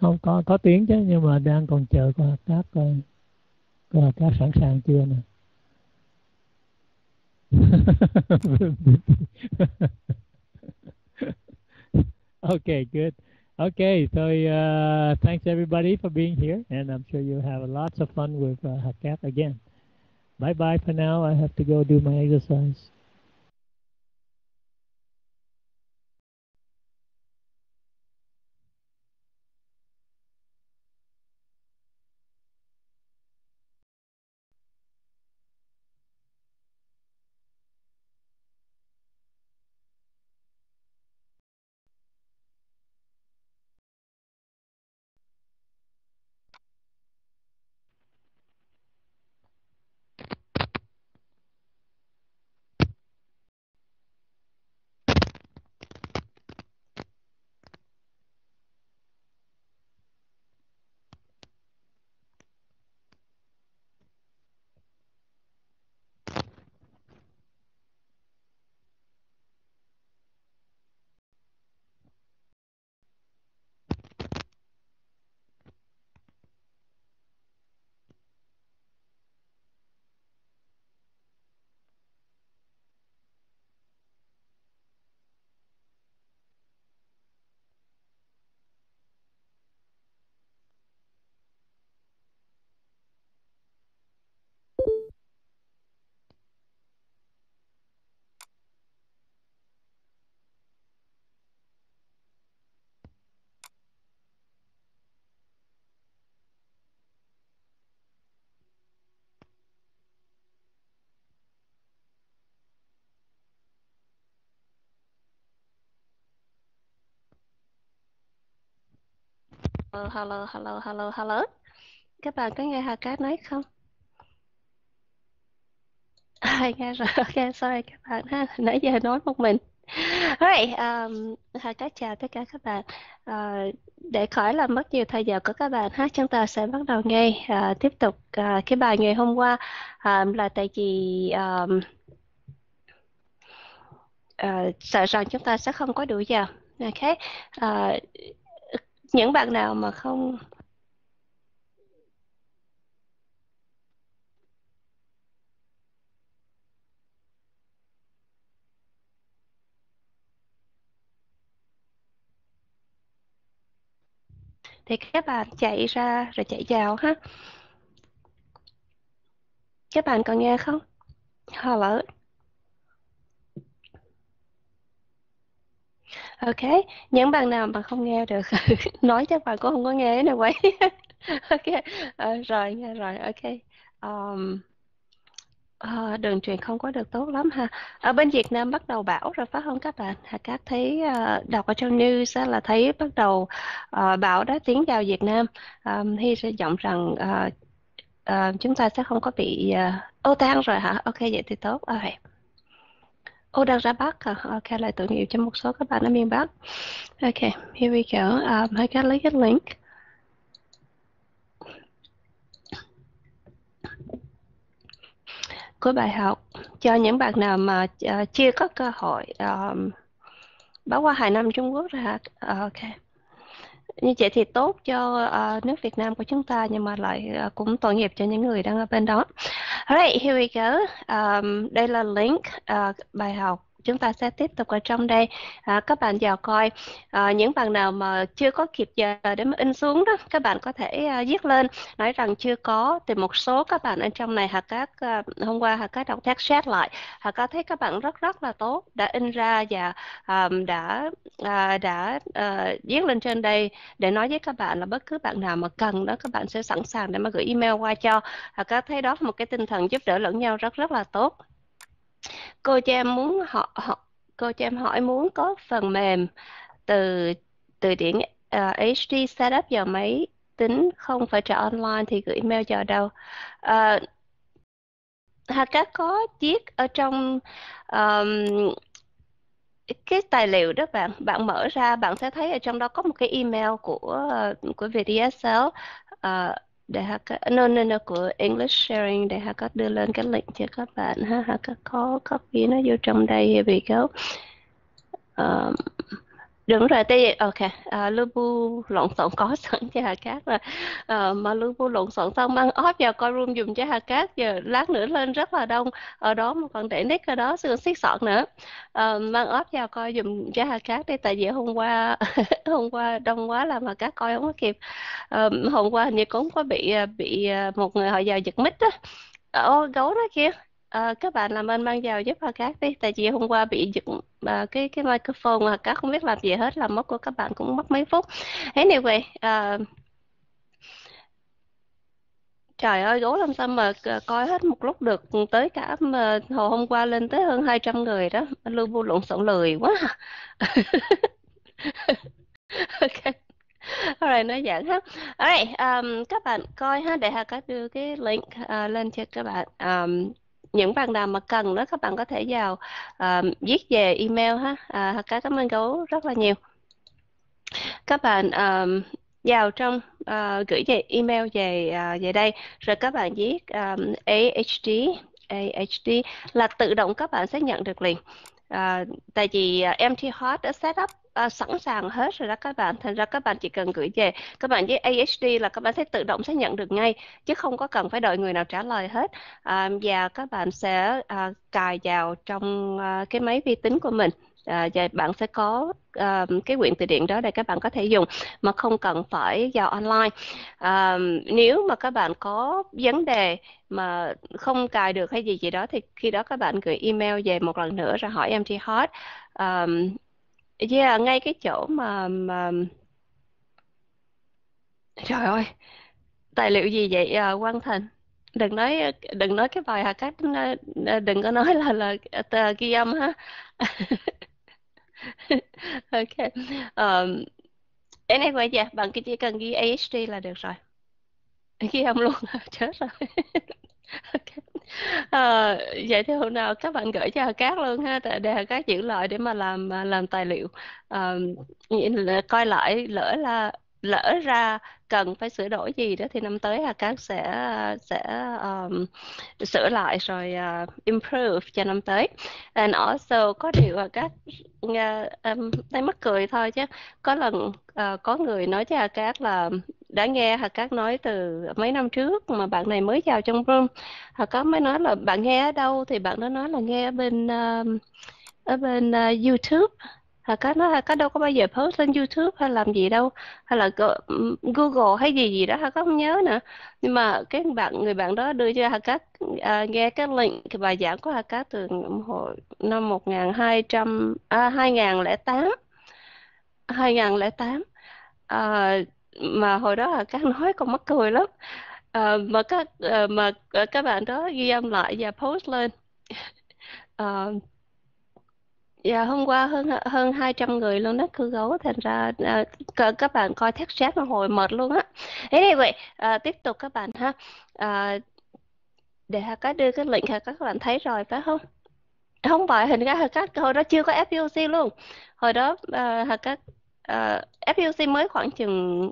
không có có tiếng chứ nhưng mà đang còn chờ cô các tác ờ, coi sẵn sàng chưa nè okay, good. Okay, so uh, thanks everybody for being here, and I'm sure you'll have lots of fun with uh, Hakat again. Bye bye for now. I have to go do my exercise. hello hello hello hello hello các bạn có nghe Hà Cát nói không Ai à, nghe rồi ok sorry các bạn ha nãy giờ nói một mình Alright, um, Hà Cát chào tất cả các bạn uh, à, để khỏi làm mất nhiều thời gian của các bạn ha chúng ta sẽ bắt đầu ngay uh, tiếp tục uh, cái bài ngày hôm qua um, là tại vì um, uh, sợ rằng chúng ta sẽ không có đủ giờ ok uh, những bạn nào mà không thì các bạn chạy ra rồi chạy vào ha các bạn còn nghe không hello ok những bạn nào mà không nghe được nói chắc bạn cũng không có nghe này vậy ok à, rồi nghe rồi ok um, à, đường truyền không có được tốt lắm ha ở bên Việt Nam bắt đầu bão rồi phải không các bạn Hà Cát thấy à, đọc ở trong news là thấy bắt đầu à, bão đã tiến vào Việt Nam à, Hy sẽ giọng rằng à, à, chúng ta sẽ không có bị à, ô tan rồi hả ok vậy thì tốt alright Ô, đang ra Bắc à? Ờ, ok, lại tự nghiệp cho một số các bạn ở miền Bắc. Ok, here we go. Um, hãy cách lấy cái link. của bài học cho những bạn nào mà uh, chưa có cơ hội um, báo qua hai năm Trung Quốc ra. Uh, ok như vậy thì tốt cho uh, nước Việt Nam của chúng ta nhưng mà lại uh, cũng tội nghiệp cho những người đang ở bên đó. Alright, here we go. Um, đây là link uh, bài học chúng ta sẽ tiếp tục ở trong đây à, các bạn vào coi à, những bạn nào mà chưa có kịp giờ để mà in xuống đó các bạn có thể à, viết lên nói rằng chưa có thì một số các bạn ở trong này hà các à, hôm qua hà các đọc thác xét lại hà các thấy các bạn rất rất là tốt đã in ra và à, đã à, đã à, viết lên trên đây để nói với các bạn là bất cứ bạn nào mà cần đó các bạn sẽ sẵn sàng để mà gửi email qua cho hà các thấy đó là một cái tinh thần giúp đỡ lẫn nhau rất rất là tốt cô cho em muốn họ, họ cô cho em hỏi muốn có phần mềm từ từ điển uh, ờ, HD setup vào máy tính không phải trả online thì gửi email vào đâu uh, ờ, các có chiếc ở trong um, cái tài liệu đó bạn bạn mở ra bạn sẽ thấy ở trong đó có một cái email của của VDSL uh, để hà các no, no, no, của English sharing để hà các đưa lên cái link cho các bạn ha hà các có copy nó vô trong đây here we go um, đúng rồi tại vì ok à, Lubu lộn xộn có sẵn cho Hà Cát rồi à, mà bu lộn xộn xong mang off vào coi room dùng cho Hà Cát giờ lát nữa lên rất là đông ở đó mà còn để nick ở đó xương xiết sọt nữa à, ờ, mang off vào coi dùng cho Hà Cát đi tại vì hôm qua hôm qua đông quá là mà Cát coi không có kịp à, hôm qua hình như cũng có bị à, bị à, một người họ vào giật mít á ô gấu đó kia À, các bạn làm ơn mang vào giúp Hoa Cát đi Tại vì hôm qua bị dựng à, cái cái microphone Hoa các không biết làm gì hết Làm mất của các bạn cũng mất mấy phút Thế này vậy à, Trời ơi, gố làm sao mà ờ, coi hết một lúc được Tới cả mà hồi hôm qua lên tới hơn 200 người đó Lưu vô lộn xộn lười quá Ok rồi nói giản ha. rồi các bạn coi ha, để Hà Cát đưa cái link uh, lên cho các bạn. Um, những bạn nào mà cần đó các bạn có thể vào uh, viết về email ha à, cái cảm ơn gấu rất là nhiều các bạn uh, vào trong uh, gửi về email về uh, về đây rồi các bạn viết um, AHD AHD là tự động các bạn sẽ nhận được liền uh, tại vì uh, MT Hot đã set up à, sẵn sàng hết rồi đó các bạn thành ra các bạn chỉ cần gửi về các bạn với AHD là các bạn sẽ tự động sẽ nhận được ngay chứ không có cần phải đợi người nào trả lời hết à, và các bạn sẽ à, cài vào trong à, cái máy vi tính của mình à, và bạn sẽ có à, cái quyển từ điển đó để các bạn có thể dùng mà không cần phải vào online à, nếu mà các bạn có vấn đề mà không cài được hay gì gì đó thì khi đó các bạn gửi email về một lần nữa rồi hỏi em hot um, yeah ngay cái chỗ mà mà trời ơi tài liệu gì vậy à, Quang Thành đừng nói đừng nói cái bài hà cách à, à, đừng có nói là là à, tờ ghi âm ha ok um, anyway dạ yeah, bạn chỉ cần ghi AHD là được rồi ghi âm luôn chết rồi Okay. À, vậy thì hôm nào các bạn gửi cho các luôn ha để Hà các giữ loại để mà làm à, làm tài liệu à, coi lại lỡ là lỡ ra cần phải sửa đổi gì đó thì năm tới là các sẽ sẽ um, sửa lại rồi uh, improve cho năm tới and also có điều là các uh, um, đây mắc cười thôi chứ có lần uh, có người nói cho các là đã nghe Hà Cát nói từ mấy năm trước mà bạn này mới vào trong room Hà Cát mới nói là bạn nghe ở đâu thì bạn đó nói là nghe ở bên uh, ở bên uh, YouTube Hà Cát nó Hà Cát đâu có bao giờ post lên YouTube hay làm gì đâu hay là Google hay gì gì đó Hà Cát không nhớ nữa nhưng mà cái bạn người bạn đó đưa cho Hà Cát à, nghe cái link cái bài giảng của Hà Cát từ hồi năm 1200 à, 2008 2008 à, mà hồi đó Hà Cát nói còn mắc cười lắm à, mà các à, mà à, các bạn đó ghi âm lại và post lên à, Dạ hôm qua hơn hơn 200 người luôn đó cư gấu thành ra à, các bạn coi thác sát mà hồi mệt luôn á. Thế này vậy tiếp tục các bạn ha. À, để Hà Cát đưa cái link Hà các bạn thấy rồi phải không? Không phải hình ra Hà Cát hồi đó chưa có FUC luôn. Hồi đó à, Hà Cát à, FUC mới khoảng chừng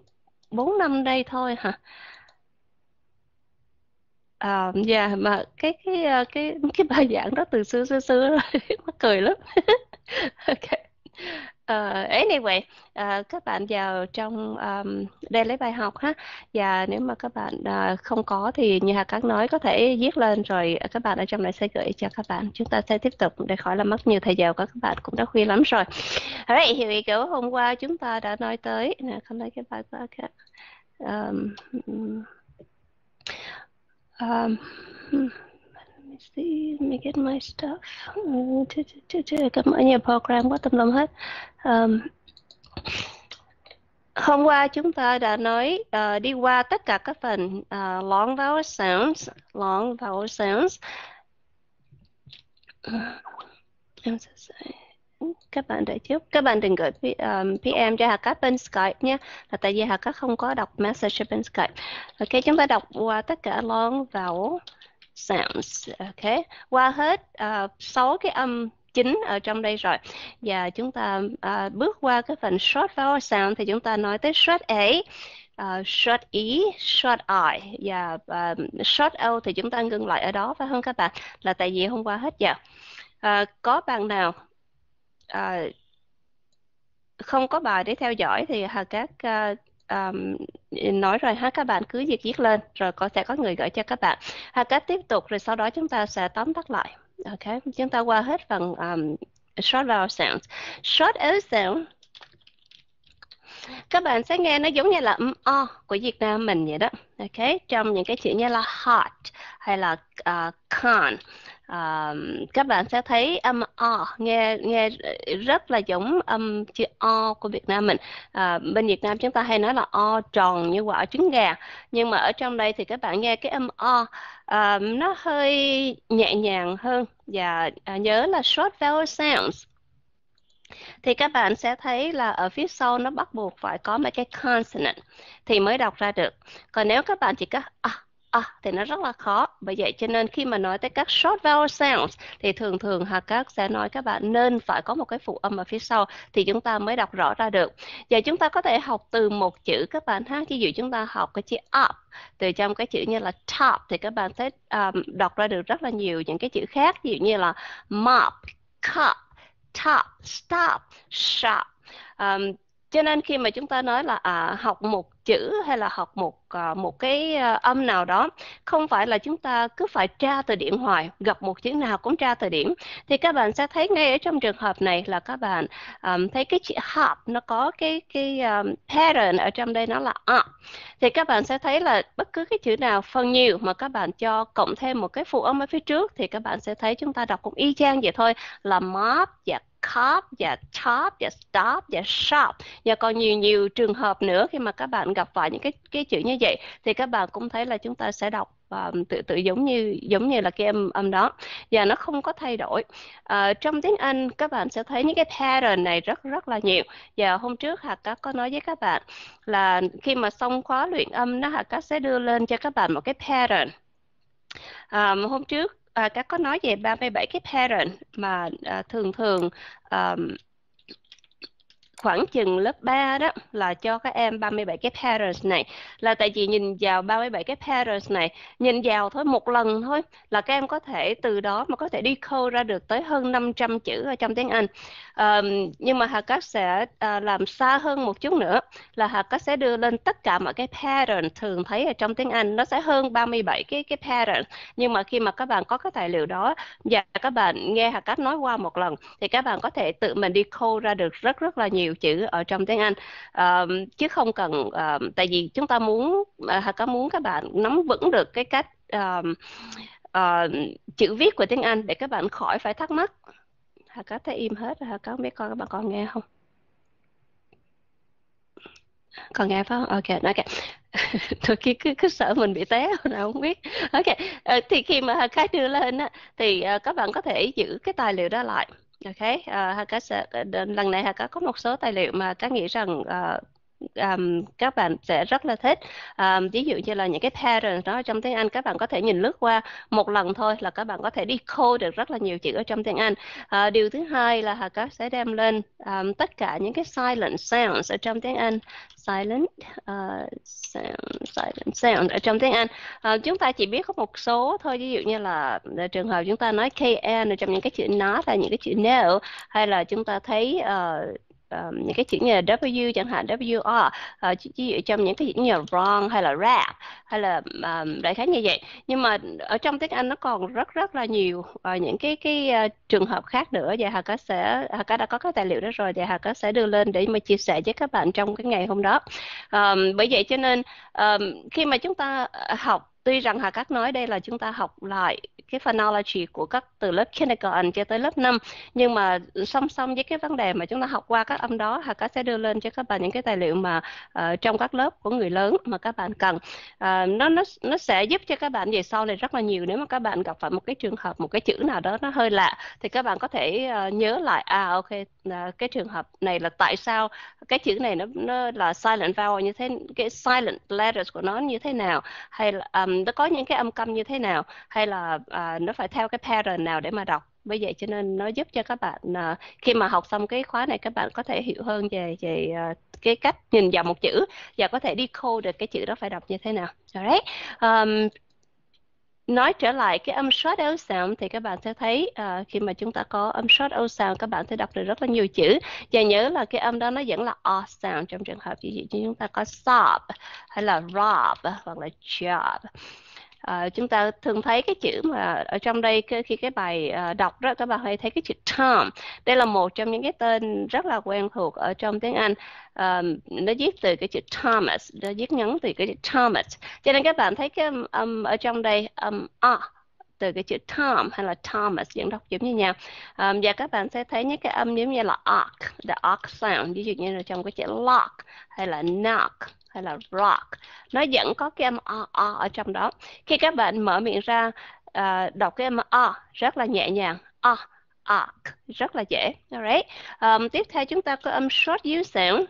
4 năm đây thôi hả? À, dạ mà cái cái cái cái bài giảng đó từ xưa xưa xưa rồi mắc cười lắm okay. Uh, anyway, uh, các bạn vào trong um, đây lấy bài học ha. Và nếu mà các bạn uh, không có thì như Hà Cát nói có thể viết lên rồi các bạn ở trong này sẽ gửi cho các bạn. Chúng ta sẽ tiếp tục để khỏi là mất nhiều thời gian các bạn cũng đã khuya lắm rồi. Alright, thì kiểu hôm qua chúng ta đã nói tới nè, không lấy cái bài của các um, um, see, let me get my stuff. Mm, Cảm ơn nhà program quá tâm lum hết. Um, hôm qua chúng ta đã nói uh, đi qua tất cả các phần uh, ờ, long vowel sounds, long vowel sounds. em sẽ các bạn đợi chút các bạn đừng gửi um, ờ, PM cho Hà Cát bên Skype nhé là tại vì Hà Cát không có đọc message bên Skype ok chúng ta đọc qua tất cả long vowel sounds. Ok, qua hết uh, cái âm chính ở trong đây rồi. Và chúng ta uh, bước qua cái phần short vowel sound thì chúng ta nói tới short A, uh, short E, short I và uh, short O thì chúng ta ngừng lại ở đó phải không các bạn? Là tại vì hôm qua hết giờ. Uh, có bạn nào uh, không có bài để theo dõi thì uh, các uh, um, nói rồi ha các bạn cứ việc viết lên rồi có sẽ có người gửi cho các bạn ha cách tiếp tục rồi sau đó chúng ta sẽ tóm tắt lại ok chúng ta qua hết phần um, short vowel sounds short vowel sound các bạn sẽ nghe nó giống như là âm o của Việt Nam mình vậy đó ok trong những cái chữ như là hot hay là uh, con à, các bạn sẽ thấy âm o nghe nghe rất là giống âm chữ o của Việt Nam mình à, bên Việt Nam chúng ta hay nói là o tròn như quả trứng gà nhưng mà ở trong đây thì các bạn nghe cái âm o à, nó hơi nhẹ nhàng hơn và à, nhớ là short vowel sounds thì các bạn sẽ thấy là ở phía sau nó bắt buộc phải có mấy cái consonant thì mới đọc ra được còn nếu các bạn chỉ có à, à, thì nó rất là khó bởi vậy cho nên khi mà nói tới các short vowel sounds thì thường thường hà các sẽ nói các bạn nên phải có một cái phụ âm ở phía sau thì chúng ta mới đọc rõ ra được và chúng ta có thể học từ một chữ các bạn ha ví dụ chúng ta học cái chữ up từ trong cái chữ như là top thì các bạn sẽ um, đọc ra được rất là nhiều những cái chữ khác ví dụ như là mop cup top stop shop um, cho nên khi mà chúng ta nói là à, học một chữ hay là học một ờ, một cái ờ, âm nào đó không phải là chúng ta cứ phải tra từ điển hoài gặp một chữ nào cũng tra từ điển thì các bạn sẽ thấy ngay ở trong trường hợp này là các bạn um, thấy cái chữ hợp nó có cái cái um, pattern ở trong đây nó là up thì các bạn sẽ thấy là bất cứ cái chữ nào phần nhiều mà các bạn cho cộng thêm một cái phụ âm ở phía trước thì các bạn sẽ thấy chúng ta đọc cũng y chang vậy thôi là mop giặt cop và top và stop và shop và còn nhiều nhiều trường hợp nữa khi mà các bạn gặp phải những cái cái chữ như vậy thì các bạn cũng thấy là chúng ta sẽ đọc và um, tự tự giống như giống như là cái âm âm đó và nó không có thay đổi à, trong tiếng Anh các bạn sẽ thấy những cái pattern này rất rất là nhiều và hôm trước hạt các có nói với các bạn là khi mà xong khóa luyện âm nó hạt các sẽ đưa lên cho các bạn một cái pattern à, hôm trước à, các có nói về 37 cái parent mà à, thường thường um, khoảng chừng lớp 3 đó là cho các em 37 cái patterns này là tại vì nhìn vào 37 cái patterns này nhìn vào thôi một lần thôi là các em có thể từ đó mà có thể đi khâu ra được tới hơn 500 chữ ở trong tiếng Anh um, nhưng mà Hà Cát sẽ uh, làm xa hơn một chút nữa là Hà Cát sẽ đưa lên tất cả mọi cái pattern thường thấy ở trong tiếng Anh nó sẽ hơn 37 cái cái pattern nhưng mà khi mà các bạn có cái tài liệu đó và các bạn nghe Hà Cát nói qua một lần thì các bạn có thể tự mình đi khâu ra được rất rất là nhiều nhiều chữ ở trong tiếng Anh um, chứ không cần um, tại vì chúng ta muốn uh, có muốn các bạn nắm vững được cái cách um, uh, chữ viết của tiếng Anh để các bạn khỏi phải thắc mắc Hà Cá thấy im hết rồi Hà Cá biết coi các bạn còn nghe không còn nghe phải không ok ok Thôi cứ, cứ cứ sợ mình bị té nào không biết ok ờ, thì khi mà Hà cái đưa lên á, thì ờ, các bạn có thể giữ cái tài liệu đó lại Ok, uh, Haka sẽ, ờ, lần này Haka có một số tài liệu mà các nghĩ rằng uh, um, các bạn sẽ rất là thích um, ví dụ như là những cái pattern đó trong tiếng Anh các bạn có thể nhìn lướt qua một lần thôi là các bạn có thể đi decode được rất là nhiều chữ ở trong tiếng Anh uh, điều thứ hai là Hà Cáp sẽ đem lên um, tất cả những cái silent sounds ở trong tiếng Anh silent uh, sound, silent sound ở trong tiếng Anh uh, chúng ta chỉ biết có một số thôi ví dụ như là trường hợp chúng ta nói KN trong những cái chữ nó là những cái chữ no hay là chúng ta thấy uh, những cái chữ như là W chẳng hạn WR uh, ờ, ví dụ trong những cái chữ như là wrong hay là rap hay là um, đại khái như vậy nhưng mà ở trong tiếng Anh nó còn rất rất là nhiều uh, những cái cái uh, trường hợp khác nữa và Hà Cá sẽ Hà Cá đã có cái tài liệu đó rồi và Hà Cá sẽ đưa lên để mà chia sẻ với các bạn trong cái ngày hôm đó um, bởi vậy cho nên um, khi mà chúng ta học tuy rằng Hà Cát nói đây là chúng ta học lại cái phonology của các từ lớp kindergarten cho tới lớp 5 nhưng mà song song với cái vấn đề mà chúng ta học qua các âm đó Hà Cát sẽ đưa lên cho các bạn những cái tài liệu mà uh, trong các lớp của người lớn mà các bạn cần uh, nó nó nó sẽ giúp cho các bạn về sau này rất là nhiều nếu mà các bạn gặp phải một cái trường hợp một cái chữ nào đó nó hơi lạ thì các bạn có thể uh, nhớ lại à ok uh, cái trường hợp này là tại sao cái chữ này nó nó là silent vowel như thế cái silent letters của nó như thế nào hay là um, nó có những cái âm câm như thế nào hay là uh, nó phải theo cái pattern nào để mà đọc bởi vậy cho nên nó giúp cho các bạn uh, khi mà học xong cái khóa này các bạn có thể hiểu hơn về về uh, cái cách nhìn vào một chữ và có thể đi decode được cái chữ đó phải đọc như thế nào. Alright. Um, nói trở lại cái âm short out sound thì các bạn sẽ thấy uh, khi mà chúng ta có âm short out sound các bạn sẽ đọc được rất là nhiều chữ và nhớ là cái âm đó nó vẫn là o sound trong trường hợp ví dụ như chúng ta có sob hay là rob hoặc là job à, chúng ta thường thấy cái chữ mà ở trong đây khi cái bài à, đọc đó các bạn hay thấy cái chữ Tom đây là một trong những cái tên rất là quen thuộc ở trong tiếng Anh à, nó viết từ cái chữ Thomas nó viết ngắn từ cái chữ Thomas cho nên các bạn thấy cái âm um, ở trong đây âm um, a từ cái chữ Tom hay là Thomas vẫn đọc giống như nhau um, và các bạn sẽ thấy những cái âm giống như là arc the arc sound ví dụ như là trong cái chữ lock hay là knock hay là rock nó vẫn có cái âm o, o ở trong đó khi các bạn mở miệng ra uh, đọc cái âm o rất là nhẹ nhàng o arc rất là dễ alright um, tiếp theo chúng ta có âm short u sound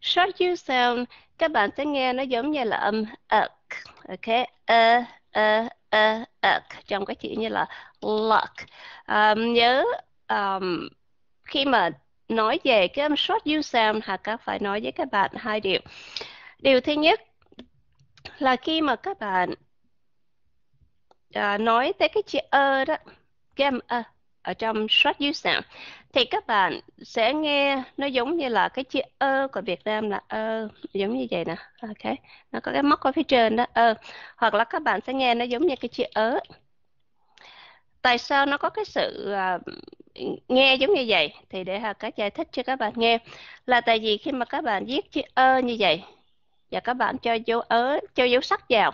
short u sound các bạn sẽ nghe nó giống như là âm ực ok ơ ơ ơ ực trong cái chữ như là luck um, nhớ um, khi mà nói về cái âm short USAM Hà các phải nói với các bạn hai điều. Điều thứ nhất là khi mà các bạn à, nói tới cái chữ ơ đó, cái âm ơ ở trong short USAM thì các bạn sẽ nghe nó giống như là cái chữ ơ của Việt Nam là ơ giống như vậy nè. Ok. Nó có cái móc ở phía trên đó ơ hoặc là các bạn sẽ nghe nó giống như cái chữ ớ. Tại sao nó có cái sự uh, nghe giống như vậy thì để Hà có giải thích cho các bạn nghe là tại vì khi mà các bạn viết chữ ơ như vậy và các bạn cho dấu ớ cho dấu sắc vào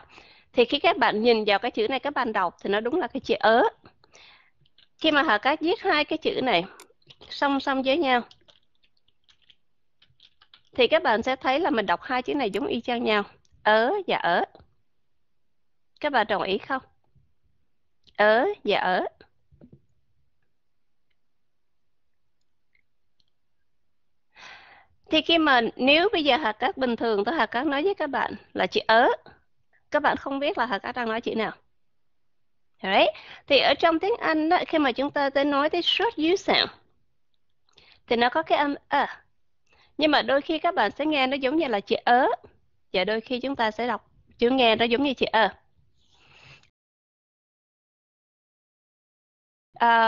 thì khi các bạn nhìn vào cái chữ này các bạn đọc thì nó đúng là cái chữ ớ khi mà Hà Cát viết hai cái chữ này song song với nhau thì các bạn sẽ thấy là mình đọc hai chữ này giống y chang nhau ớ và ớ các bạn đồng ý không ớ và ở thì khi mà nếu bây giờ hạt Cát bình thường tôi hạt Cát nói với các bạn là chị ớ các bạn không biết là hạt Cát đang nói chữ nào đấy thì ở trong tiếng Anh đó, khi mà chúng ta tới nói tới short u sound thì nó có cái âm ơ nhưng mà đôi khi các bạn sẽ nghe nó giống như là chữ ớ và đôi khi chúng ta sẽ đọc chữ nghe nó giống như chữ ơ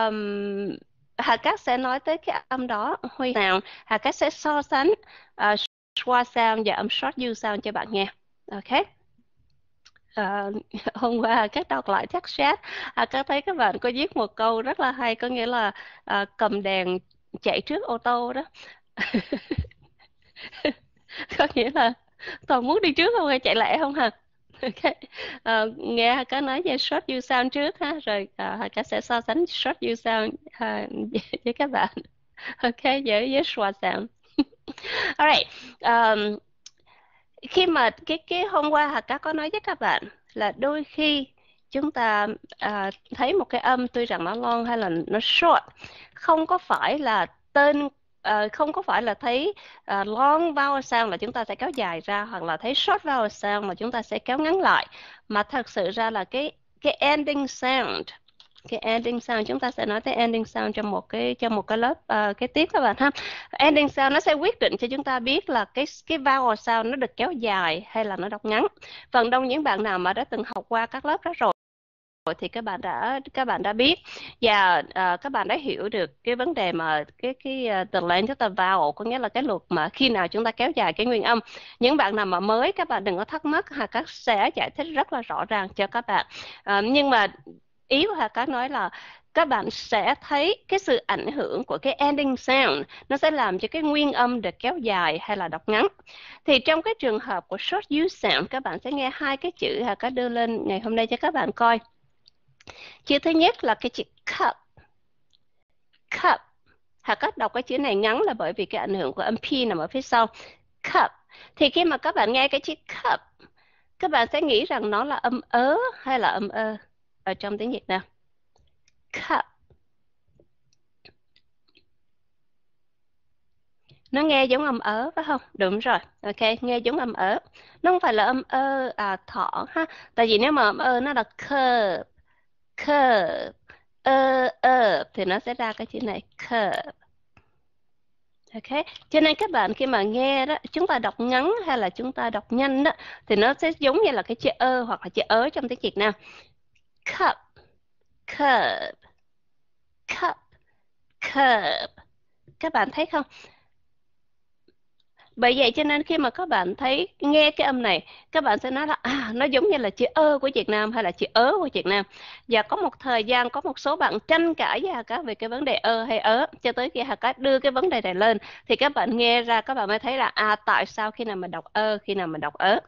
um, Hà Cát sẽ nói tới cái âm đó Huy nào Hà Cát sẽ so sánh uh, schwa sound và âm short u sound cho bạn nghe ok Uh, hôm qua các đọc lại chắc chat à, các thấy các bạn có viết một câu rất là hay có nghĩa là à, cầm đèn chạy trước ô tô đó có nghĩa là toàn muốn đi trước không hay chạy lẹ không hả Okay. Uh, nghe có nói về short view sound trước ha rồi uh, cả sẽ so sánh short view sound uh, với các bạn ok với với short sound alright um, khi mà cái cái hôm qua hà có nói với các bạn là đôi khi chúng ta uh, thấy một cái âm tuy rằng nó long hay là nó short không có phải là tên uh, không có phải là thấy uh, long vowel sound là chúng ta sẽ kéo dài ra hoặc là thấy short vowel sound mà chúng ta sẽ kéo ngắn lại mà thật sự ra là cái cái ending sound cái ending sound chúng ta sẽ nói tới ending sound trong một cái trong một cái lớp uh, cái tiết các bạn ha ending sound nó sẽ quyết định cho chúng ta biết là cái cái vowel sound nó được kéo dài hay là nó đọc ngắn phần đông những bạn nào mà đã từng học qua các lớp đó rồi thì các bạn đã các bạn đã biết và uh, các bạn đã hiểu được cái vấn đề mà cái cái uh, the length of the vowel có nghĩa là cái luật mà khi nào chúng ta kéo dài cái nguyên âm những bạn nào mà mới các bạn đừng có thắc mắc hà các sẽ giải thích rất là rõ ràng cho các bạn uh, nhưng mà ý của hà các nói là các bạn sẽ thấy cái sự ảnh hưởng của cái ending sound nó sẽ làm cho cái nguyên âm được kéo dài hay là đọc ngắn thì trong cái trường hợp của short u sound các bạn sẽ nghe hai cái chữ hà các đưa lên ngày hôm nay cho các bạn coi chữ thứ nhất là cái chữ cup cup Hà Cát đọc cái chữ này ngắn là bởi vì cái ảnh hưởng của âm P nằm ở phía sau. Cup. Thì khi mà các bạn nghe cái chữ cup, các bạn sẽ nghĩ rằng nó là âm ớ hay là âm ơ ở trong tiếng Việt nào? Cup. Nó nghe giống âm ớ phải không? Đúng rồi. Ok, nghe giống âm ớ. Nó không phải là âm ơ à, thỏ ha. Tại vì nếu mà âm ơ nó là curb curve ơ ơ thì nó sẽ ra cái chữ này curve Ok, cho nên các bạn khi mà nghe đó, chúng ta đọc ngắn hay là chúng ta đọc nhanh đó, thì nó sẽ giống như là cái chữ ơ e hoặc là chữ ớ trong tiếng Việt nào. Cup, curve, cup, curve. Các bạn thấy không? bởi vậy cho nên khi mà các bạn thấy nghe cái âm này các bạn sẽ nói là à, nó giống như là chữ ơ của Việt Nam hay là chữ ớ của Việt Nam và có một thời gian có một số bạn tranh cãi với Hà Cát về cái vấn đề ơ hay ớ cho tới khi Hà Cát đưa cái vấn đề này lên thì các bạn nghe ra các bạn mới thấy là à tại sao khi nào mình đọc ơ khi nào mình đọc ớ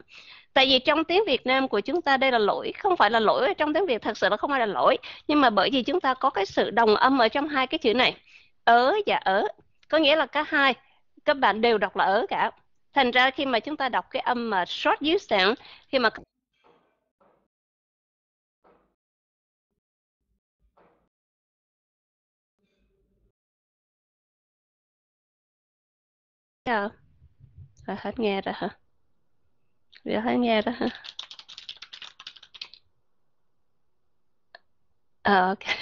tại vì trong tiếng Việt Nam của chúng ta đây là lỗi không phải là lỗi trong tiếng Việt thật sự nó không phải là lỗi nhưng mà bởi vì chúng ta có cái sự đồng âm ở trong hai cái chữ này ớ và ớ có nghĩa là cả hai các bạn đều đọc là ở cả thành ra khi mà chúng ta đọc cái âm mà short u sound khi mà Rồi, à, hết nghe rồi hả? Rồi hết nghe rồi hả? À, ok.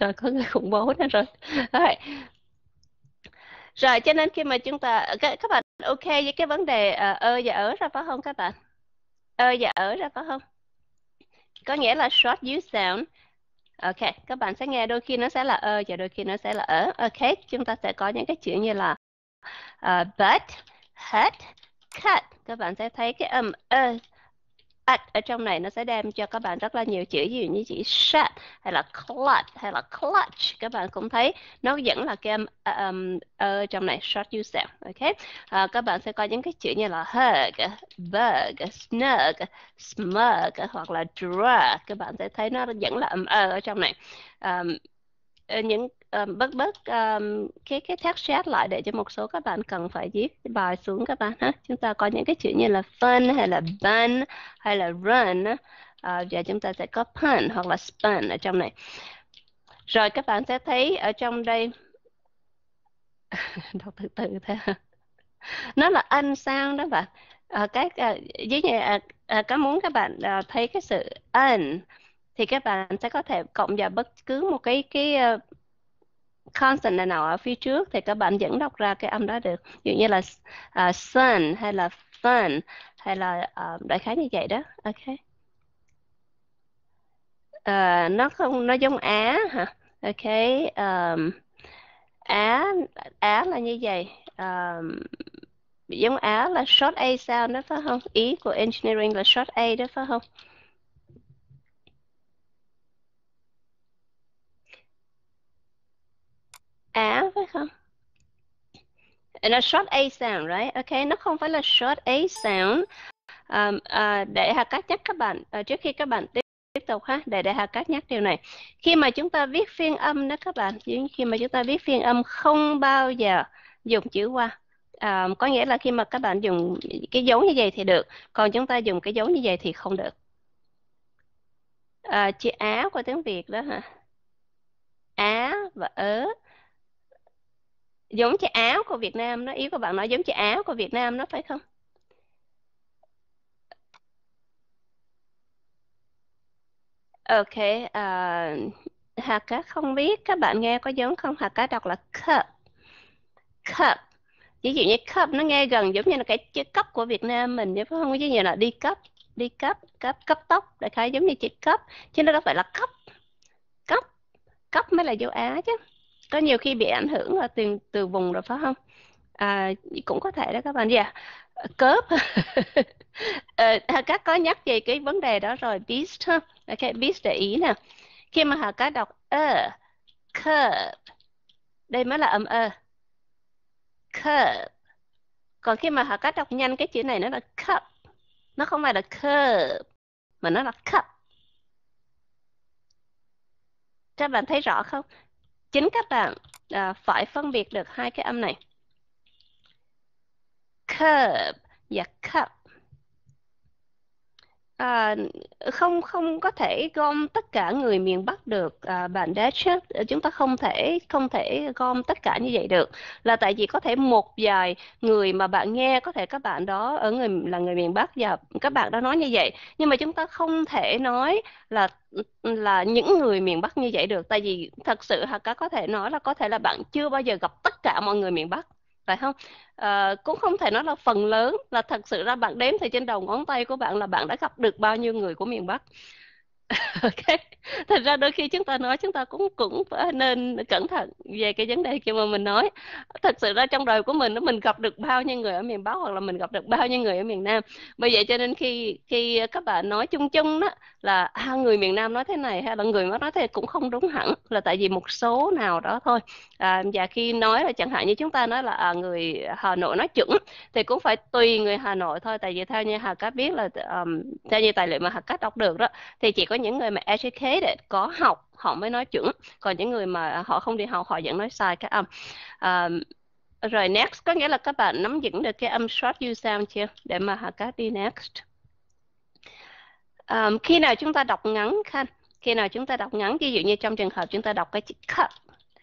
rồi có người khủng bố nữa rồi. Rồi rồi cho nên khi mà chúng ta ờ, các các bạn ok với cái vấn đề à, ơ và ở ra phải không các bạn ơ và ở ra phải không có nghĩa là short use sound ok các bạn sẽ nghe đôi khi nó sẽ là ơ và đôi khi nó sẽ là ở ok chúng ta sẽ có những cái chữ như là uh, but hat cut các bạn sẽ thấy cái âm ơ at ở trong này nó sẽ đem cho các bạn rất là nhiều chữ ví dụ như chữ shut hay là clutch hay là clutch các bạn cũng thấy nó vẫn là kem um, ờ, ở ờ, trong này short yourself ok à, các bạn sẽ có những cái chữ như là hug bug snug smug hoặc là drug các bạn sẽ thấy nó vẫn là âm ở trong này um, những um, bớt bớt um, cái cái thác xét lại để cho một số các bạn cần phải viết bài xuống các bạn ha chúng ta có những cái chữ như là fun hay là bun hay là run à, giờ chúng ta sẽ có pun hoặc là spun ở trong này rồi các bạn sẽ thấy ở trong đây đọc từ từ thôi nó là âm sound đó bạn à, cái à, dưới này à, à, có muốn các bạn à, thấy cái sự ân thì các bạn sẽ có thể cộng vào bất cứ một cái cái consonant nào ở phía trước thì các bạn vẫn đọc ra cái âm đó được ví dụ như là uh, sun hay là fun hay là uh, đại khái như vậy đó ok uh, nó không nó giống á hả ok um, á á là như vậy um, giống á là short a sound đó phải không ý của engineering là short a đó phải không Á à, phải không? Nó short A sound, right? Okay, nó không phải là short A sound. Um, uh, để Hà Cát nhắc các bạn, uh, trước khi các bạn tiếp tiếp tục ha để để Hà Cát nhắc điều này khi mà chúng ta viết phiên âm đó các bạn khi mà chúng ta viết phiên âm không bao giờ dùng chữ qua à, có nghĩa là khi mà các bạn dùng cái dấu như vậy thì được còn chúng ta dùng cái dấu như vậy thì không được à, chữ á của tiếng Việt đó hả á và ớ giống chữ áo của Việt Nam nó ý của bạn nói giống chữ áo của Việt Nam nó phải không ok uh, à, Hà Cá không biết các bạn nghe có giống không Hà Cá đọc là cup cup ví dụ như cup nó nghe gần giống như là cái chữ cấp của Việt Nam mình chứ không chứ như là đi cấp đi cấp cấp cấp tóc đại khái giống như chữ cấp chứ nó đâu phải là cấp cấp cấp mới là châu Á chứ có nhiều khi bị ảnh hưởng là từ từ vùng rồi phải không à, cũng có thể đó các bạn dạ yeah. cớp ờ, à, các có nhắc về cái vấn đề đó rồi beast ha ok beast để ý nè khi mà họ cá đọc ơ curb đây mới là âm ơ curb còn khi mà họ cá đọc nhanh cái chữ này nó là cup nó không phải là curb mà nó là cup các bạn thấy rõ không chính các bạn à, phải phân biệt được hai cái âm này curb và cup À, không không có thể gom tất cả người miền Bắc được à, bạn Dash chúng ta không thể không thể gom tất cả như vậy được là tại vì có thể một vài người mà bạn nghe có thể các bạn đó ở người là người miền Bắc và các bạn đã nói như vậy nhưng mà chúng ta không thể nói là là những người miền Bắc như vậy được tại vì thật sự Haka có thể nói là có thể là bạn chưa bao giờ gặp tất cả mọi người miền Bắc phải không à, cũng không thể nói là phần lớn là thật sự ra bạn đếm thì trên đầu ngón tay của bạn là bạn đã gặp được bao nhiêu người của miền Bắc ok thật ra đôi khi chúng ta nói chúng ta cũng cũng nên cẩn thận về cái vấn đề kia mà mình nói thật sự ra trong đời của mình mình gặp được bao nhiêu người ở miền bắc hoặc là mình gặp được bao nhiêu người ở miền nam bởi vậy cho nên khi khi các bạn nói chung chung đó là ha, à, người miền nam nói thế này hay là người bắc nói thế cũng không đúng hẳn là tại vì một số nào đó thôi à, và khi nói là chẳng hạn như chúng ta nói là à, người hà nội nói chuẩn thì cũng phải tùy người hà nội thôi tại vì theo như hà cát biết là um, theo như tài liệu mà hà cát đọc được đó thì chỉ có những người mà educated có học họ mới nói chuẩn còn những người mà họ không đi học họ vẫn nói sai cái âm um, rồi next có nghĩa là các bạn nắm vững được cái âm short u sound chưa để mà họ cát đi next um, khi nào chúng ta đọc ngắn khan khi nào chúng ta đọc ngắn ví dụ như trong trường hợp chúng ta đọc cái chữ cup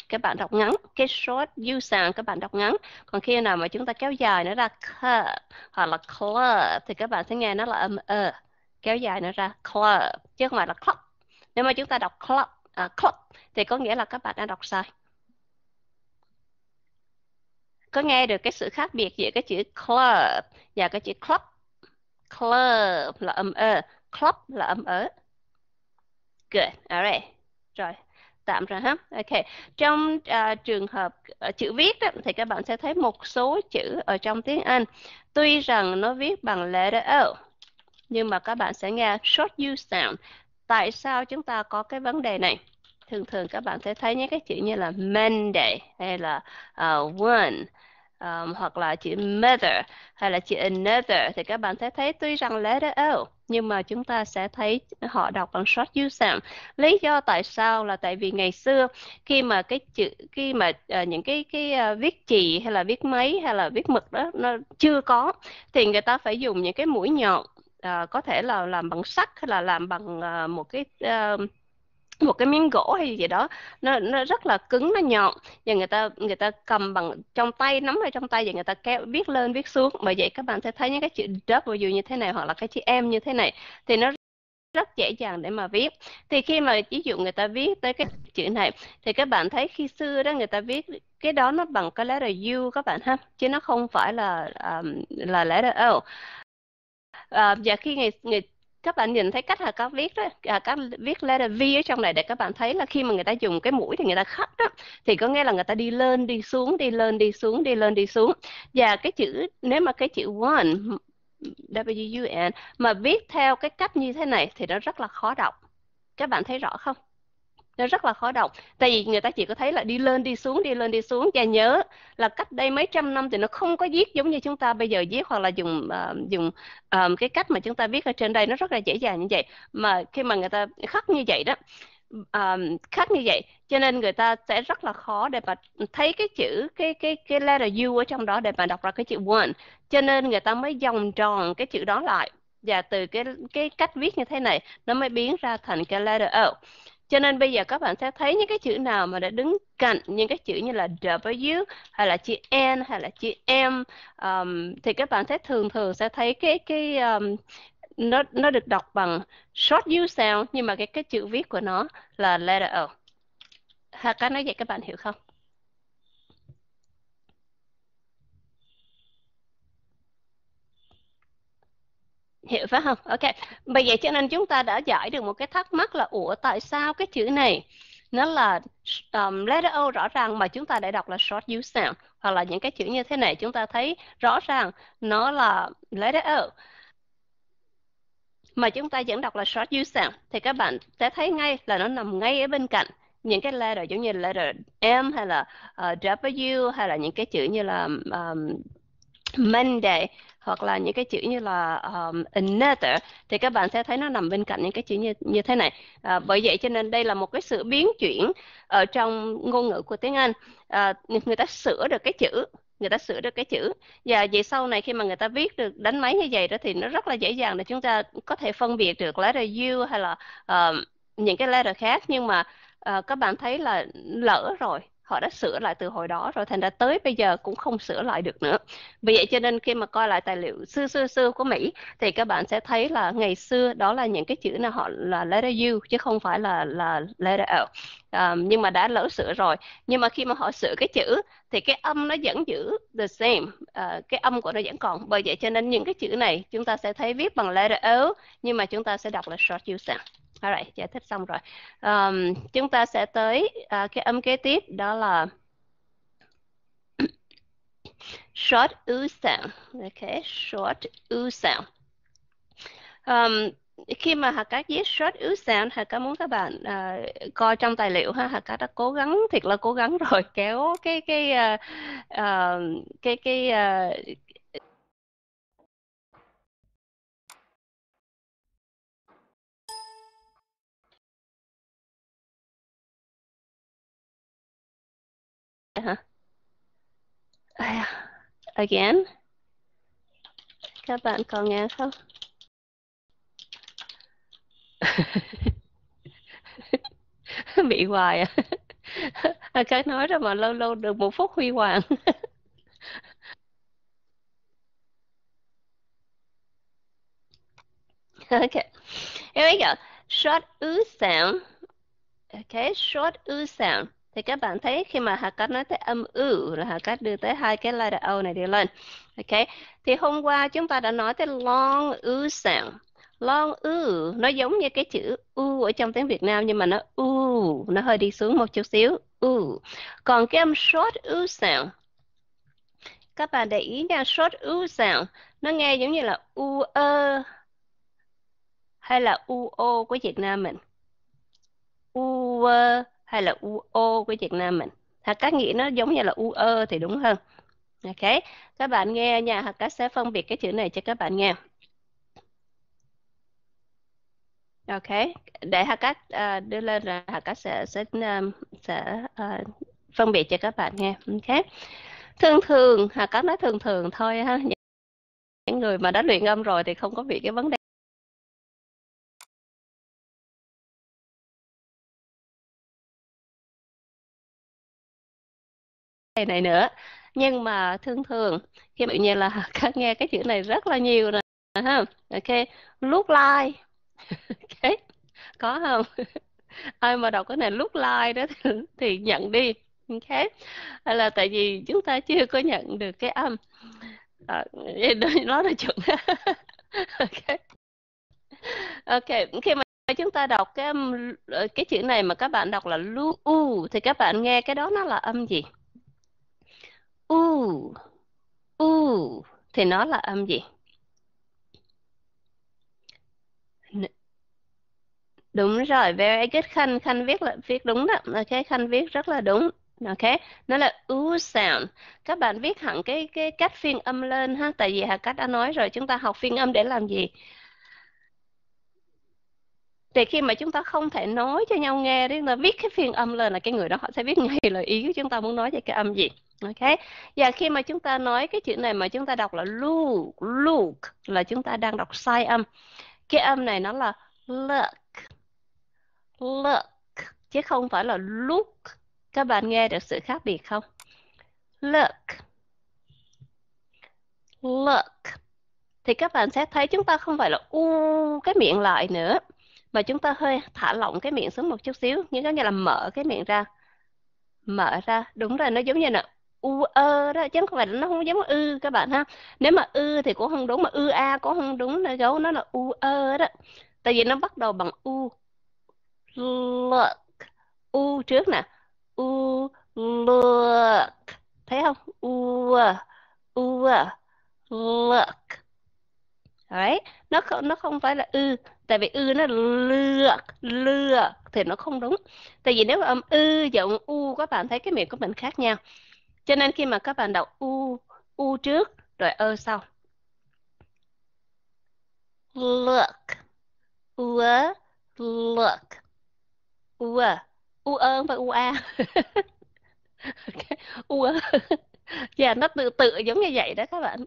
các bạn đọc ngắn cái short u sound các bạn đọc ngắn còn khi nào mà chúng ta kéo dài nó ra cur hoặc là club thì các bạn sẽ nghe nó là âm ơ kéo dài nó ra club chứ không phải là club nếu mà chúng ta đọc club à, club thì có nghĩa là các bạn đã đọc sai có nghe được cái sự khác biệt giữa cái chữ club và cái chữ club club là âm ơ club là âm ơ. good alright rồi tạm rồi ha ok trong uh, trường hợp uh, chữ viết đó, thì các bạn sẽ thấy một số chữ ở trong tiếng Anh tuy rằng nó viết bằng letter O nhưng mà các bạn sẽ nghe short u sound tại sao chúng ta có cái vấn đề này thường thường các bạn sẽ thấy những cái chữ như là Monday hay là uh, one um, hoặc là chữ mother hay là chữ another thì các bạn sẽ thấy tuy rằng letter O oh, nhưng mà chúng ta sẽ thấy họ đọc bằng short u sound. Lý do tại sao là tại vì ngày xưa khi mà cái chữ khi mà uh, những cái cái uh, viết chì hay là viết máy hay là viết mực đó nó chưa có thì người ta phải dùng những cái mũi nhọn à, có thể là làm bằng sắt hay là làm bằng à, một cái à, một cái miếng gỗ hay gì vậy đó nó, nó rất là cứng nó nhọn và người ta người ta cầm bằng trong tay nắm ở trong tay và người ta kéo viết lên viết xuống bởi vậy các bạn sẽ thấy những cái chữ W như thế này hoặc là cái chữ M như thế này thì nó rất dễ dàng để mà viết thì khi mà ví dụ người ta viết tới cái chữ này thì các bạn thấy khi xưa đó người ta viết cái đó nó bằng cái letter U các bạn ha chứ nó không phải là um, là letter O à, và khi người, người các bạn nhìn thấy cách là các viết đó à, các viết letter V ở trong này để các bạn thấy là khi mà người ta dùng cái mũi thì người ta khắc đó thì có nghe là người ta đi lên đi xuống đi lên đi xuống đi lên đi xuống và cái chữ nếu mà cái chữ one W U N mà viết theo cái cách như thế này thì nó rất là khó đọc các bạn thấy rõ không nó rất là khó đọc tại vì người ta chỉ có thấy là đi lên đi xuống đi lên đi xuống và nhớ là cách đây mấy trăm năm thì nó không có viết giống như chúng ta bây giờ viết hoặc là dùng uh, dùng uh, cái cách mà chúng ta viết ở trên đây nó rất là dễ dàng như vậy mà khi mà người ta khắc như vậy đó um, ờ, khác như vậy cho nên người ta sẽ rất là khó để mà thấy cái chữ cái cái cái letter u ở trong đó để mà đọc ra cái chữ one cho nên người ta mới vòng tròn cái chữ đó lại và từ cái cái cách viết như thế này nó mới biến ra thành cái letter o cho nên bây giờ các bạn sẽ thấy những cái chữ nào mà đã đứng cạnh những cái chữ như là W hay là chữ N hay là chữ M um, thì các bạn sẽ thường thường sẽ thấy cái cái um, nó nó được đọc bằng short U sound nhưng mà cái cái chữ viết của nó là letter O. Hà cái nói vậy các bạn hiểu không? hiểu phải không ok bởi vậy cho nên chúng ta đã giải được một cái thắc mắc là ủa tại sao cái chữ này nó là um, letter O rõ ràng mà chúng ta đã đọc là short u sound hoặc là những cái chữ như thế này chúng ta thấy rõ ràng nó là letter O mà chúng ta vẫn đọc là short u sound thì các bạn sẽ thấy ngay là nó nằm ngay ở bên cạnh những cái letter giống như letter M hay là uh, W hay là những cái chữ như là um, Monday hoặc là những cái chữ như là um, another thì các bạn sẽ thấy nó nằm bên cạnh những cái chữ như như thế này à, bởi vậy cho nên đây là một cái sự biến chuyển ở trong ngôn ngữ của tiếng Anh à, người ta sửa được cái chữ người ta sửa được cái chữ và về sau này khi mà người ta viết được đánh máy như vậy đó thì nó rất là dễ dàng để chúng ta có thể phân biệt được letter U hay là uh, những cái letter khác nhưng mà uh, các bạn thấy là lỡ rồi họ đã sửa lại từ hồi đó rồi thành ra tới bây giờ cũng không sửa lại được nữa vì vậy cho nên khi mà coi lại tài liệu xưa xưa xưa của Mỹ thì các bạn sẽ thấy là ngày xưa đó là những cái chữ là họ là letter U chứ không phải là là letter L um, nhưng mà đã lỡ sửa rồi nhưng mà khi mà họ sửa cái chữ thì cái âm nó vẫn giữ the same uh, cái âm của nó vẫn còn bởi vậy cho nên những cái chữ này chúng ta sẽ thấy viết bằng letter O nhưng mà chúng ta sẽ đọc là short u sound Alright, giải thích xong rồi. Um, chúng ta sẽ tới uh, cái âm kế tiếp đó là short u sound. Okay, short u sound. Um, khi mà hà cát viết short u sound hà cát muốn các bạn uh, coi trong tài liệu ha hà cát đã cố gắng thiệt là cố gắng rồi kéo cái cái uh, uh, cái cái uh, hả uh-huh. again các bạn có nghe không bị hoài à à, cái nói ra mà lâu lâu được một phút huy hoàng okay here we go short u sound okay short u sound thì các bạn thấy khi mà Hà Cát nói tới âm ư là Hà Cát đưa tới hai cái letter O này đi lên. Ok. Thì hôm qua chúng ta đã nói tới long ư sound. Long ư nó giống như cái chữ u ở trong tiếng Việt Nam nhưng mà nó u nó hơi đi xuống một chút xíu. U. Còn cái âm short ư sound các bạn để ý nha short u sound nó nghe giống như là u ơ hay là u ô của Việt Nam mình. U ơ uh, hay là UO của Việt Nam mình hoặc cát nghĩ nó giống như là UE thì đúng hơn ok các bạn nghe nha hoặc cát sẽ phân biệt cái chữ này cho các bạn nghe ok để hoặc cát uh, đưa lên rồi hoặc cát sẽ sẽ um, sẽ uh, phân biệt cho các bạn nghe ok thường thường hoặc cát nói thường thường thôi ha những người mà đã luyện âm rồi thì không có bị cái vấn đề đề này nữa nhưng mà thường thường khi bạn nghe là các nghe cái chữ này rất là nhiều rồi ha ok look like ok có không ai mà đọc cái này look like đó thì, thì nhận đi ok hay là tại vì chúng ta chưa có nhận được cái âm à, đó là chuẩn ok ok khi mà chúng ta đọc cái ờ, cái chữ này mà các bạn đọc là lu u thì các bạn nghe cái đó nó là âm gì u u thì nó là âm gì đúng rồi very good khanh khanh viết là viết đúng đó ok khanh viết rất là đúng ok nó là u sound các bạn viết hẳn cái cái cách phiên âm lên ha tại vì hà cách đã nói rồi chúng ta học phiên âm để làm gì Để khi mà chúng ta không thể nói cho nhau nghe đấy là viết cái phiên âm lên là cái người đó họ sẽ biết ngay lời ý của chúng ta muốn nói về cái âm gì Ok. Và dạ, khi mà chúng ta nói cái chữ này mà chúng ta đọc là look, look là chúng ta đang đọc sai âm. Cái âm này nó là look, look chứ không phải là look. Các bạn nghe được sự khác biệt không? Look, look. Thì các bạn sẽ thấy chúng ta không phải là u cái miệng lại nữa mà chúng ta hơi thả lỏng cái miệng xuống một chút xíu, nhưng có nghĩa là mở cái miệng ra mở ra đúng rồi nó giống như là u ơ e đó chứ không phải nó không giống ư các bạn ha nếu mà ư thì cũng không đúng mà ư a cũng không đúng nó gấu nó là u ơ e đó tại vì nó bắt đầu bằng u look u trước nè u look thấy không u u look đấy nó không nó không phải là ư tại vì ư nó lược lừa thì nó không đúng tại vì nếu mà âm ư giọng u các bạn thấy cái miệng của mình khác nhau cho nên khi mà các bạn đọc u u trước rồi ơ sau. Look. Ua, look. Ua. U ơn và u a. okay. Ua. Dạ nó tự tự giống như vậy đó các bạn.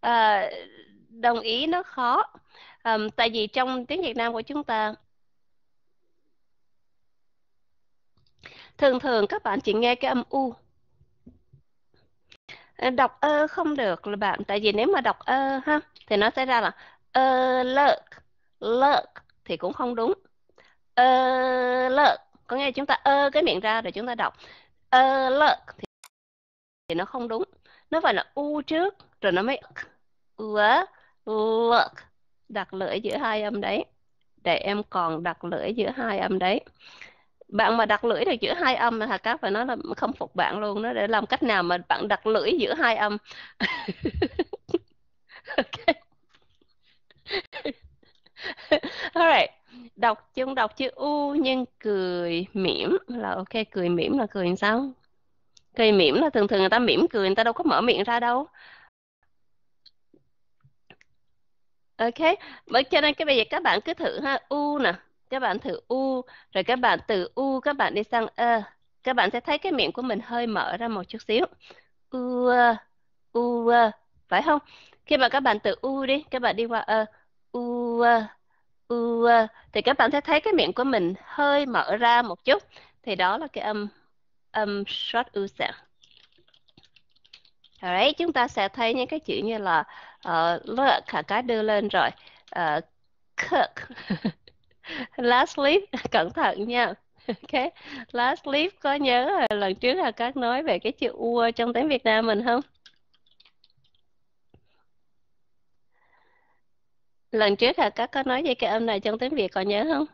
À, đồng ý nó khó. À, tại vì trong tiếng Việt Nam của chúng ta thường thường các bạn chỉ nghe cái âm u Ờ, đọc ơ không được là bạn tại vì nếu mà đọc ơ ha thì nó sẽ ra là ơ lợt lợt thì cũng không đúng ơ lợt có nghĩa chúng ta ơ cái miệng ra rồi chúng ta đọc ơ lợt thì, thì nó không đúng nó phải là u trước rồi nó mới ơ lợt đặt lưỡi giữa hai âm đấy để em còn đặt lưỡi giữa hai âm đấy bạn mà đặt lưỡi được giữa hai âm là các phải nói là không phục bạn luôn đó để làm cách nào mà bạn đặt lưỡi giữa hai âm ok all right Đọc chung đọc chữ U nhưng cười mỉm là ok, cười mỉm là cười sao? Cười mỉm là thường thường người ta mỉm cười, người ta đâu có mở miệng ra đâu. Ok, bởi cho nên cái bây giờ các bạn cứ thử ha, U nè, các bạn thử u rồi các bạn từ u các bạn đi sang ơ các bạn sẽ thấy cái miệng của mình hơi mở ra một chút xíu u u phải không khi mà các bạn từ u đi các bạn đi qua ơ u u thì các bạn sẽ thấy cái miệng của mình hơi mở ra một chút thì đó là cái âm âm short u sound đấy chúng ta sẽ thấy những cái chữ như là uh, look, cả cái đưa lên rồi. Uh, cook. last clip cẩn thận nha ok last clip có nhớ là lần trước là các nói về cái chữ u trong tiếng Việt Nam mình không lần trước là các có nói về cái âm này trong tiếng Việt còn nhớ không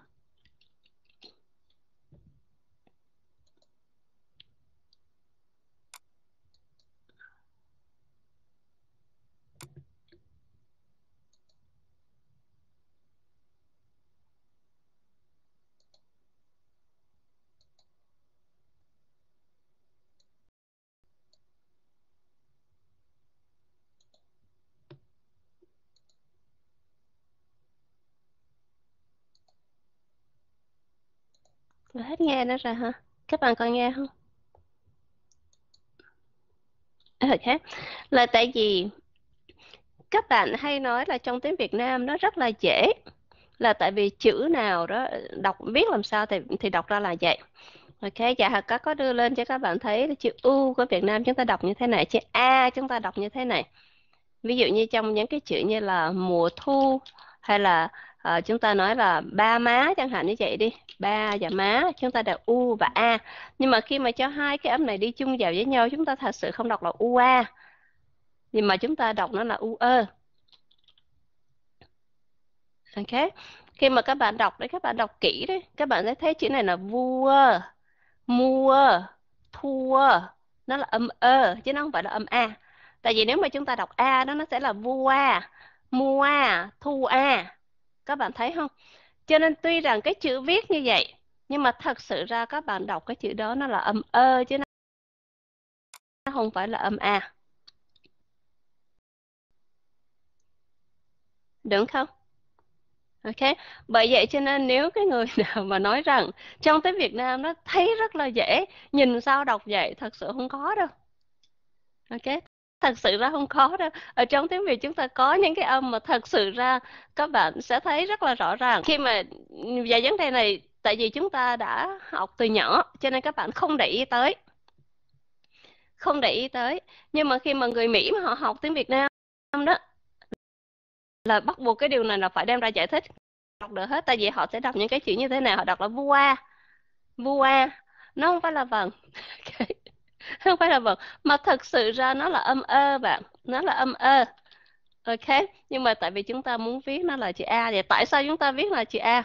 Mà hết nghe nó rồi hả? Các bạn còn nghe không? Ok. Ờ, là tại vì các bạn hay nói là trong tiếng Việt Nam nó rất là dễ là tại vì chữ nào đó đọc viết làm sao thì thì đọc ra là vậy. Ok, dạ có có đưa lên cho các bạn thấy là chữ U của Việt Nam chúng ta đọc như thế này, chữ A chúng ta đọc như thế này. Ví dụ như trong những cái chữ như là mùa thu hay là à, chúng ta nói là ba má chẳng hạn như vậy đi ba và má chúng ta đọc u và a nhưng mà khi mà cho hai cái âm này đi chung vào với nhau chúng ta thật sự không đọc là u a nhưng mà chúng ta đọc nó là u ơ e. ok khi mà các bạn đọc đấy các bạn đọc kỹ đấy các bạn sẽ thấy chữ này là vua mua thua nó là âm ơ e, chứ nó không phải là âm a tại vì nếu mà chúng ta đọc a đó nó sẽ là vua mua thua các bạn thấy không cho nên tuy rằng cái chữ viết như vậy nhưng mà thật sự ra các bạn đọc cái chữ đó nó là âm ơ chứ nó không phải là âm a đúng không ok bởi vậy cho nên nếu cái người nào mà nói rằng trong tiếng việt nam nó thấy rất là dễ nhìn sao đọc vậy thật sự không có đâu ok thật sự ra không khó đâu ở trong tiếng việt chúng ta có những cái âm mà thật sự ra các bạn sẽ thấy rất là rõ ràng khi mà về vấn đề này tại vì chúng ta đã học từ nhỏ cho nên các bạn không để ý tới không để ý tới nhưng mà khi mà người mỹ mà họ học tiếng việt nam đó là bắt buộc cái điều này là phải đem ra giải thích đọc được hết tại vì họ sẽ đọc những cái chữ như thế nào họ đọc là vua vua nó không phải là vần không phải là vật mà thật sự ra nó là âm ơ bạn nó là âm ơ ok nhưng mà tại vì chúng ta muốn viết nó là chữ a vậy tại sao chúng ta viết là chữ a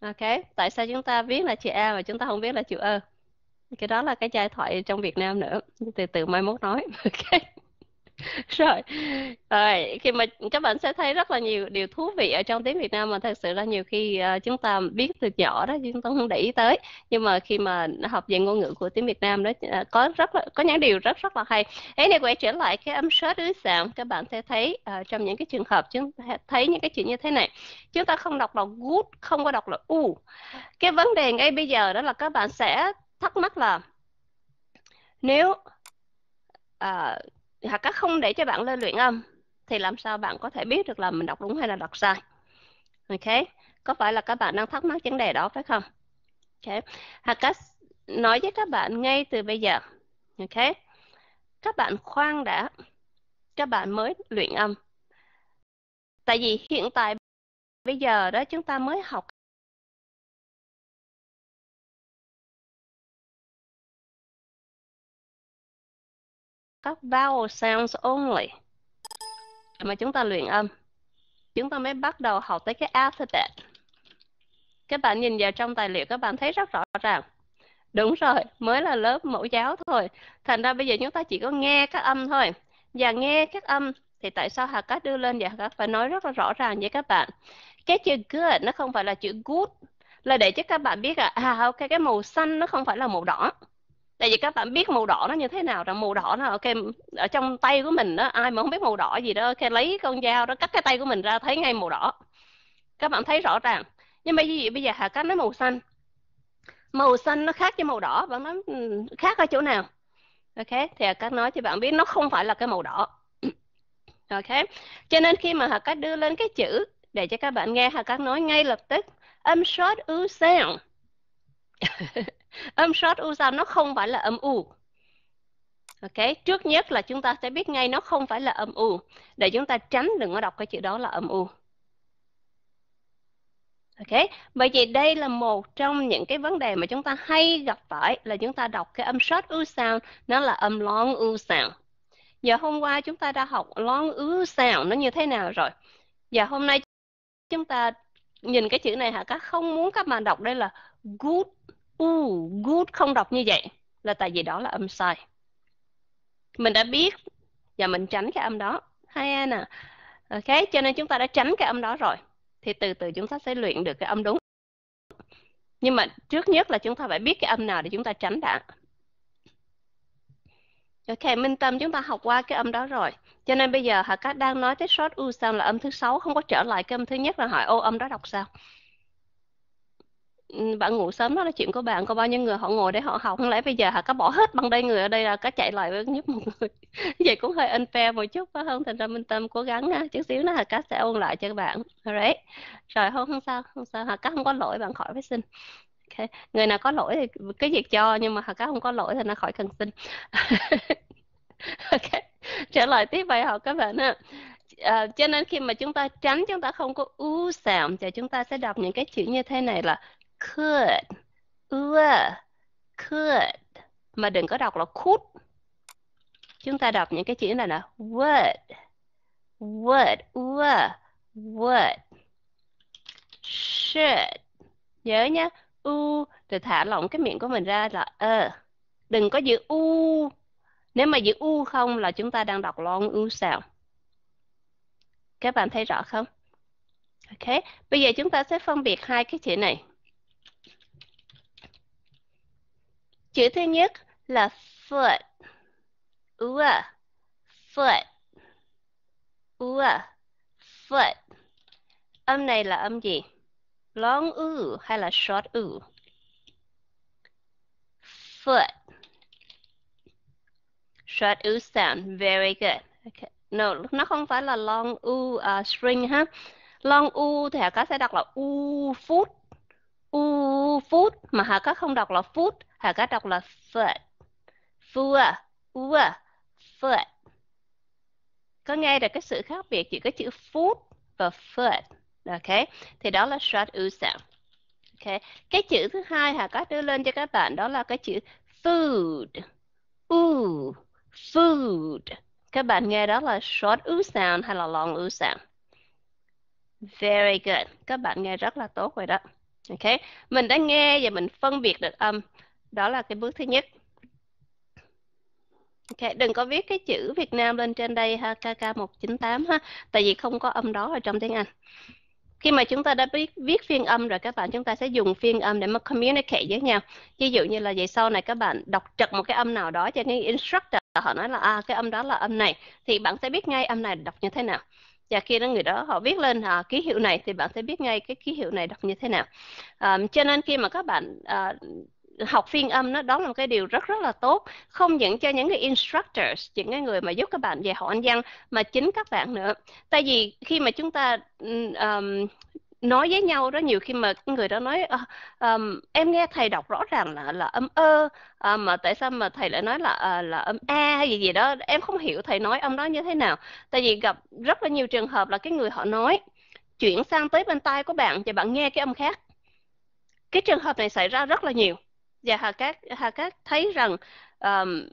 ok tại sao chúng ta viết là chữ a mà chúng ta không viết là chữ ơ cái đó là cái giai thoại trong việt nam nữa từ từ mai mốt nói ok rồi rồi khi mà các bạn sẽ thấy rất là nhiều điều thú vị ở trong tiếng Việt Nam mà thật sự là nhiều khi uh, chúng ta biết từ nhỏ đó chúng ta không để ý tới nhưng mà khi mà học về ngôn ngữ của tiếng Việt Nam đó uh, có rất là có những điều rất rất là hay ấy này quay trở lại cái âm sớt dưới sàn các bạn sẽ thấy uh, trong những cái trường hợp chúng ta thấy những cái chuyện như thế này chúng ta không đọc là good không có đọc là u cái vấn đề ngay bây giờ đó là các bạn sẽ thắc mắc là nếu uh, hoặc các không để cho bạn lên luyện âm thì làm sao bạn có thể biết được là mình đọc đúng hay là đọc sai ok có phải là các bạn đang thắc mắc vấn đề đó phải không ok hoặc các nói với các bạn ngay từ bây giờ ok các bạn khoan đã các bạn mới luyện âm tại vì hiện tại bây giờ đó chúng ta mới học các vowel sounds only mà chúng ta luyện âm chúng ta mới bắt đầu học tới cái alphabet các bạn nhìn vào trong tài liệu các bạn thấy rất rõ ràng đúng rồi mới là lớp mẫu giáo thôi thành ra bây giờ chúng ta chỉ có nghe các âm thôi và nghe các âm thì tại sao Hà Cát đưa lên và Hà Cát phải nói rất là rõ ràng với các bạn cái chữ good nó không phải là chữ good là để cho các bạn biết là à ok cái màu xanh nó không phải là màu đỏ tại vì các bạn biết màu đỏ nó như thế nào rằng màu đỏ nó ok ở trong tay của mình đó ai mà không biết màu đỏ gì đó ok lấy con dao đó cắt cái tay của mình ra thấy ngay màu đỏ các bạn thấy rõ ràng nhưng mà gì bây giờ hà cắt nó màu xanh màu xanh nó khác với màu đỏ bạn nói ừ, khác ở chỗ nào ok thì hà cắt nói cho bạn biết nó không phải là cái màu đỏ ok cho nên khi mà hà cắt đưa lên cái chữ để cho các bạn nghe hà cắt nói ngay lập tức âm short u sound âm short u sound nó không phải là âm u ok trước nhất là chúng ta sẽ biết ngay nó không phải là âm u để chúng ta tránh đừng có đọc cái chữ đó là âm u ok bởi vì đây là một trong những cái vấn đề mà chúng ta hay gặp phải là chúng ta đọc cái âm short u sound nó là âm long u sound giờ hôm qua chúng ta đã học long u sound nó như thế nào rồi giờ hôm nay chúng ta nhìn cái chữ này hả các không muốn các bạn đọc đây là good uh, good không đọc như vậy là tại vì đó là âm sai mình đã biết và mình tránh cái âm đó hay Anna à, ok cho nên chúng ta đã tránh cái âm đó rồi thì từ từ chúng ta sẽ luyện được cái âm đúng nhưng mà trước nhất là chúng ta phải biết cái âm nào để chúng ta tránh đã ok minh tâm chúng ta học qua cái âm đó rồi cho nên bây giờ họ các đang nói tới short u xong là âm thứ sáu không có trở lại cái âm thứ nhất là hỏi ô âm đó đọc sao Ừ, bạn ngủ sớm đó là chuyện của bạn có bao nhiêu người họ ngồi để họ học không lẽ bây giờ họ có bỏ hết bằng đây người ở đây là có chạy lại với nhất một người vậy cũng hơi unfair một chút phải không thành ra minh tâm cố gắng ha à, chút xíu nữa hả cá sẽ ôn lại cho các bạn right. rồi không không sao không sao hả cá không có lỗi bạn khỏi phải xin okay. người nào có lỗi thì cứ việc cho nhưng mà hả cá không có lỗi thì nó khỏi cần xin ok trở lại tiếp bài học các bạn ha à, cho nên khi mà chúng ta tránh chúng ta không có u sound thì chúng ta sẽ đọc những cái chữ như thế này là could ưa could mà đừng có đọc là could chúng ta đọc những cái chữ này là would would ưa would should nhớ nhá u rồi thả lỏng cái miệng của mình ra là ơ đừng có giữ u nếu mà giữ u không là chúng ta đang đọc long u sound các bạn thấy rõ không ok bây giờ chúng ta sẽ phân biệt hai cái chữ này Chữ thứ nhất là foot. Ua, foot. Ua, foot. Âm này là âm gì? Long u hay là short u? Foot. Short u sound. Very good. Okay. No, nó không phải là long u uh, à, string ha. Long u thì các sẽ đọc là u foot. U foot mà các không đọc là foot Hà các đọc là foot. Foot, foot, foot. Có nghe được cái sự khác biệt giữa cái chữ foot và foot. Ok, thì đó là short u sound. Ok, cái chữ thứ hai Hà các đưa lên cho các bạn đó là cái chữ food. U, food. Các bạn nghe đó là short u sound hay là long u sound. Very good. Các bạn nghe rất là tốt rồi đó. Ok, mình đã nghe và mình phân biệt được âm. Um, đó là cái bước thứ nhất Okay, đừng có viết cái chữ Việt Nam lên trên đây ha KK198 ha tại vì không có âm đó ở trong tiếng Anh khi mà chúng ta đã biết viết phiên âm rồi các bạn chúng ta sẽ dùng phiên âm để mà communicate với nhau ví dụ như là vậy sau này các bạn đọc trật một cái âm nào đó cho cái instructor họ nói là à, cái âm đó là âm này thì bạn sẽ biết ngay âm này đọc như thế nào và khi đó người đó họ viết lên à, ký hiệu này thì bạn sẽ biết ngay cái ký hiệu này đọc như thế nào à, cho nên khi mà các bạn à, học phiên âm nó đó là một cái điều rất rất là tốt không những cho những cái instructors những cái người mà giúp các bạn về học Anh văn mà chính các bạn nữa tại vì khi mà chúng ta um, nói với nhau đó nhiều khi mà người đó nói à, um, em nghe thầy đọc rõ ràng là là âm ơ à, mà tại sao mà thầy lại nói là à, là âm a hay gì gì đó em không hiểu thầy nói âm đó như thế nào tại vì gặp rất là nhiều trường hợp là cái người họ nói chuyển sang tới bên tai của bạn và bạn nghe cái âm khác cái trường hợp này xảy ra rất là nhiều và dạ, Hà Cát Hà Cát thấy rằng um,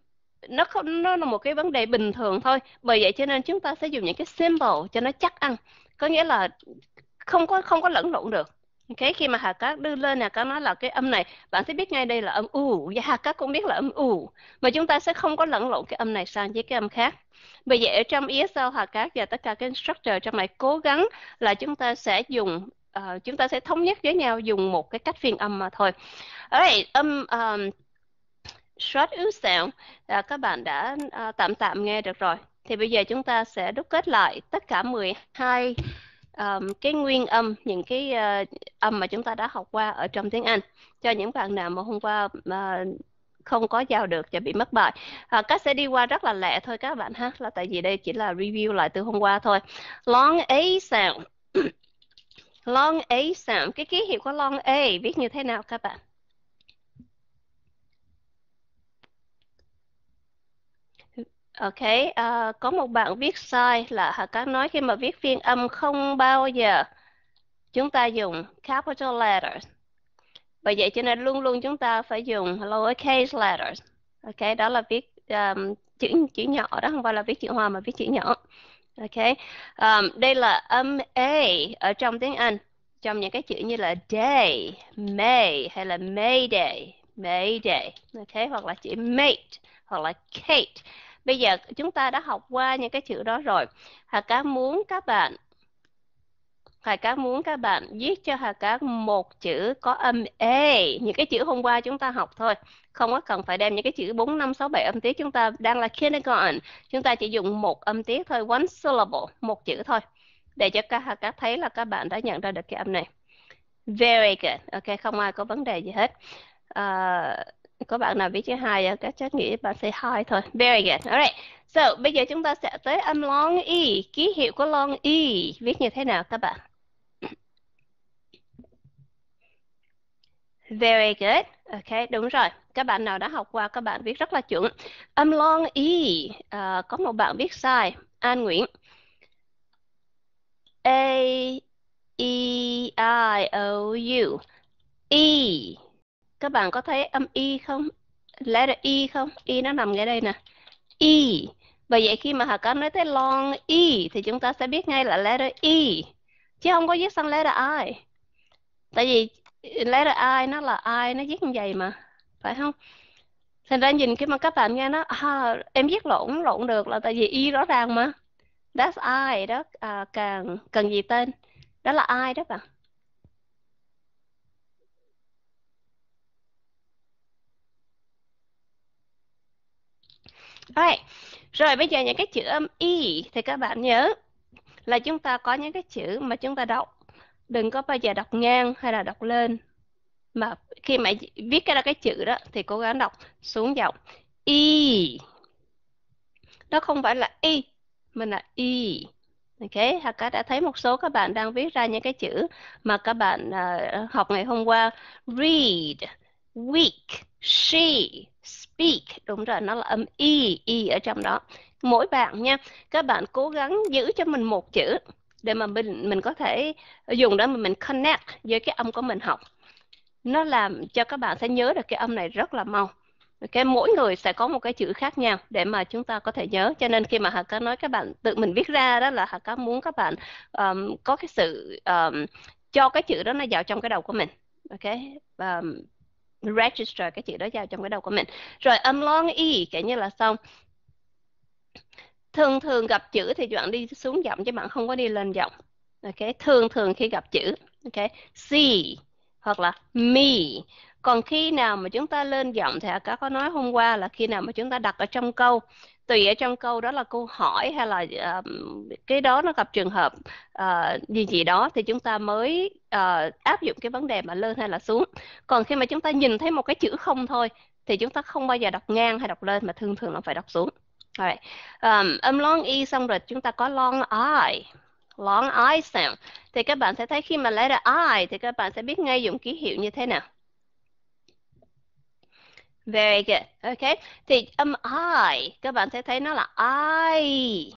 nó không nó là một cái vấn đề bình thường thôi bởi vậy cho nên chúng ta sẽ dùng những cái symbol cho nó chắc ăn có nghĩa là không có không có lẫn lộn được Okay, khi mà Hà Cát đưa lên Hà Cát nói là cái âm này bạn sẽ biết ngay đây là âm u và dạ, Hà Cát cũng biết là âm u mà chúng ta sẽ không có lẫn lộn cái âm này sang với cái âm khác bởi vậy ở trong ESL Hà Cát và tất cả các instructor trong này cố gắng là chúng ta sẽ dùng uh, chúng ta sẽ thống nhất với nhau dùng một cái cách phiên âm mà thôi alright âm um, um, short ứ sound à, các bạn đã à, tạm tạm nghe được rồi thì bây giờ chúng ta sẽ đúc kết lại tất cả 12 um, cái nguyên âm những cái uh, âm mà chúng ta đã học qua ở trong tiếng Anh cho những bạn nào mà hôm qua uh, không có giao được và bị mất bài à, các sẽ đi qua rất là lẹ thôi các bạn ha là tại vì đây chỉ là review lại từ hôm qua thôi long a sound long a sound cái ký hiệu của long a viết như thế nào các bạn Ok, à, có một bạn viết sai là Hà Cát nói khi mà viết phiên âm không bao giờ chúng ta dùng capital letters. Bởi vậy cho nên luôn luôn chúng ta phải dùng lowercase letters. Ok, đó là viết um, chữ chữ nhỏ đó không phải là viết chữ hoa mà viết chữ nhỏ. Ok, um, đây là âm A ở trong tiếng Anh trong những cái chữ như là day, may hay là mayday, mayday, ok hoặc là chữ mate hoặc là Kate. Bây giờ chúng ta đã học qua những cái chữ đó rồi. Hà cá muốn các bạn Hà Cát muốn các bạn viết cho Hà Cát một chữ có âm E. Những cái chữ hôm qua chúng ta học thôi. Không có cần phải đem những cái chữ 4, 5, 6, 7 âm tiết. Chúng ta đang là kindergarten. Chúng ta chỉ dùng một âm tiết thôi. One syllable, một chữ thôi. Để cho các Hà Cát thấy là các bạn đã nhận ra được cái âm này. Very good. Ok, không ai có vấn đề gì hết. Uh, có bạn nào biết chữ hai các chắc nghĩ bạn sẽ hai thôi very good alright so bây giờ chúng ta sẽ tới âm long e ký hiệu của long e viết như thế nào các bạn Very good. Ok, đúng rồi. Các bạn nào đã học qua, các bạn viết rất là chuẩn. Âm long y, à, có một bạn viết sai. An Nguyễn. A, E, I, O, U. E. Các bạn có thấy âm Y không? Letter E không? E nó nằm ngay đây nè. E. và vậy khi mà Hà Cát nói tới long E thì chúng ta sẽ biết ngay là letter E. Chứ không có viết sang letter I. Tại vì ra ai nó là ai nó viết như vậy mà phải không thành ra nhìn khi mà các bạn nghe nó à, em viết lộn lộn được là tại vì y rõ ràng mà that's ai đó à, càng cần gì tên đó là ai đó bạn Alright. Rồi bây giờ những cái chữ âm y thì các bạn nhớ là chúng ta có những cái chữ mà chúng ta đọc đừng có bao giờ đọc ngang hay là đọc lên mà khi mà viết ra cái chữ đó thì cố gắng đọc xuống giọng y đó không phải là y mình là y ok haka đã thấy một số các bạn đang viết ra những cái chữ mà các bạn uh, học ngày hôm qua read week she speak đúng rồi nó là âm y y ở trong đó mỗi bạn nha các bạn cố gắng giữ cho mình một chữ để mà mình mình có thể dùng đó mà mình connect với cái âm của mình học nó làm cho các bạn sẽ nhớ được cái âm này rất là mau cái okay, mỗi người sẽ có một cái chữ khác nhau để mà chúng ta có thể nhớ cho nên khi mà hà cá nói các bạn tự mình viết ra đó là hà cá muốn các bạn um, có cái sự um, cho cái chữ đó nó vào trong cái đầu của mình ok um, register cái chữ đó vào trong cái đầu của mình rồi âm long y kể như là xong thường thường gặp chữ thì bạn đi xuống giọng chứ bạn không có đi lên giọng ok thường thường khi gặp chữ ok see hoặc là me còn khi nào mà chúng ta lên giọng thì các có nói hôm qua là khi nào mà chúng ta đặt ở trong câu tùy ở trong câu đó là câu hỏi hay là uh, cái đó nó gặp trường hợp uh, gì gì đó thì chúng ta mới uh, áp dụng cái vấn đề mà lên hay là xuống còn khi mà chúng ta nhìn thấy một cái chữ không thôi thì chúng ta không bao giờ đọc ngang hay đọc lên mà thường thường là phải đọc xuống Alright. Um, âm long y xong rồi chúng ta có long i. Long i sound. Thì các bạn sẽ thấy khi mà lấy ra i thì các bạn sẽ biết ngay dùng ký hiệu như thế nào. Very good. Okay. Thì âm I, các bạn sẽ thấy nó là I.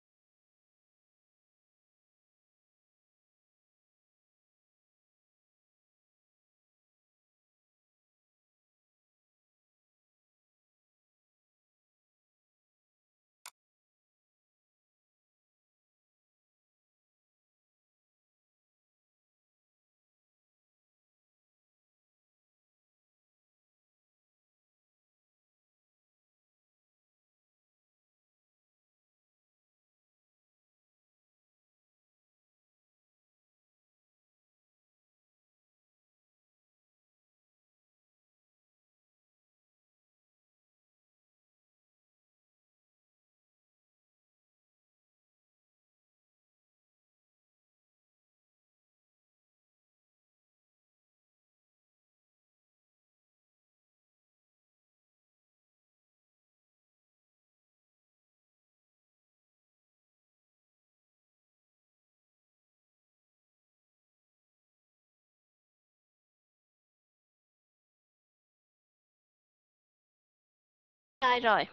sai rồi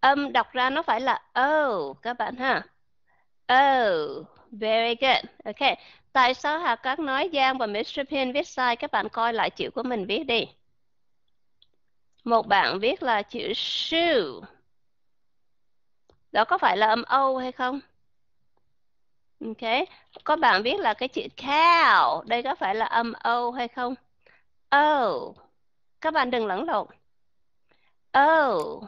âm đọc ra nó phải là oh các bạn ha oh very good ok tại sao hà các nói giang và Mr. Pin viết sai các bạn coi lại chữ của mình viết đi một bạn viết là chữ shoe đó có phải là âm ô hay không ok có bạn viết là cái chữ cow đây có phải là âm ô hay không o oh. Các bạn đừng lẫn lộn. Oh.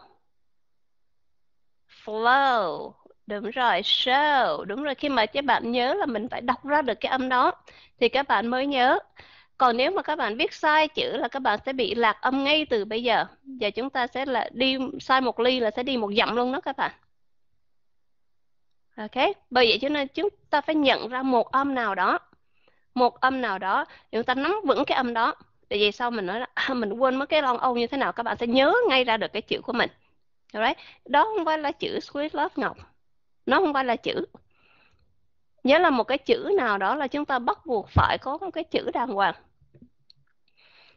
Flow. Đúng rồi, show. Đúng rồi, khi mà các bạn nhớ là mình phải đọc ra được cái âm đó thì các bạn mới nhớ. Còn nếu mà các bạn viết sai chữ là các bạn sẽ bị lạc âm ngay từ bây giờ. Giờ chúng ta sẽ là đi sai một ly là sẽ đi một dặm luôn đó các bạn. Ok, bởi vậy cho nên chúng ta phải nhận ra một âm nào đó. Một âm nào đó, chúng ta nắm vững cái âm đó tại vì sau mình nói là, à, mình quên mất cái lon âu như thế nào các bạn sẽ nhớ ngay ra được cái chữ của mình right? đó không phải là chữ sweet love ngọc nó không phải là chữ nhớ là một cái chữ nào đó là chúng ta bắt buộc phải có một cái chữ đàng hoàng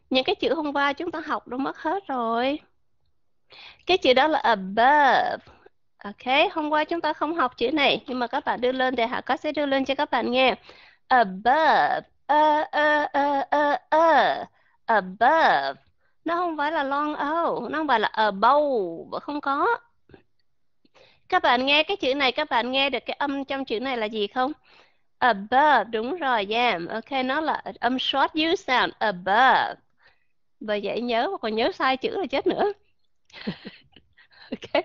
những cái chữ hôm qua chúng ta học nó mất hết rồi cái chữ đó là above ok hôm qua chúng ta không học chữ này nhưng mà các bạn đưa lên để hạ có sẽ đưa lên cho các bạn nghe above uh, uh, uh, uh, uh above nó không phải là long o nó không phải là above không có các bạn nghe cái chữ này các bạn nghe được cái âm trong chữ này là gì không above đúng rồi yeah ok nó là âm short u sound above Và vậy nhớ còn nhớ sai chữ là chết nữa ok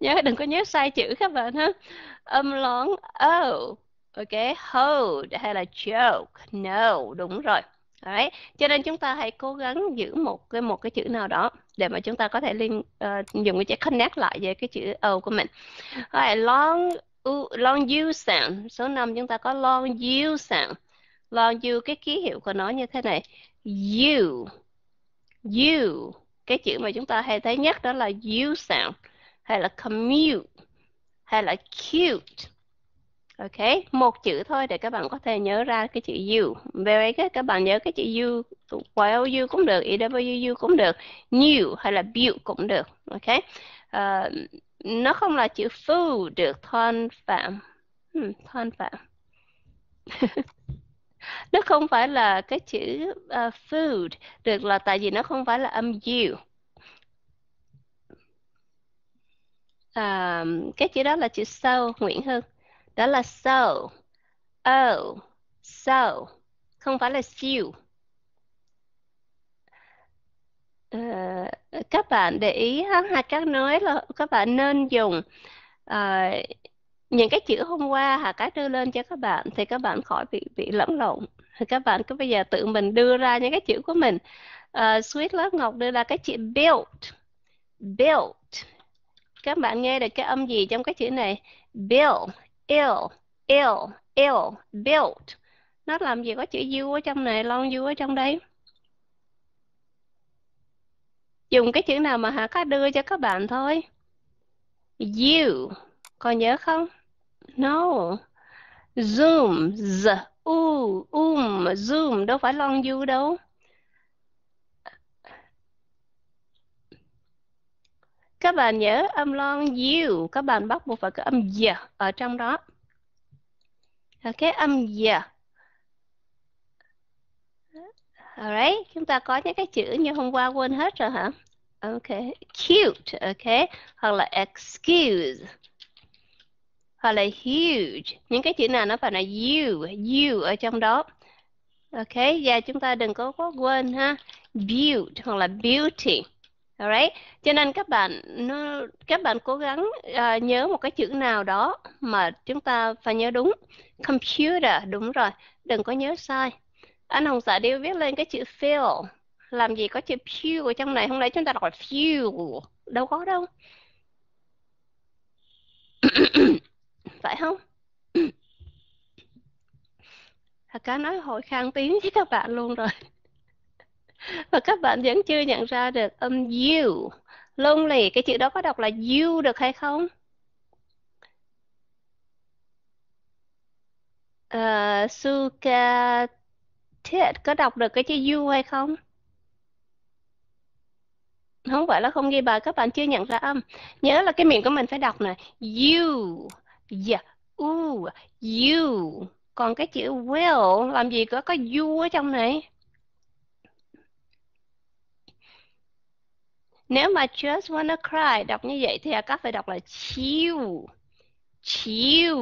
nhớ đừng có nhớ sai chữ các bạn ha âm long o ok hold hay là joke no đúng rồi Đấy, cho nên chúng ta hãy cố gắng giữ một cái một cái chữ nào đó để mà chúng ta có thể liên uh, dùng cái chữ connect lại với cái chữ O của mình. Rồi, long u, long u sound. Số 5 chúng ta có long u sound. Long u cái ký hiệu của nó như thế này. U. U. Cái chữ mà chúng ta hay thấy nhất đó là u sound hay là commute hay là cute Ok, một chữ thôi để các bạn có thể nhớ ra cái chữ U. Very good, các bạn nhớ cái chữ U, well U cũng được, EWU cũng được, new hay là build cũng được. Ok, uh, nó không là chữ food được, thon phạm. Hmm, thon phạm. nó không phải là cái chữ uh, food được là tại vì nó không phải là âm U. Uh, cái chữ đó là chữ sâu, Nguyễn Hưng đó là so oh so không phải là few uh, ờ, các bạn để ý ha, hai các nói là các bạn nên dùng uh, những cái chữ hôm qua hà cá đưa lên cho các bạn thì các bạn khỏi bị bị lẫn lộn thì các bạn cứ bây giờ tự mình đưa ra những cái chữ của mình uh, Sweet Love Ngọc đưa ra cái chữ built built các bạn nghe được cái âm gì trong cái chữ này build ill, ill, ill, built. Nó làm gì có chữ u ở trong này, long u ở trong đấy. Dùng cái chữ nào mà Hà có đưa cho các bạn thôi. You, còn nhớ không? No. Zoom, z, u, um, zoom, đâu phải long u đâu. Các bạn nhớ âm long u, các bạn bắt buộc phải có âm d ở trong đó. Ok, âm d. Alright, chúng ta có những cái chữ như hôm qua quên hết rồi hả? Ok, cute, ok, hoặc là excuse, hoặc là huge. Những cái chữ nào nó phải là u, u ở trong đó. Ok, và chúng ta đừng có, có quên ha, beauty hoặc là beauty. Alright. Cho nên các bạn nó các bạn cố gắng uh, nhớ một cái chữ nào đó mà chúng ta phải nhớ đúng. Computer đúng rồi, đừng có nhớ sai. Anh Hồng Xã đều viết lên cái chữ fill. Làm gì có chữ pew ở trong này, không lẽ chúng ta đọc là few. Đâu có đâu. phải không? Thật cá nói hội khang tiếng với các bạn luôn rồi và các bạn vẫn chưa nhận ra được âm u lonely cái chữ đó có đọc là you được hay không uh, suka thiệt có đọc được cái chữ you hay không không phải là không ghi bài các bạn chưa nhận ra âm nhớ là cái miệng của mình phải đọc này you yeah, dạ, u you còn cái chữ will làm gì có có you ở trong này Nếu mà just wanna cry đọc như vậy thì các phải đọc là chill. Chill.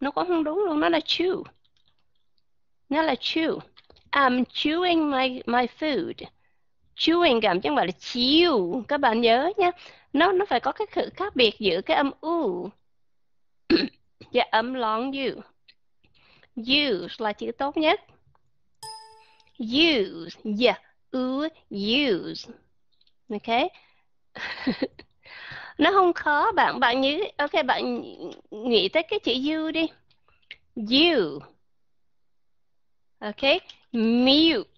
Nó có không đúng luôn, nó là chew. Nó là chew. I'm chewing my my food. Chewing gum chứ phải là chew. Các bạn nhớ nha. Nó nó phải có cái sự khác biệt giữa cái âm u và dạ, âm long u. Use là chữ tốt nhất. Use, yeah, dạ, u, use ok nó không khó bạn bạn nhớ ok bạn nghĩ tới cái chữ you đi you ok mute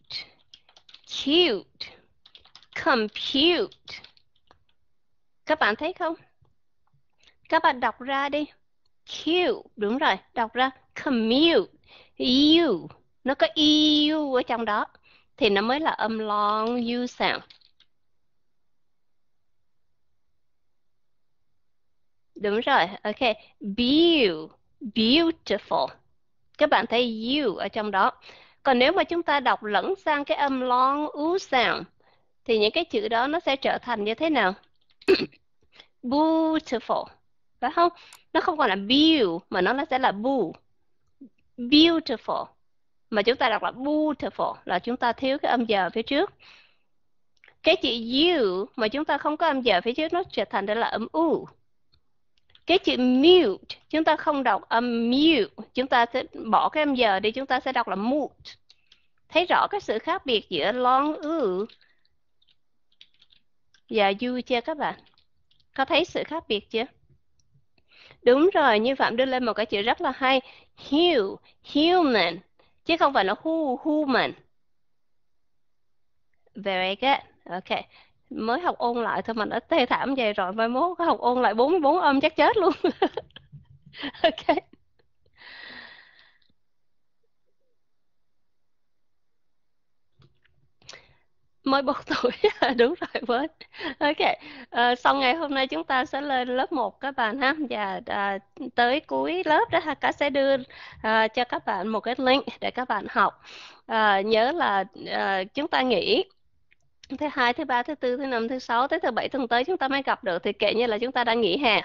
cute compute các bạn thấy không các bạn đọc ra đi cute đúng rồi đọc ra commute you nó có eu ở trong đó thì nó mới là âm long u sound Đúng rồi, ok. Beau, beautiful. Các bạn thấy you ở trong đó. Còn nếu mà chúng ta đọc lẫn sang cái âm long u sound thì những cái chữ đó nó sẽ trở thành như thế nào? beautiful. Phải không? Nó không còn là beautiful mà nó sẽ là bu. Beautiful. Mà chúng ta đọc là beautiful là chúng ta thiếu cái âm giờ phía trước cái chữ you mà chúng ta không có âm giờ phía trước nó trở thành ra là âm u cái chữ mute chúng ta không đọc âm mute chúng ta sẽ bỏ cái âm giờ đi chúng ta sẽ đọc là mute thấy rõ cái sự khác biệt giữa long ư dạ, và du chưa các bạn có thấy sự khác biệt chưa đúng rồi như phạm đưa lên một cái chữ rất là hay hu human chứ không phải là who human very good okay mới học ôn lại thôi mà đã tê thảm vậy rồi mai mốt học ôn lại 44 âm chắc chết luôn ok mới bốn tuổi đúng rồi với ok à, sau ngày hôm nay chúng ta sẽ lên lớp 1 các bạn ha và à, tới cuối lớp đó ha sẽ đưa à, cho các bạn một cái link để các bạn học à, nhớ là à, chúng ta nghỉ thứ hai thứ ba thứ tư thứ năm thứ sáu tới thứ bảy tuần tới chúng ta mới gặp được thì kể như là chúng ta đang nghỉ hè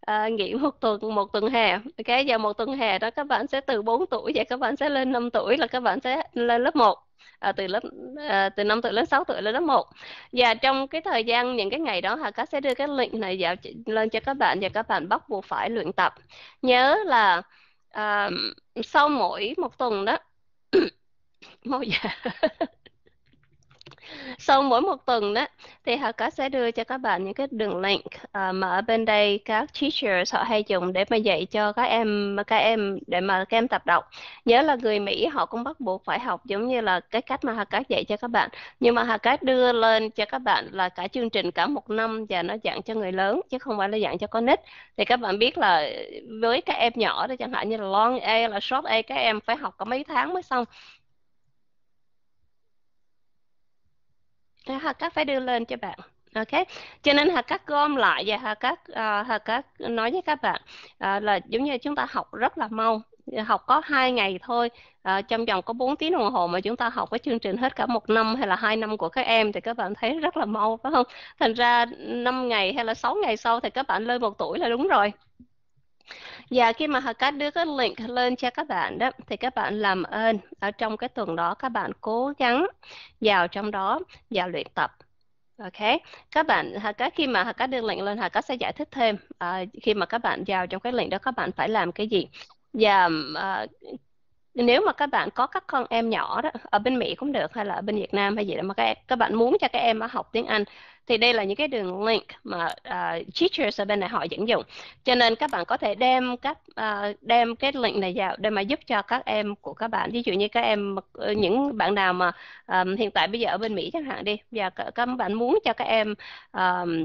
à, nghỉ một tuần một tuần hè ok giờ một tuần hè đó các bạn sẽ từ 4 tuổi vậy các bạn sẽ lên 5 tuổi là các bạn sẽ lên lớp 1 à, từ lớp à, từ năm tuổi lên 6 tuổi lên lớp 1 và trong cái thời gian những cái ngày đó Hà các sẽ đưa cái link này vào lên cho các bạn và các bạn bắt buộc phải luyện tập nhớ là à, sau mỗi một tuần đó mau giờ sau mỗi một tuần đó thì họ có sẽ đưa cho các bạn những cái đường link uh, mà ở bên đây các teachers họ hay dùng để mà dạy cho các em các em để mà các em tập đọc nhớ là người Mỹ họ cũng bắt buộc phải học giống như là cái cách mà họ các dạy cho các bạn nhưng mà họ các đưa lên cho các bạn là cả chương trình cả một năm và nó dạng cho người lớn chứ không phải là dạng cho con nít thì các bạn biết là với các em nhỏ đó chẳng hạn như là long A là short A các em phải học cả mấy tháng mới xong Hà Cát phải đưa lên cho bạn. Ok, cho nên Hà Cát gom lại và Hà Cát uh, à, Hà Cát nói với các bạn à, là giống như chúng ta học rất là mau, học có hai ngày thôi à, trong vòng có 4 tiếng đồng hồ mà chúng ta học cái chương trình hết cả một năm hay là hai năm của các em thì các bạn thấy rất là mau phải không thành ra 5 ngày hay là 6 ngày sau thì các bạn lên một tuổi là đúng rồi Dạ, khi mà Hạt đưa cái link lên cho các bạn đó, thì các bạn làm ơn ở trong cái tuần đó các bạn cố gắng vào trong đó, vào luyện tập. Ok, các bạn Haka khi mà Haka đưa lệnh lên Haka sẽ giải thích thêm à, khi mà các bạn vào trong cái lệnh đó các bạn phải làm cái gì và à, nếu mà các bạn có các con em nhỏ đó ở bên Mỹ cũng được hay là ở bên Việt Nam hay gì đó mà các các bạn muốn cho các em học tiếng Anh thì đây là những cái đường link mà uh, teachers ở bên này họ dẫn dụng cho nên các bạn có thể đem các uh, đem cái link này vào để mà giúp cho các em của các bạn ví dụ như các em ờ, những bạn nào mà um, hiện tại bây giờ ở bên Mỹ chẳng hạn đi và các bạn muốn cho các em um,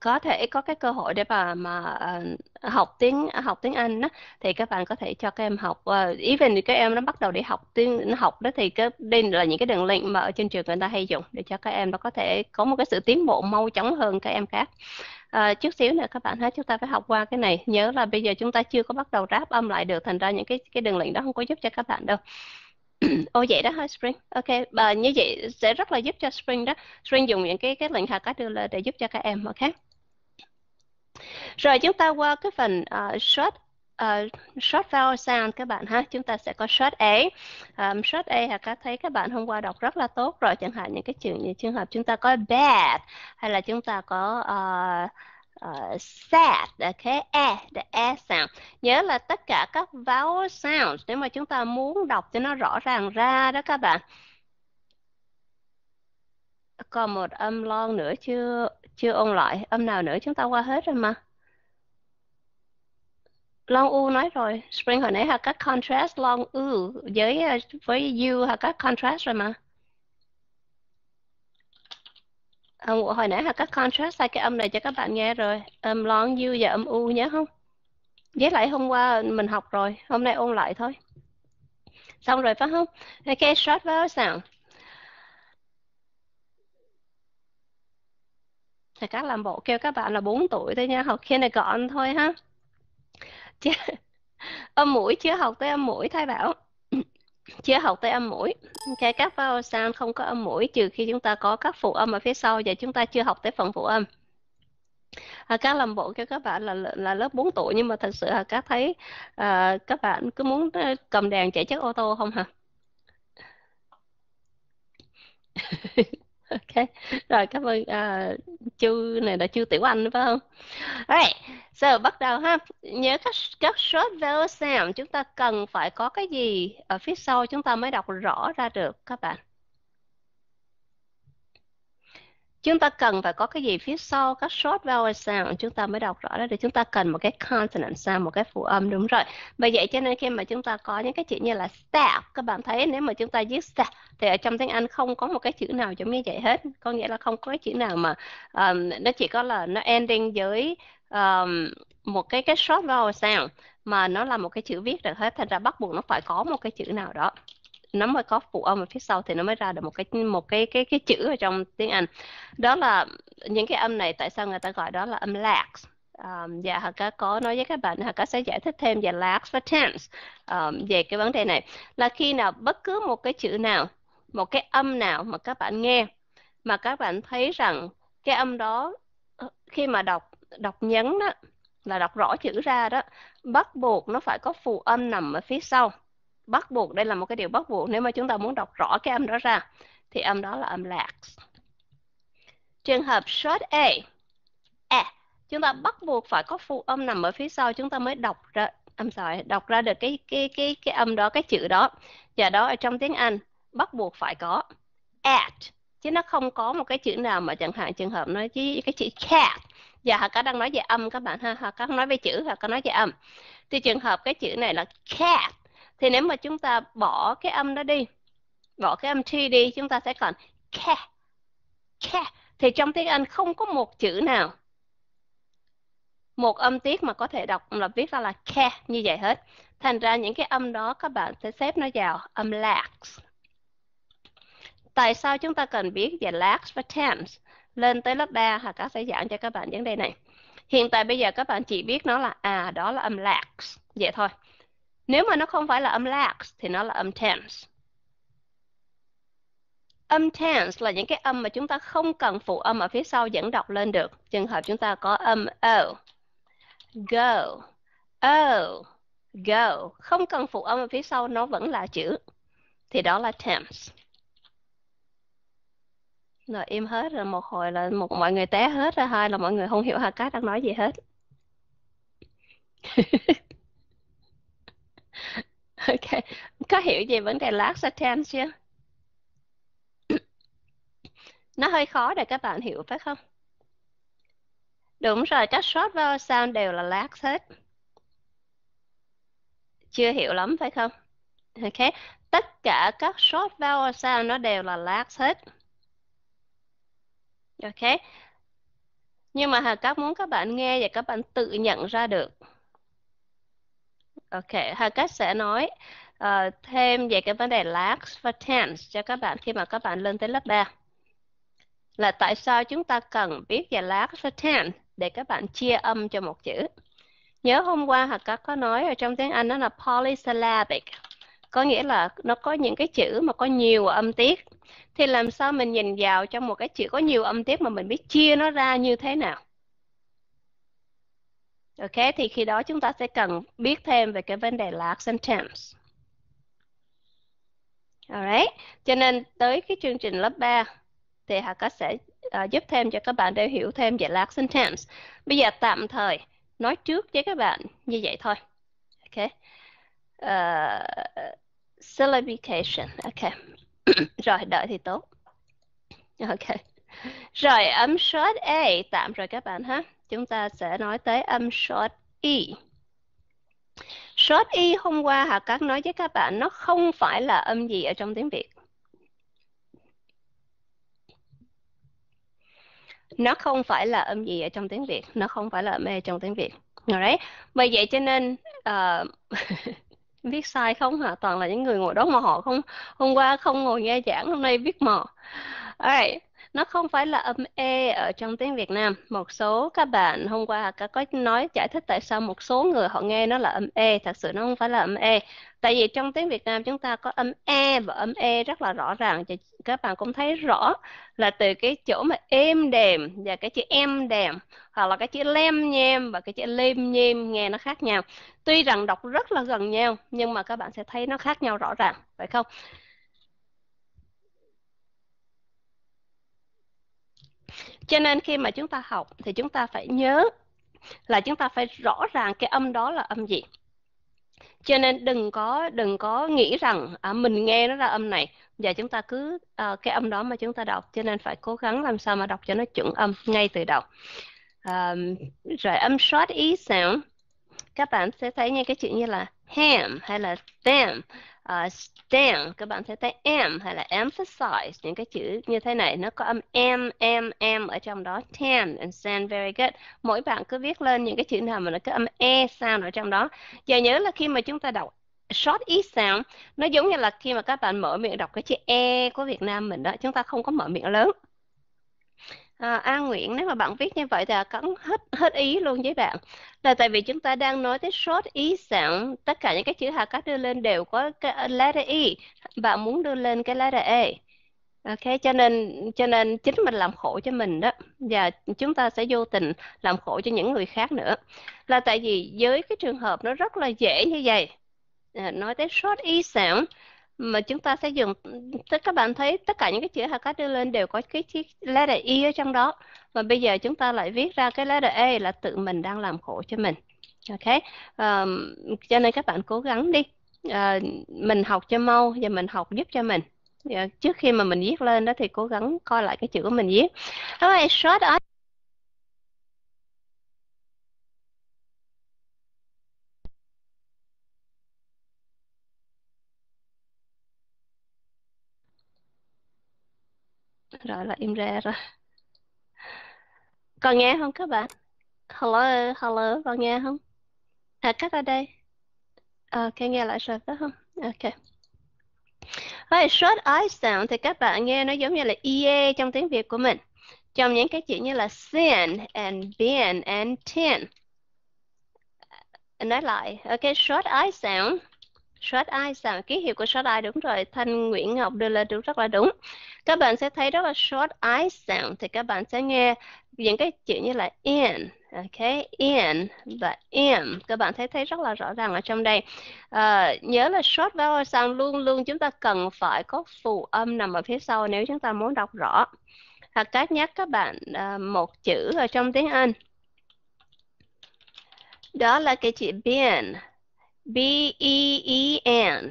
có thể có cái cơ hội để mà mà ờ, học tiếng học tiếng Anh đó thì các bạn có thể cho các em học uh, even thì các em nó bắt đầu để học tiếng học đó thì cái đây là những cái đường link mà ở trên trường người ta hay dùng để cho các em nó có thể có một cái sự tiến bộ mau chóng hơn các em khác À, chút xíu nữa các bạn thấy chúng ta phải học qua cái này nhớ là bây giờ chúng ta chưa có bắt đầu ráp âm lại được thành ra những cái cái đường link đó không có giúp cho các bạn đâu Ô vậy đó thôi Spring? Ok, và ờ, như vậy sẽ rất là giúp cho Spring đó. Spring dùng những cái cái lệnh hạ cá đưa lên để giúp cho các em, ok? Rồi chúng ta qua cái phần uh, short uh, short vowel sound các bạn ha chúng ta sẽ có short a um, short a là các thấy các bạn hôm qua đọc rất là tốt rồi chẳng hạn những cái trường như trường hợp chúng ta có bad hay là chúng ta có uh, uh, sad, okay, e, the e sound. Nhớ là tất cả các vowel sounds nếu mà chúng ta muốn đọc cho nó rõ ràng ra đó các bạn. Còn một âm lon nữa chưa chưa ôn lại, âm nào nữa chúng ta qua hết rồi mà. Long U nói rồi, Spring hồi nãy là các contrast long U với với U là các contrast rồi mà. à, hồi nãy là các contrast sai cái âm này cho các bạn nghe rồi âm long u và âm u nhớ không với lại hôm qua mình học rồi hôm nay ôn lại thôi xong rồi phải không ok short vowel sound thì các làm bộ kêu các bạn là 4 tuổi thôi nha học khi này gọn thôi ha chứ, âm mũi chưa học tới âm mũi thay bảo chưa học tới âm mũi ok các vowel sound không có âm mũi trừ khi chúng ta có các phụ âm ở phía sau và chúng ta chưa học tới phần phụ âm à, các làm bộ cho các bạn là là lớp 4 tuổi nhưng mà thật sự là các thấy à, các bạn cứ muốn ờ, cầm đèn chạy chiếc ô tô không hả OK, Rồi cảm ơn uh, Chu này là Chu Tiểu Anh phải không? Alright. So bắt đầu ha. Nhớ các các short vowel sound chúng ta cần phải có cái gì ở phía sau chúng ta mới đọc rõ ra được các bạn. chúng ta cần phải có cái gì phía sau các short vowel sound chúng ta mới đọc rõ đó thì chúng ta cần một cái consonant sound một cái phụ âm đúng rồi và vậy cho nên khi mà chúng ta có những cái chữ như là staff các bạn thấy nếu mà chúng ta viết staff thì ở trong tiếng Anh không có một cái chữ nào giống như vậy hết có nghĩa là không có cái chữ nào mà um, nó chỉ có là nó ending với um, một cái cái short vowel sound mà nó là một cái chữ viết được hết thành ra bắt buộc nó phải có một cái chữ nào đó nó mới có phụ âm ở phía sau thì nó mới ra được một cái một cái cái cái chữ ở trong tiếng Anh đó là những cái âm này tại sao người ta gọi đó là âm lax um, và Hà Cá có nói với các bạn Hà Cá sẽ giải thích thêm về lax và tense um, về cái vấn đề này là khi nào bất cứ một cái chữ nào một cái âm nào mà các bạn nghe mà các bạn thấy rằng cái âm đó ờ, khi mà đọc đọc nhấn đó là đọc rõ chữ ra đó bắt buộc nó phải có phụ âm nằm ở phía sau bắt buộc đây là một cái điều bắt buộc nếu mà chúng ta muốn đọc rõ cái âm đó ra thì âm đó là âm lax trường hợp short a e chúng ta bắt buộc phải có phụ âm nằm ở phía sau chúng ta mới đọc ra âm sorry đọc ra được cái cái cái cái âm đó cái chữ đó và đó ở trong tiếng Anh bắt buộc phải có at chứ nó không có một cái chữ nào mà chẳng hạn trường hợp nói chứ cái chữ cat và họ cá đang nói về âm các bạn ha họ cá nói về chữ họ cá nói về âm thì trường hợp cái chữ này là cat thì nếu mà chúng ta bỏ cái âm đó đi bỏ cái âm t đi chúng ta sẽ còn ke ke thì trong tiếng anh không có một chữ nào một âm tiết mà có thể đọc là viết ra là ke như vậy hết thành ra những cái âm đó các bạn sẽ xếp nó vào âm lax tại sao chúng ta cần biết về lax và tense lên tới lớp 3 hà các sẽ giảng cho các bạn vấn đề này hiện tại bây giờ các bạn chỉ biết nó là à đó là âm lax vậy thôi nếu mà nó không phải là âm lax thì nó là âm tense. Âm tense là những cái âm mà chúng ta không cần phụ âm ở phía sau dẫn đọc lên được. Trường hợp chúng ta có âm o, go, o, go. Không cần phụ âm ở phía sau nó vẫn là chữ. Thì đó là tense. Rồi im hết rồi một hồi là một mọi người té hết rồi hai là mọi người không hiểu Hà cái đang nói gì hết. ok có hiểu gì vấn đề last attempt chưa nó hơi khó để các bạn hiểu phải không đúng rồi các short vowel sound đều là last hết chưa hiểu lắm phải không ok tất cả các short vowel sound nó đều là last hết ok nhưng mà các muốn các bạn nghe và các bạn tự nhận ra được Ok, Hackett sẽ nói uh, thêm về cái vấn đề lax và tense cho các bạn khi mà các bạn lên tới lớp 3. Là tại sao chúng ta cần biết về lax và tense để các bạn chia âm cho một chữ. Nhớ hôm qua Hackett có nói ở trong tiếng Anh nó là polysyllabic, có nghĩa là nó có những cái chữ mà có nhiều âm tiết. Thì làm sao mình nhìn vào trong một cái chữ có nhiều âm tiết mà mình biết chia nó ra như thế nào? Ok, thì khi đó chúng ta sẽ cần biết thêm về cái vấn đề là sentence. Alright, cho nên tới cái chương trình lớp 3 thì Hà Cát sẽ uh, giúp thêm cho các bạn để hiểu thêm về lack sentence. Bây giờ tạm thời nói trước với các bạn như vậy thôi. Ok. Uh, syllabication. Ok. rồi, đợi thì tốt. Ok. Rồi, ấm short A tạm rồi các bạn ha chúng ta sẽ nói tới âm short y. Short y hôm qua Hà Cát nói với các bạn nó không phải là âm gì ở trong tiếng Việt. Nó không phải là âm gì ở trong tiếng Việt, nó không phải là âm e trong tiếng Việt. Alright. Bởi vậy cho nên ờ, uh, viết sai không hả? Toàn là những người ngồi đó mà họ không hôm qua không ngồi nghe giảng, hôm nay viết mò. Alright nó không phải là âm e ở trong tiếng Việt Nam một số các bạn hôm qua các có nói giải thích tại sao một số người họ nghe nó là âm e thật sự nó không phải là âm e tại vì trong tiếng Việt Nam chúng ta có âm e và âm e rất là rõ ràng thì các bạn cũng thấy rõ là từ cái chỗ mà êm đềm và cái chữ em đềm hoặc là cái chữ lem nhem và cái chữ lem nhem nghe nó khác nhau tuy rằng đọc rất là gần nhau nhưng mà các bạn sẽ thấy nó khác nhau rõ ràng phải không cho nên khi mà chúng ta học thì chúng ta phải nhớ là chúng ta phải rõ ràng cái âm đó là âm gì cho nên đừng có đừng có nghĩ rằng à, mình nghe nó ra âm này và chúng ta cứ à, cái âm đó mà chúng ta đọc cho nên phải cố gắng làm sao mà đọc cho nó chuẩn âm ngay từ đầu à, rồi âm short ý sound các bạn sẽ thấy nghe cái chuyện như là ham hay là them uh, ờ, stand các bạn sẽ thấy em hay là emphasize những cái chữ như thế này nó có âm em em em ở trong đó tan and stand very good mỗi bạn cứ viết lên những cái chữ nào mà nó có âm e sound ở trong đó giờ nhớ là khi mà chúng ta đọc short e sound nó giống như là khi mà các bạn mở miệng đọc cái chữ e của Việt Nam mình đó chúng ta không có mở miệng lớn À, An Nguyễn nếu mà bạn viết như vậy thì cắn hết hết ý luôn với bạn là tại vì chúng ta đang nói tới short ý sản tất cả những cái chữ Hà Cát đưa lên đều có cái letter E bạn muốn đưa lên cái letter E ok cho nên cho nên chính mình làm khổ cho mình đó và chúng ta sẽ vô tình làm khổ cho những người khác nữa là tại vì với cái trường hợp nó rất là dễ như vậy à, nói tới short ý sản mà chúng ta sẽ dùng tất các bạn thấy tất cả những cái chữ Hakka đưa lên đều có cái chiếc letter E ở trong đó và bây giờ chúng ta lại viết ra cái letter A là tự mình đang làm khổ cho mình ok um, cho nên các bạn cố gắng đi uh, mình học cho mau và mình học giúp cho mình uh, trước khi mà mình viết lên đó thì cố gắng coi lại cái chữ của mình viết alright short rồi là im ra rồi còn nghe không các bạn hello hello còn nghe không à cắt ở đây ờ, ok nghe lại rồi phải không ok Right, short I sound thì các bạn nghe nó giống như là EA trong tiếng Việt của mình. Trong những cái chuyện như là sin and bin and tin. Nói lại, ok, short I sound Short eye, sao ký hiệu của short eye đúng rồi. Thanh Nguyễn Ngọc đưa lên đúng rất là đúng. Các bạn sẽ thấy đó là short eye sound thì các bạn sẽ nghe những cái chữ như là in, ok, in và im. Các bạn thấy thấy rất là rõ ràng ở trong đây. À, nhớ là short vowel sound luôn luôn chúng ta cần phải có phụ âm nằm ở phía sau nếu chúng ta muốn đọc rõ. Hoặc cách nhắc các bạn à, một chữ ở trong tiếng Anh. Đó là cái chữ been B-E-E-N.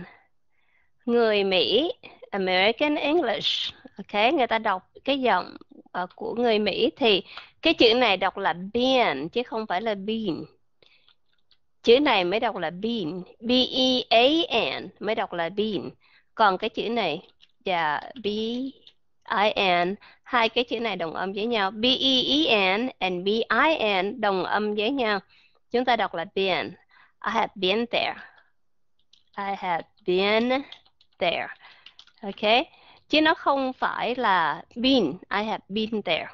Người Mỹ, American English. okay người ta đọc cái giọng uh, của người Mỹ thì cái chữ này đọc là bean chứ không phải là bean. Chữ này mới đọc là bean, B-E-A-N mới đọc là bean. Còn cái chữ này, yeah, dạ, B-I-N, e hai cái chữ này đồng âm với nhau. B-E-E-N and B-I-N đồng âm với nhau. Chúng ta đọc là bean. I have been there. I have been there. Okay. Chứ nó không phải là been. I have been there.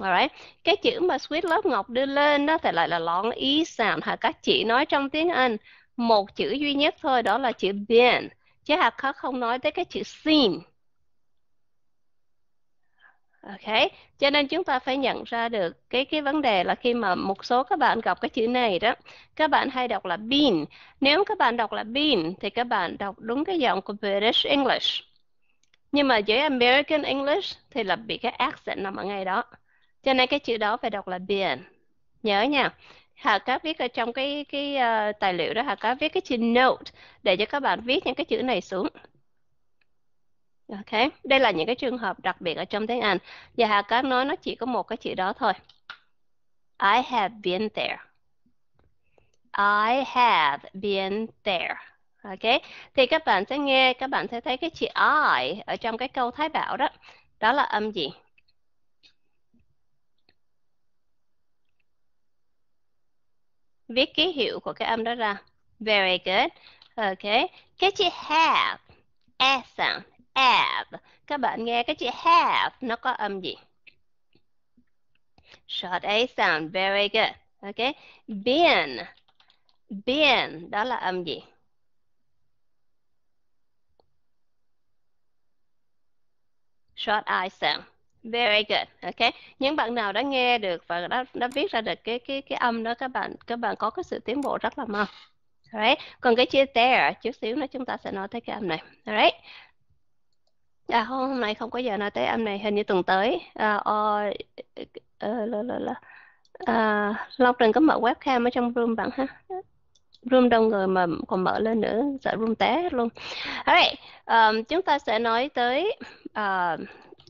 Alright. Cái chữ mà Sweet lớp Ngọc đưa lên đó thì lại là lọn ý sound. Hả các chị nói trong tiếng Anh một chữ duy nhất thôi đó là chữ been. Chứ Hà Khắc không nói tới cái chữ seen Ok, cho nên chúng ta phải nhận ra được cái cái vấn đề là khi mà một số các bạn gặp cái chữ này đó, các bạn hay đọc là bean. Nếu các bạn đọc là bean thì các bạn đọc đúng cái giọng của British English. Nhưng mà với American English thì là bị cái accent nằm ở ngay đó. Cho nên cái chữ đó phải đọc là bean. Nhớ nha. Hà Cá viết ở trong cái cái uh, tài liệu đó Hà Cá viết cái chữ note để cho các bạn viết những cái chữ này xuống Ok, đây là những cái trường hợp đặc biệt ở trong tiếng Anh. Và dạ Hà Cát nói nó chỉ có một cái chữ đó thôi. I have been there. I have been there. Ok, thì các bạn sẽ nghe, các bạn sẽ thấy cái chữ I ở trong cái câu Thái Bảo đó. Đó là âm gì? Viết ký hiệu của cái âm đó ra. Very good. Ok, cái chữ have, S sound, have. Các bạn nghe cái chữ have nó có âm gì? Short A sound. Very good. Ok. Been. Been. Đó là âm gì? Short I sound. Very good. Ok. Những bạn nào đã nghe được và đã, đã viết ra được cái cái cái âm đó các bạn các bạn có cái sự tiến bộ rất là mau. Alright. Còn cái chữ there chút xíu nữa chúng ta sẽ nói tới cái âm này. Alright dạ à, không, hôm nay không có giờ nói tới âm này hình như tuần tới. À, o, ờ, là, là, là. À, Long Trần có mở webcam ở trong room bạn ha. Room đông người mà còn mở lên nữa, sợ room té luôn. Alright, um, chúng ta sẽ nói tới uh, à,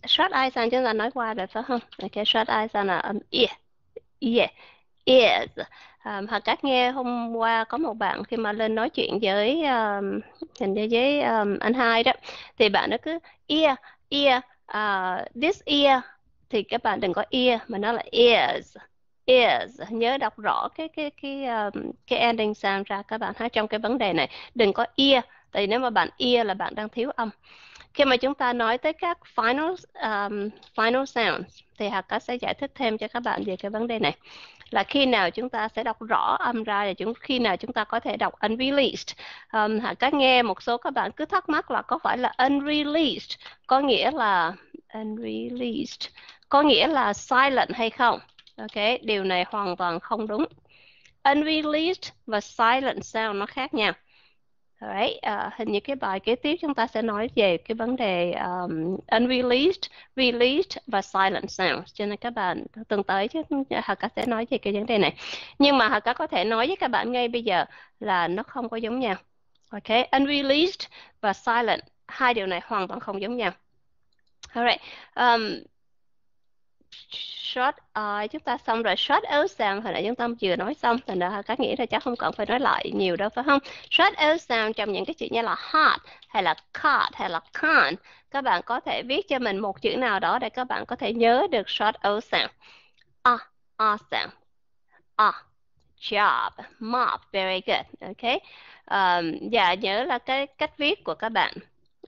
short eye sign chúng ta nói qua rồi phải không? Ok, short eyes sign là um, yeah, yeah, yes. À, Hà Cát nghe hôm qua có một bạn khi mà lên nói chuyện với um, hình với um, anh hai đó thì bạn nó cứ ear ear uh, this ear thì các bạn đừng có ear mà nó là ears ears nhớ đọc rõ cái cái cái um, cái ending sound ra các bạn ha trong cái vấn đề này đừng có ear tại vì nếu mà bạn ear là bạn đang thiếu âm khi mà chúng ta nói tới các final um, final sounds thì Hà Cát sẽ giải thích thêm cho các bạn về cái vấn đề này là khi nào chúng ta sẽ đọc rõ âm ra và chúng khi nào chúng ta có thể đọc unreleased um, các nghe một số các bạn cứ thắc mắc là có phải là unreleased có nghĩa là unreleased có nghĩa là silent hay không ok điều này hoàn toàn không đúng unreleased và silent sound nó khác nhau Alright, uh, hình như cái bài kế tiếp chúng ta sẽ nói về cái vấn đề um, unreleased, released và silent sounds. Cho nên các bạn tuần tới chứ Hà Cá sẽ nói về cái vấn đề này. Nhưng mà Hà Cá có thể nói với các bạn ngay bây giờ là nó không có giống nhau. Ok, unreleased và silent, hai điều này hoàn toàn không giống nhau. Alright, um, short uh, chúng ta xong rồi short out sound hồi nãy chúng ta vừa nói xong thành ra các nghĩ là chắc không cần phải nói lại nhiều đâu phải không short out sound trong những cái chữ như là hot hay là cut, hay là con các bạn có thể viết cho mình một chữ nào đó để các bạn có thể nhớ được short out sound a uh, sound. a uh, job mop very good okay um, ờ, và dạ, nhớ là cái cách viết của các bạn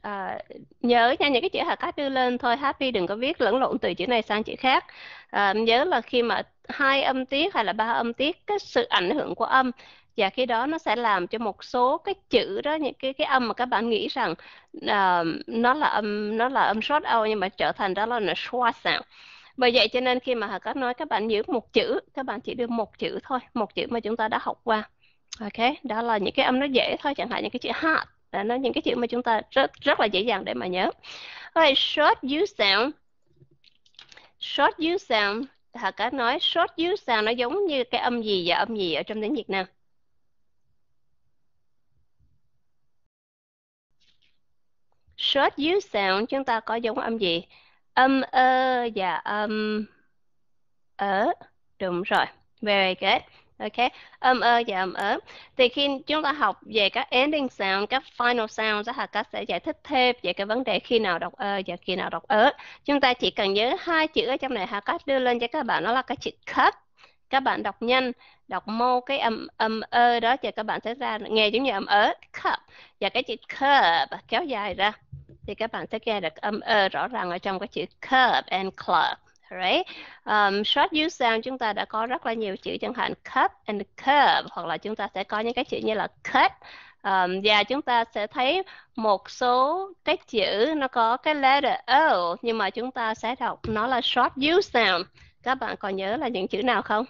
À, nhớ nha những cái chữ hạ cát đưa lên thôi happy đừng có viết lẫn lộn từ chữ này sang chữ khác à, nhớ là khi mà hai âm tiết hay là ba âm tiết cái sự ảnh hưởng của âm và khi đó nó sẽ làm cho một số cái chữ đó những cái cái âm mà các bạn nghĩ rằng uh, nó là âm nó là âm short out nhưng mà trở thành đó là, nó schwa sound bởi vậy cho nên khi mà Hà Cát nói các bạn giữ một chữ các bạn chỉ đưa một chữ thôi một chữ mà chúng ta đã học qua ok đó là những cái âm nó dễ thôi chẳng hạn những cái chữ heart là những cái chữ mà chúng ta rất rất là dễ dàng để mà nhớ rồi short u sound short u sound hà cá nói short u sound nó giống như cái âm gì và âm gì ở trong tiếng việt nam short u sound chúng ta có giống âm gì âm ơ và âm ở đúng rồi very good ok âm ơ và âm ớ thì khi chúng ta học về các ending sound các final sound rất là các sẽ giải thích thêm về cái vấn đề khi nào đọc ơ và khi nào đọc ớ chúng ta chỉ cần nhớ hai chữ ở trong này ha cách đưa lên cho các bạn đó là cái chữ cut các bạn đọc nhanh đọc mô cái âm âm ơ đó thì các bạn sẽ ra nghe giống như âm ớ cup và cái chữ curb kéo dài ra thì các bạn sẽ nghe được âm ơ rõ ràng ở trong cái chữ curb and club right? Um, short use sound chúng ta đã có rất là nhiều chữ chẳng hạn cup and curve hoặc là chúng ta sẽ có những cái chữ như là cut um, và chúng ta sẽ thấy một số cái chữ nó có cái letter O nhưng mà chúng ta sẽ đọc nó là short use sound. Các bạn còn nhớ là những chữ nào không?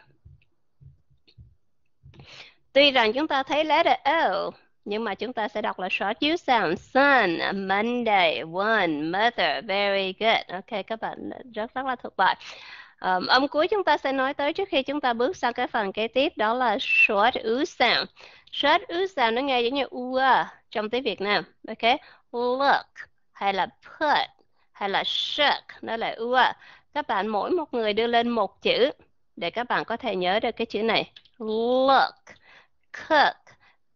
Tuy rằng chúng ta thấy letter O nhưng mà chúng ta sẽ đọc là short you sound sun Monday one mother very good ok các bạn rất rất là thuộc bài um, âm cuối chúng ta sẽ nói tới trước khi chúng ta bước sang cái phần kế tiếp đó là short u sound short u sound nó nghe giống như u trong tiếng Việt Nam ok look hay là put hay là shook nó là u các bạn mỗi một người đưa lên một chữ để các bạn có thể nhớ được cái chữ này look cook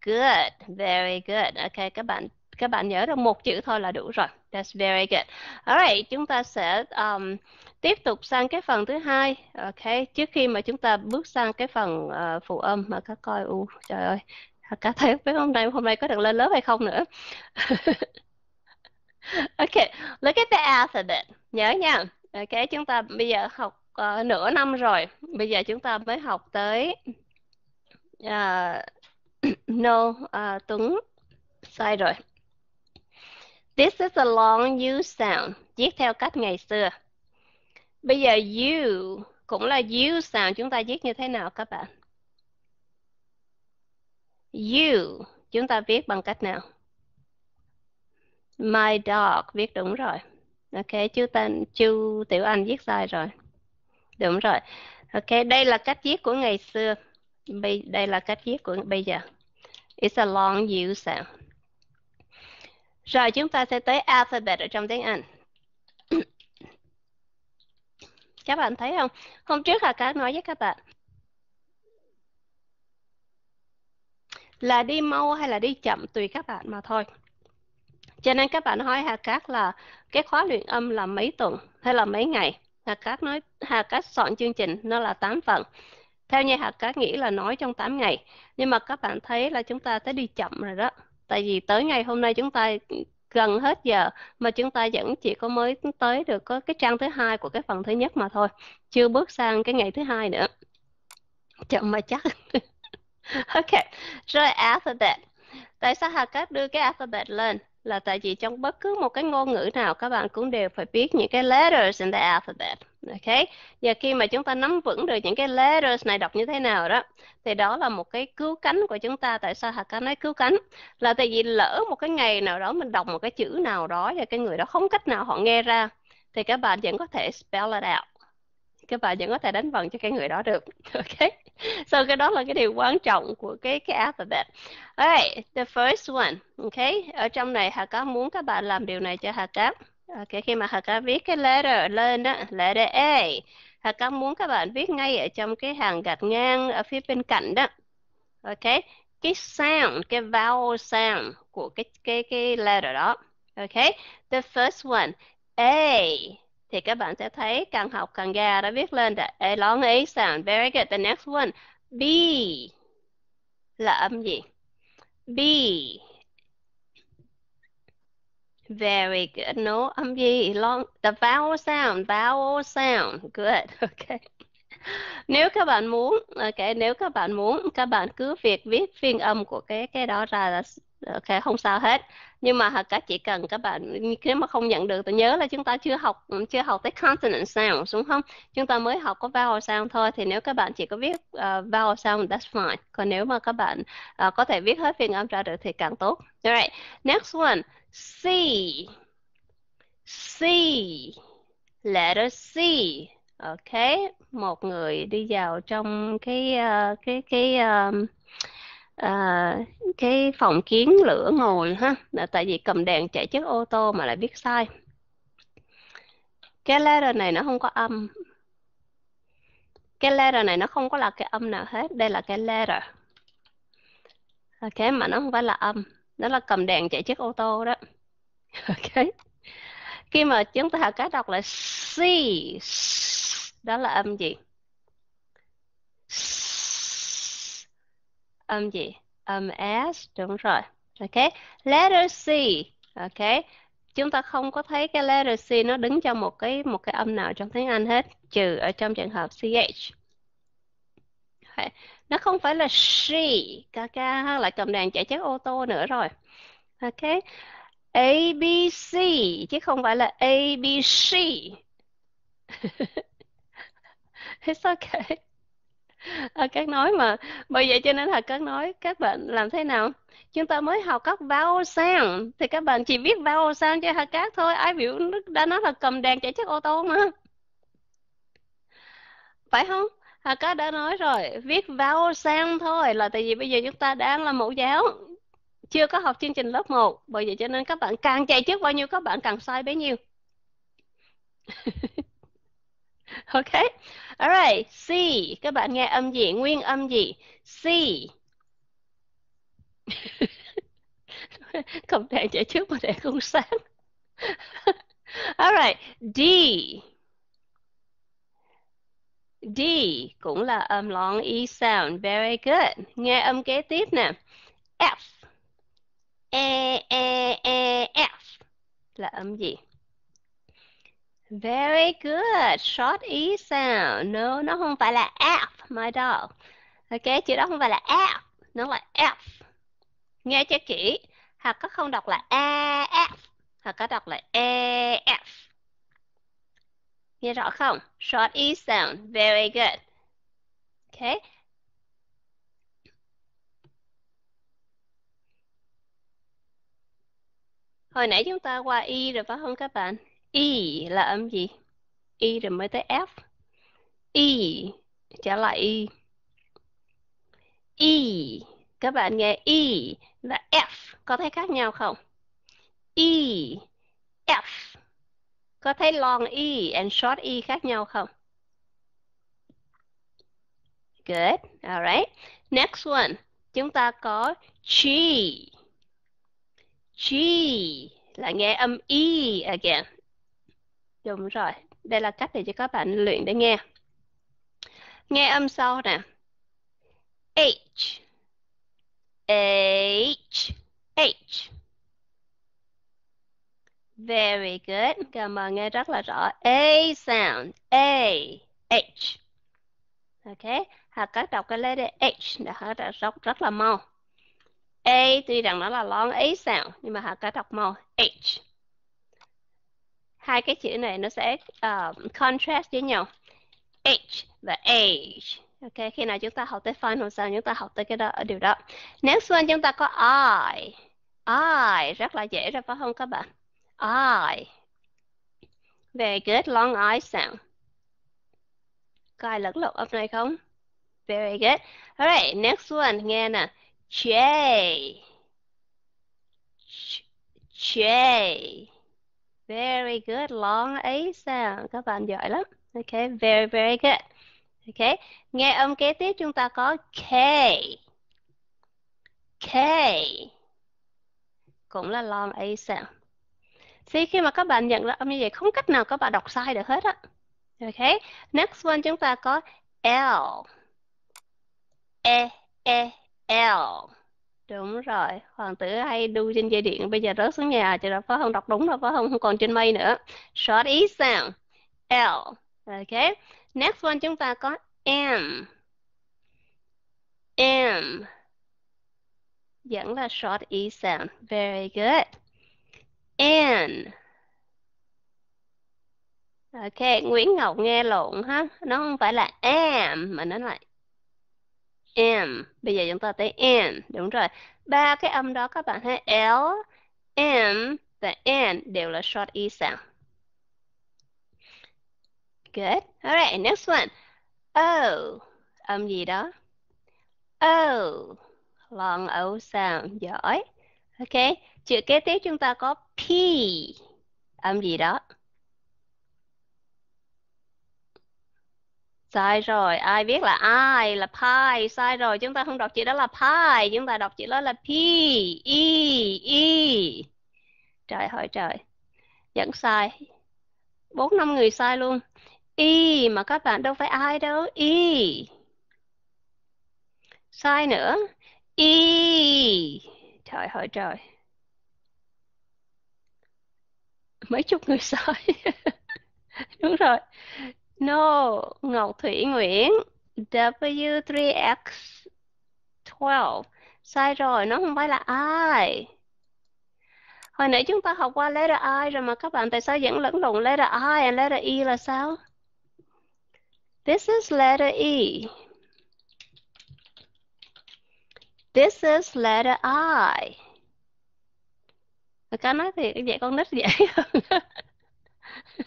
Good, very good. Ok, các bạn các bạn nhớ được một chữ thôi là đủ rồi. That's very good. Alright, chúng ta sẽ um, tiếp tục sang cái phần thứ hai. Ok, trước khi mà chúng ta bước sang cái phần uh, phụ âm mà các coi u uh, trời ơi, các thấy với hôm nay hôm nay có được lên lớp hay không nữa. ok, look at the alphabet. Nhớ nha. Ok, chúng ta bây giờ học uh, nửa năm rồi. Bây giờ chúng ta mới học tới uh, no, à, Tuấn sai rồi. This is a long U sound, viết theo cách ngày xưa. Bây giờ U cũng là U sound, chúng ta viết như thế nào các bạn? U, chúng ta viết bằng cách nào? My dog, viết đúng rồi. Ok, chú, tên, chú Tiểu Anh viết sai rồi. Đúng rồi. Ok, đây là cách viết của ngày xưa. Bây, đây là cách viết của bây giờ. It's a long u sound. Rồi chúng ta sẽ tới alphabet ở trong tiếng Anh. các bạn thấy không? Hôm trước là cá nói với các bạn là đi mau hay là đi chậm tùy các bạn mà thôi. Cho nên các bạn hỏi Hà Cát là cái khóa luyện âm là mấy tuần hay là mấy ngày? Hà Cát nói Hà Cát soạn chương trình nó là 8 phần theo như hạt cá nghĩ là nói trong 8 ngày nhưng mà các bạn thấy là chúng ta tới đi chậm rồi đó tại vì tới ngày hôm nay chúng ta gần hết giờ mà chúng ta vẫn chỉ có mới tới được có cái trang thứ hai của cái phần thứ nhất mà thôi chưa bước sang cái ngày thứ hai nữa chậm mà chắc ok rồi alphabet tại sao hạt cát đưa cái alphabet lên là tại vì trong bất cứ một cái ngôn ngữ nào các bạn cũng đều phải biết những cái letters in the alphabet ok và khi mà chúng ta nắm vững được những cái letters này đọc như thế nào đó thì đó là một cái cứu cánh của chúng ta tại sao hà cá nói cứu cánh là tại vì lỡ một cái ngày nào đó mình đọc một cái chữ nào đó và cái người đó không cách nào họ nghe ra thì các bạn vẫn có thể spell it out các bạn vẫn có thể đánh vần cho cái người đó được ok so cái đó là cái điều quan trọng của cái cái alphabet alright the first one ok ở trong này hà cá muốn các bạn làm điều này cho hà cá ok khi mà hà cá viết cái letter lên đó letter a hà cá muốn các bạn viết ngay ở trong cái hàng gạch ngang ở phía bên cạnh đó ok cái sound cái vowel sound của cái cái cái letter đó ok the first one a thì các bạn sẽ thấy càng học càng gà đã viết lên là a long a sound. Very good. The next one. B là âm gì? B. Very good. No âm gì? Long the vowel sound. Vowel sound. Good. Okay. Nếu các bạn muốn, okay, nếu các bạn muốn, các bạn cứ việc viết phiên âm của cái cái đó ra là ok ờ, không sao hết nhưng mà các chỉ cần các bạn nếu mà không nhận được thì nhớ là chúng ta chưa học chưa học tới consonant sound đúng không chúng ta mới học có vowel sound thôi thì nếu các bạn chỉ có viết uh, vowel sound that's fine còn nếu mà các bạn uh, có thể viết hết phiên âm ra được thì càng tốt alright next one C C letter C ok một người đi vào trong cái uh, cái cái um, à, cái phòng kiến lửa ngồi ha là tại vì cầm đèn chạy chiếc ô tô mà lại viết sai cái letter này nó không có âm cái letter này nó không có là cái âm nào hết đây là cái letter ok mà nó không phải là âm nó là cầm đèn chạy chiếc ô tô đó ok khi mà chúng ta cái đọc là c đó là âm gì âm gì âm s đúng rồi ok letter c ok chúng ta không có thấy cái letter c nó đứng cho một cái một cái âm nào trong tiếng Anh hết trừ ở trong trường hợp ch okay. nó không phải là c kk hay là cầm đàn chạy chiếc ô tô nữa rồi ok a b c chứ không phải là a b c it's okay à, các nói mà bởi vậy cho nên là các nói các bạn làm thế nào chúng ta mới học các vowel sang thì các bạn chỉ biết vowel sang cho hạt cát thôi ai biểu đã nói là cầm đèn chạy chiếc ô tô mà phải không hạt cát đã nói rồi viết vowel sang thôi là tại vì bây giờ chúng ta đang là mẫu giáo chưa có học chương trình lớp 1 bởi vậy cho nên các bạn càng chạy trước bao nhiêu các bạn càng sai bấy nhiêu ok alright C các bạn nghe âm gì nguyên âm gì C không thể chạy trước mà để không sáng alright D D cũng là âm long E sound. Very good. Nghe âm kế tiếp nè. F. E, E, E, F. Là âm gì? Very good. Short E sound. No, nó không phải là F, my dog. Ok, chữ đó không phải là F, nó là F. Nghe cho kỹ. Hoặc có không đọc là AF, hoặc có đọc là EF. Nghe rõ không? Short E sound. Very good. Okay. Hồi nãy chúng ta qua Y e rồi phải không các bạn? Y là âm gì? Y rồi mới tới F. Y trả lại Y. Y các bạn nghe Y và F có thấy khác nhau không? E, F. Có thấy long E and short E khác nhau không? Good. alright. Next one. Chúng ta có G. G là nghe âm E again. Đúng rồi, đây là cách để cho các bạn luyện để nghe. Nghe âm sau nè. H H H Very good. Cảm ơn nghe rất là rõ. A sound. A H Ok. Hà cắt đọc cái letter H đã đọc rất rất là mau. A tuy rằng nó là long A sound nhưng mà Hà cắt đọc mau H hai cái chữ này nó sẽ uh, contrast với nhau h và age ok khi nào chúng ta học tới final sound chúng ta học tới cái đó ở điều đó next one chúng ta có I I rất là dễ ra phải không các bạn I very good long I sound có ai lẫn lộn âm này không very good alright next one nghe nè J J Very good. Long a sound. Các bạn giỏi lắm. okay Very, very good. okay Nghe âm kế tiếp chúng ta có K. K. Cũng là long a sound. Thì khi mà các bạn nhận ra âm như vậy không cách nào các bạn đọc sai được hết á. okay Next one chúng ta có L. E, E, L. Đúng rồi, hoàng tử hay đu trên dây điện bây giờ rớt xuống nhà cho nên Phó Hồng đọc đúng rồi, Phó không không còn trên mây nữa. Short E sound. L. Ok. Next one chúng ta có M. M. Vẫn là short E sound. Very good. N. Ok, Nguyễn Ngọc nghe lộn ha. Nó không phải là am mà nó là m Bây giờ chúng ta tới an, đúng rồi. Ba cái âm đó các bạn thấy l, m và n đều là short e sound. Good. alright next one. O, âm gì đó? O, long o sound, giỏi. Ok, chữ kế tiếp chúng ta có p, âm gì đó? sai rồi ai biết là ai là pi sai rồi chúng ta không đọc chữ đó là pi chúng ta đọc chữ đó là p e e trời hỏi trời vẫn sai bốn năm người sai luôn e mà các bạn đâu phải ai đâu e sai nữa e trời hỏi trời mấy chục người sai đúng rồi No, Ngọc Thủy Nguyễn, W3X12. Sai rồi, nó không phải là I. Hồi nãy chúng ta học qua letter I rồi mà các bạn tại sao vẫn lẫn lộn letter I and letter E là sao? This is letter E. This is letter I. Người nói thì vậy con nít dễ hơn.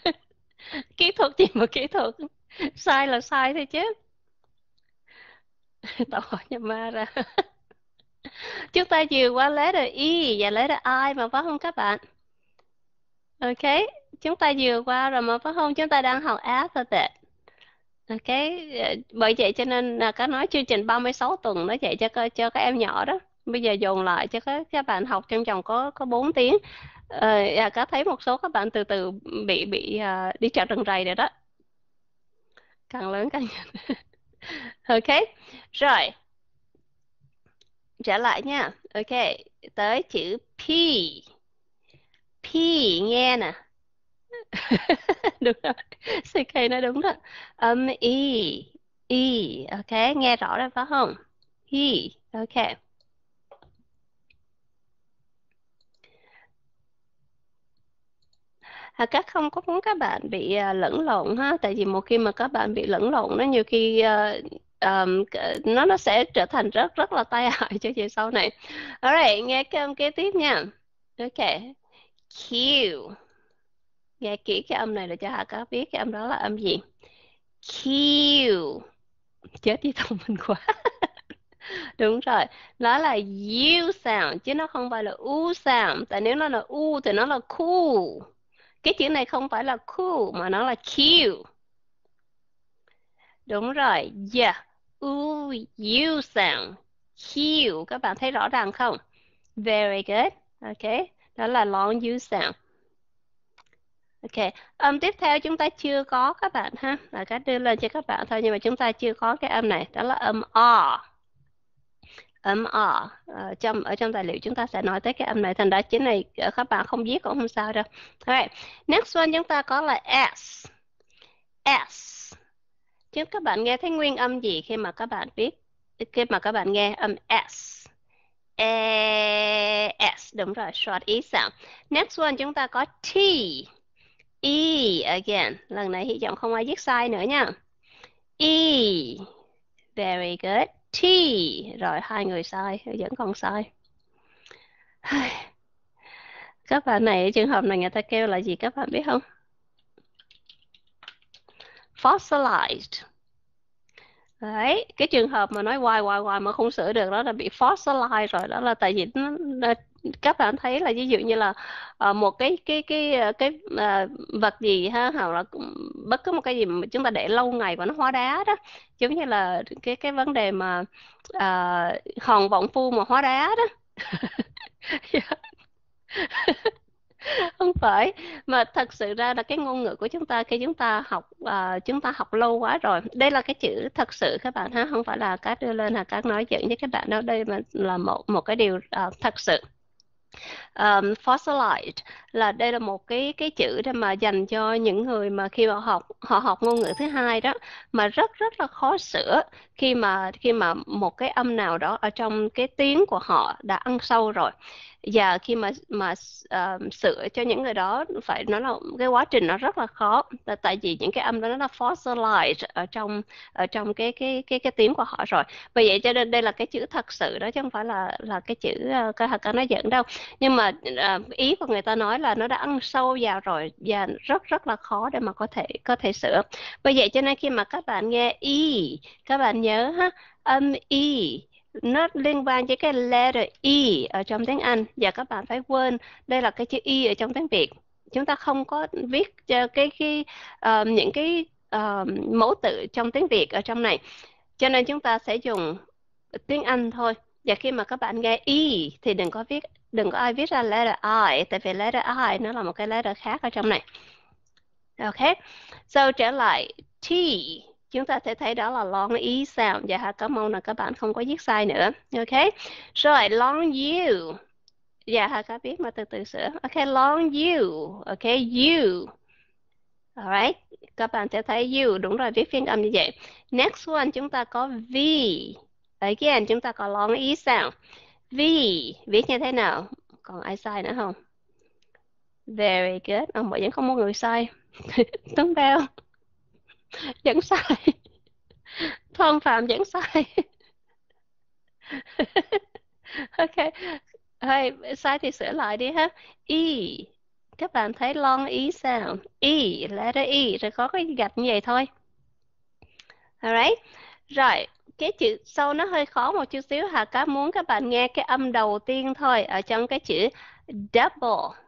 kỹ thuật gì mà kỹ thuật sai là sai thôi chứ tao hỏi nhà ma ra chúng ta vừa qua letter e và letter i mà phải không các bạn ok chúng ta vừa qua rồi mà phải không chúng ta đang học alphabet ok ờ, bởi vậy cho nên là có nói chương trình 36 tuần nó dạy cho cho các em nhỏ đó bây giờ dồn lại cho các các bạn học trong vòng có có bốn tiếng ờ, dạ, có thấy một số các bạn từ từ bị bị uh, đi chợ rừng rầy rồi đó càng lớn càng nhanh ok rồi trở lại nha ok tới chữ p p nghe nè đúng rồi ck nói đúng đó âm um, e e ok nghe rõ rồi phải không p ok à, các không có muốn các bạn bị à, lẫn lộn ha tại vì một khi mà các bạn bị lẫn lộn nó nhiều khi à, um, nó nó sẽ trở thành rất rất là tai hại cho về sau này alright nghe cái âm kế tiếp nha ok Q nghe kỹ cái âm này để cho hạ các biết cái âm đó là âm gì Q chết với thông minh quá đúng rồi nó là u sound chứ nó không phải là u sound tại nếu nó là u thì nó là cool cái chữ này không phải là cool mà nó là cute đúng rồi yeah u u sound cute các bạn thấy rõ ràng không very good ok đó là long u sound ok âm tiếp theo chúng ta chưa có các bạn ha là cách đưa lên cho các bạn thôi nhưng mà chúng ta chưa có cái âm này đó là âm r âm ở ờ, ờ, trong ở trong tài liệu chúng ta sẽ nói tới cái âm này thành ra chính này ờ, các bạn không viết cũng không sao đâu alright next one chúng ta có là s s chứ các bạn nghe thấy nguyên âm gì khi mà các bạn viết khi mà các bạn nghe âm s e s đúng rồi short e sound next one chúng ta có t e again lần này hy vọng không ai viết sai nữa nha e very good T rồi hai người sai vẫn còn sai các bạn này trường hợp này người ta kêu là gì các bạn biết không fossilized đấy cái trường hợp mà nói hoài hoài hoài mà không sửa được đó là bị fossilized rồi đó là tại vì nó, nó, các bạn thấy là ví dụ như là uh, một cái cái cái ờ, cái uh, vật gì ha hoặc là bất cứ một cái gì mà chúng ta để lâu ngày và nó hóa đá đó giống như là cái cái vấn đề mà uh, hòn vọng phu mà hóa đá đó không phải mà thật sự ra là cái ngôn ngữ của chúng ta khi chúng ta học uh, chúng ta học lâu quá rồi đây là cái chữ thật sự các bạn ha không phải là các đưa lên là các nói chuyện với các bạn đâu đây mà là một một cái điều uh, thật sự um, fossilized là đây là một cái cái chữ để mà dành cho những người mà khi họ học họ học ngôn ngữ thứ hai đó mà rất rất là khó sửa khi mà khi mà một cái âm nào đó ở trong cái tiếng của họ đã ăn sâu rồi và dạ, khi mà mà um, sửa cho những người đó phải nói là cái quá trình nó rất là khó là tại vì những cái âm đó nó là fossilized ở trong ở trong cái cái cái cái tiếng của họ rồi vì vậy cho nên đây là cái chữ thật sự đó chứ không phải là là cái chữ cái thật nó dẫn đâu nhưng mà uh, ý của người ta nói là nó đã ăn sâu vào rồi và rất rất là khó để mà có thể có thể sửa vì vậy cho nên khi mà các bạn nghe y các bạn nhớ ha âm y nó liên quan với cái letter E ở trong tiếng Anh và các bạn phải quên đây là cái chữ E ở trong tiếng Việt chúng ta không có viết cái cái uh, những cái uh, mẫu tự trong tiếng Việt ở trong này cho nên chúng ta sẽ dùng tiếng Anh thôi và khi mà các bạn nghe E thì đừng có viết đừng có ai viết ra letter I tại vì letter I nó là một cái letter khác ở trong này ok so trở lại T chúng ta sẽ thấy đó là long e sound dạ cảm ơn là các bạn không có viết sai nữa ok rồi long you dạ ha các biết mà từ từ sửa ok long you ok you alright các bạn sẽ thấy you đúng rồi viết phiên âm như vậy next one chúng ta có v again chúng ta có long e sound v viết như thế nào còn ai sai nữa không very good ông oh, vẫn không một người sai tống bao vẫn sai thon phàm vẫn sai ok Thôi, sai thì sửa lại đi ha e các bạn thấy long e sound e letter e rồi có cái gạch như vậy thôi alright rồi cái chữ sau nó hơi khó một chút xíu hà cá muốn các bạn nghe cái âm đầu tiên thôi ở trong cái chữ double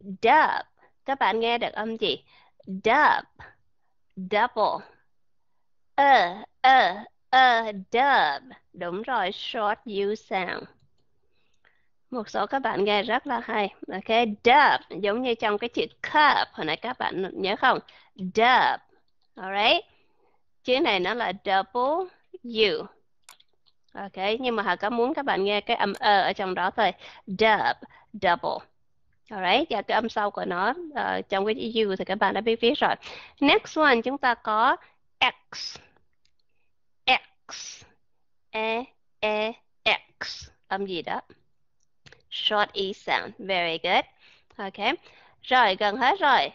dub các bạn nghe được âm gì dub double. A, a, a dub. Đúng rồi, short U sound. Một số các bạn nghe rất là hay. Ok, dub. Giống như trong cái chữ cup. Hồi nãy các bạn nhớ không? Dub. Alright. Chữ này nó là double U. Ok, nhưng mà họ có muốn các bạn nghe cái âm ơ e ở trong đó thôi. Dub, double. Alright, và cái âm sau của nó uh, trong cái u thì các bạn đã biết viết rồi. Next one chúng ta có x. X. E, E, X. Âm gì đó? Short E sound. Very good. Okay. Rồi, gần hết rồi.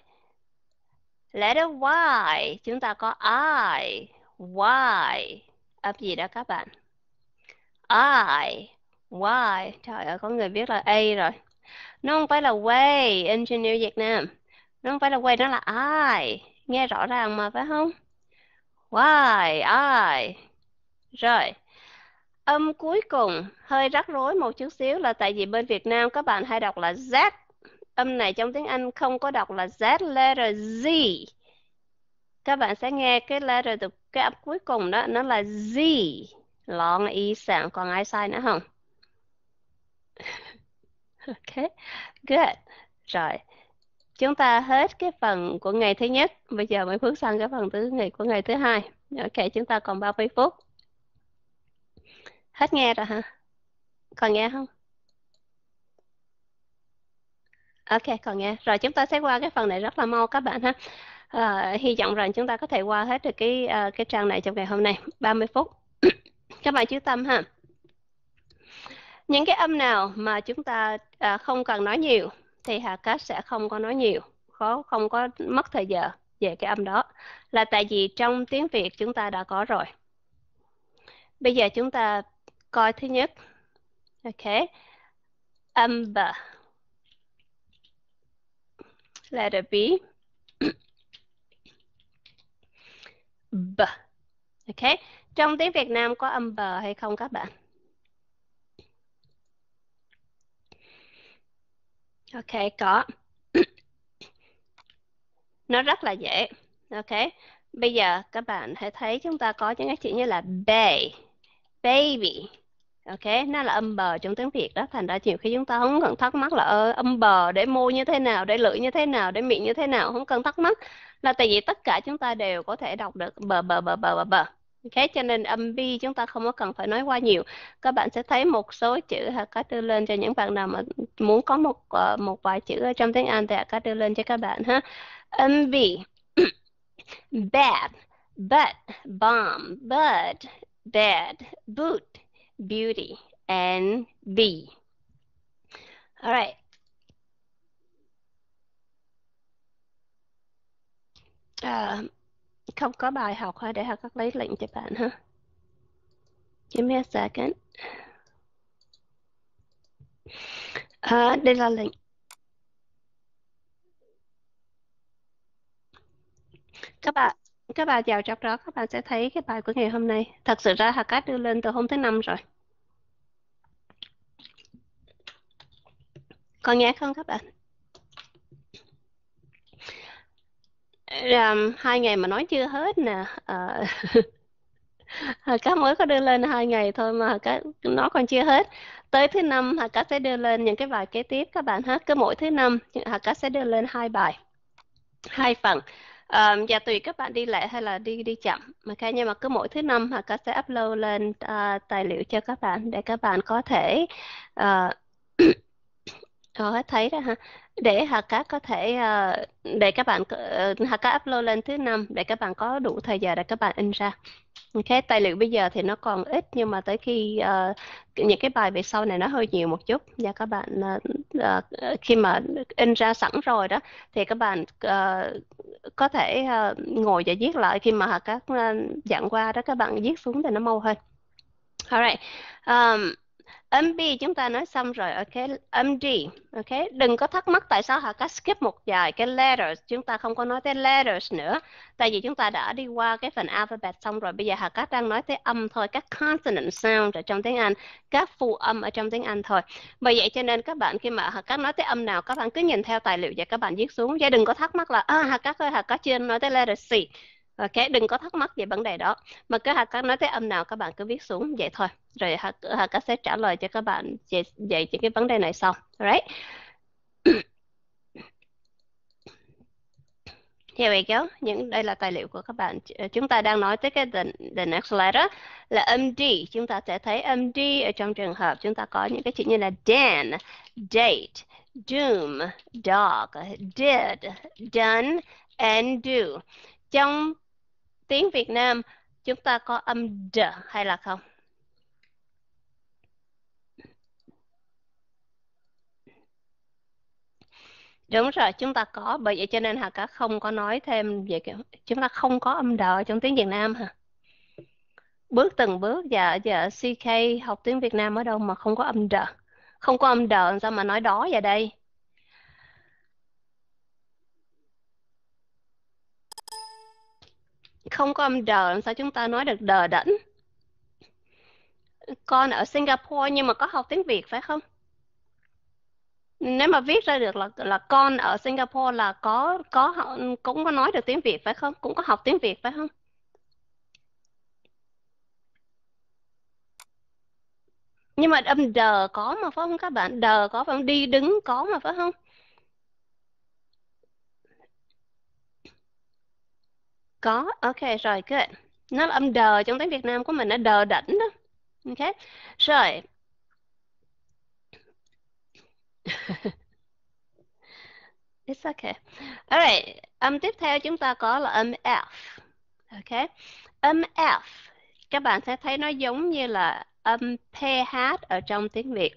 Letter Y. Chúng ta có I. Y. Âm gì đó các bạn? I. Y. Trời ơi, có người biết là A rồi nó không phải là way engineer Việt Nam nó không phải là way nó là I nghe rõ ràng mà phải không why I rồi âm cuối cùng hơi rắc rối một chút xíu là tại vì bên Việt Nam các bạn hay đọc là Z âm này trong tiếng Anh không có đọc là Z letter Z các bạn sẽ nghe cái letter từ cái âm cuối cùng đó nó là Z long y sẵn còn ai sai nữa không Ok, good. Rồi, chúng ta hết cái phần của ngày thứ nhất. Bây giờ mới bước sang cái phần thứ ngày của ngày thứ hai. Ok, chúng ta còn 30 phút. Hết nghe rồi hả? Còn nghe không? Ok, còn nghe. Rồi chúng ta sẽ qua cái phần này rất là mau các bạn ha. À, hy vọng rằng chúng ta có thể qua hết được cái uh, cái trang này trong ngày hôm nay. 30 phút. các bạn chú tâm ha những cái âm nào mà chúng ta à, không cần nói nhiều thì Hà Cát sẽ không có nói nhiều khó không có mất thời giờ về cái âm đó là tại vì trong tiếng Việt chúng ta đã có rồi bây giờ chúng ta coi thứ nhất ok âm b letter B b ok trong tiếng Việt Nam có âm b hay không các bạn Ok, có. Nó rất là dễ. Ok. Bây giờ các bạn hãy thấy chúng ta có những cái chữ như là bay, baby. Ok, nó là âm bờ trong tiếng Việt đó. Thành ra nhiều khi chúng ta không cần thắc mắc là ơ, ờ, âm bờ để môi như thế nào, để lưỡi như thế nào, để miệng như thế nào. Không cần thắc mắc là tại vì tất cả chúng ta đều có thể đọc được bờ bờ bờ bờ bờ bờ. Thế cho nên âm B chúng ta không có cần phải nói qua nhiều. Các bạn sẽ thấy một số chữ Hà Cát đưa lên cho những bạn nào mà muốn có một ờ, một vài chữ ở trong tiếng Anh thì Hà Cát đưa lên cho các bạn ha. Âm B bad, but, bomb, bud, bed, boot, beauty, and B All right. Uh, um, không có bài học hay để học các lý lệnh cho bạn ha give me a second à, đây là lệnh các bạn các bạn vào trong đó các bạn sẽ thấy cái bài của ngày hôm nay thật sự ra hạt cát đưa lên từ hôm thứ năm rồi còn nhạc không các bạn um, hai ngày mà nói chưa hết nè à, Cá mới có đưa lên hai ngày thôi mà Hà Cá nó còn chưa hết tới thứ năm Hà Cá sẽ đưa lên những cái bài kế tiếp các bạn hết cứ mỗi thứ năm Hà Cá sẽ đưa lên hai bài hai phần um, và tùy các bạn đi lẹ hay là đi đi chậm mà okay? nhưng mà cứ mỗi thứ năm Hà Cá sẽ upload lên uh, tài liệu cho các bạn để các bạn có thể uh, Ờ, thấy đó ha. Để Hà Cát có thể ờ, để các bạn ờ, Hà Cát upload lên thứ năm để các bạn có đủ thời giờ để các bạn in ra. Cái tài liệu bây giờ thì nó còn ít nhưng mà tới khi ờ, những cái bài về sau này nó hơi nhiều một chút và dạ, các bạn ờ, ờ, khi mà in ra sẵn rồi đó thì các bạn ờ, có thể ờ, ngồi và viết lại khi mà Hà Cát ờ, dặn qua đó các bạn viết xuống thì nó mau hơn. Alright. Um, âm B chúng ta nói xong rồi ok âm D ok đừng có thắc mắc tại sao họ cắt skip một vài cái letters chúng ta không có nói tới letters nữa tại vì chúng ta đã đi qua cái phần alphabet xong rồi bây giờ họ cắt đang nói tới âm thôi các consonant sound ở trong tiếng Anh các phụ âm ở trong tiếng Anh thôi bởi vậy cho nên các bạn khi mà họ cắt nói tới âm nào các bạn cứ nhìn theo tài liệu và các bạn viết xuống chứ đừng có thắc mắc là à, họ cắt ơi họ cắt chưa nói tới letters C ok ờ, đừng có thắc mắc về vấn đề đó mà cứ hạt các nói tới âm nào các bạn cứ viết xuống vậy thôi rồi hạt hạt các sẽ trả lời cho các bạn về về những cái vấn đề này sau alright Here we go. Những đây là tài liệu của các bạn. Ờ, chúng ta đang nói tới cái the, the next letter là âm D. Chúng ta sẽ thấy âm D ở trong trường hợp chúng ta có những cái chữ như là dan date, doom, dog, did, done and do. Trong tiếng Việt Nam chúng ta có âm d hay là không? Đúng rồi, chúng ta có, bởi vậy cho nên Hà Cá không có nói thêm về kiểu, chúng ta không có âm đờ trong tiếng Việt Nam hả? Bước từng bước, dạ, dạ, CK học tiếng Việt Nam ở đâu mà không có âm đờ? Không có âm đờ, sao mà nói đó vậy đây? không có âm đờ làm sao chúng ta nói được đờ đẫn con ở Singapore nhưng mà có học tiếng Việt phải không nếu mà viết ra được là là con ở Singapore là có có cũng có nói được tiếng Việt phải không cũng có học tiếng Việt phải không nhưng mà âm đờ có mà phải không các bạn đờ có phải không đi đứng có mà phải không Có, ok rồi, good. Nó là âm đờ trong tiếng Việt Nam của mình nó đờ đỉnh đó. Ok. Rồi. It's okay. Alright, âm tiếp theo chúng ta có là âm F. Ok. Âm F các bạn sẽ thấy nó giống như là âm PH ở trong tiếng Việt.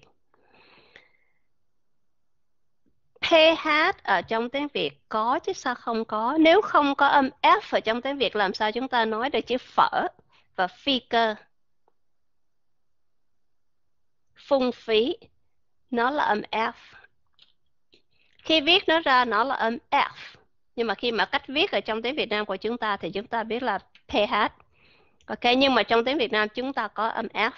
TH ở trong tiếng Việt có chứ sao không có. Nếu không có âm F ở trong tiếng Việt làm sao chúng ta nói được chữ phở và phi cơ. Phung phí, nó là âm F. Khi viết nó ra nó là âm F. Nhưng mà khi mà cách viết ở trong tiếng Việt Nam của chúng ta thì chúng ta biết là TH Ok, nhưng mà trong tiếng Việt Nam chúng ta có âm F.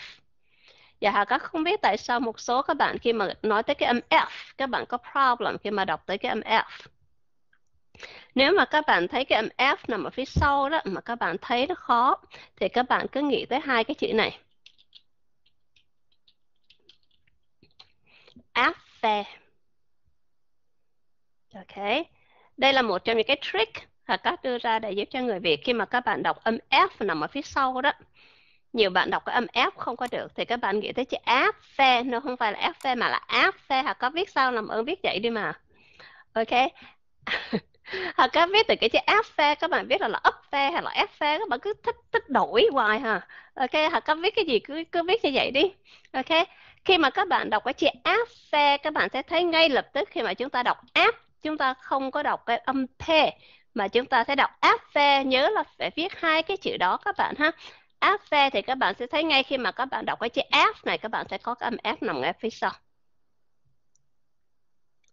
Dạ các không biết tại sao một số các bạn khi mà nói tới cái âm F, các bạn có problem khi mà đọc tới cái âm F. Nếu mà các bạn thấy cái âm F nằm ở phía sau đó mà các bạn thấy nó khó thì các bạn cứ nghĩ tới hai cái chữ này. Áp Ok. Đây là một trong những cái trick mà các đưa ra để giúp cho người Việt khi mà các bạn đọc âm F nằm ở phía sau đó nhiều bạn đọc cái âm ép không có được thì các bạn nghĩ tới chữ áp phê nó không phải là ép phê mà là áp phê hoặc có viết sao làm ơn viết vậy đi mà ok hoặc các viết từ cái chữ áp phê các bạn viết là là ấp phê hay là ép phê các bạn cứ thích thích đổi hoài ha ok hoặc các viết cái gì cứ cứ viết như vậy đi ok khi mà các bạn đọc cái chữ áp phê các bạn sẽ thấy ngay lập tức khi mà chúng ta đọc áp chúng ta không có đọc cái âm p mà chúng ta sẽ đọc áp phê nhớ là phải viết hai cái chữ đó các bạn ha áp phe thì các bạn sẽ thấy ngay khi mà các bạn đọc cái chữ F này các bạn sẽ có âm F nằm ngay phía sau.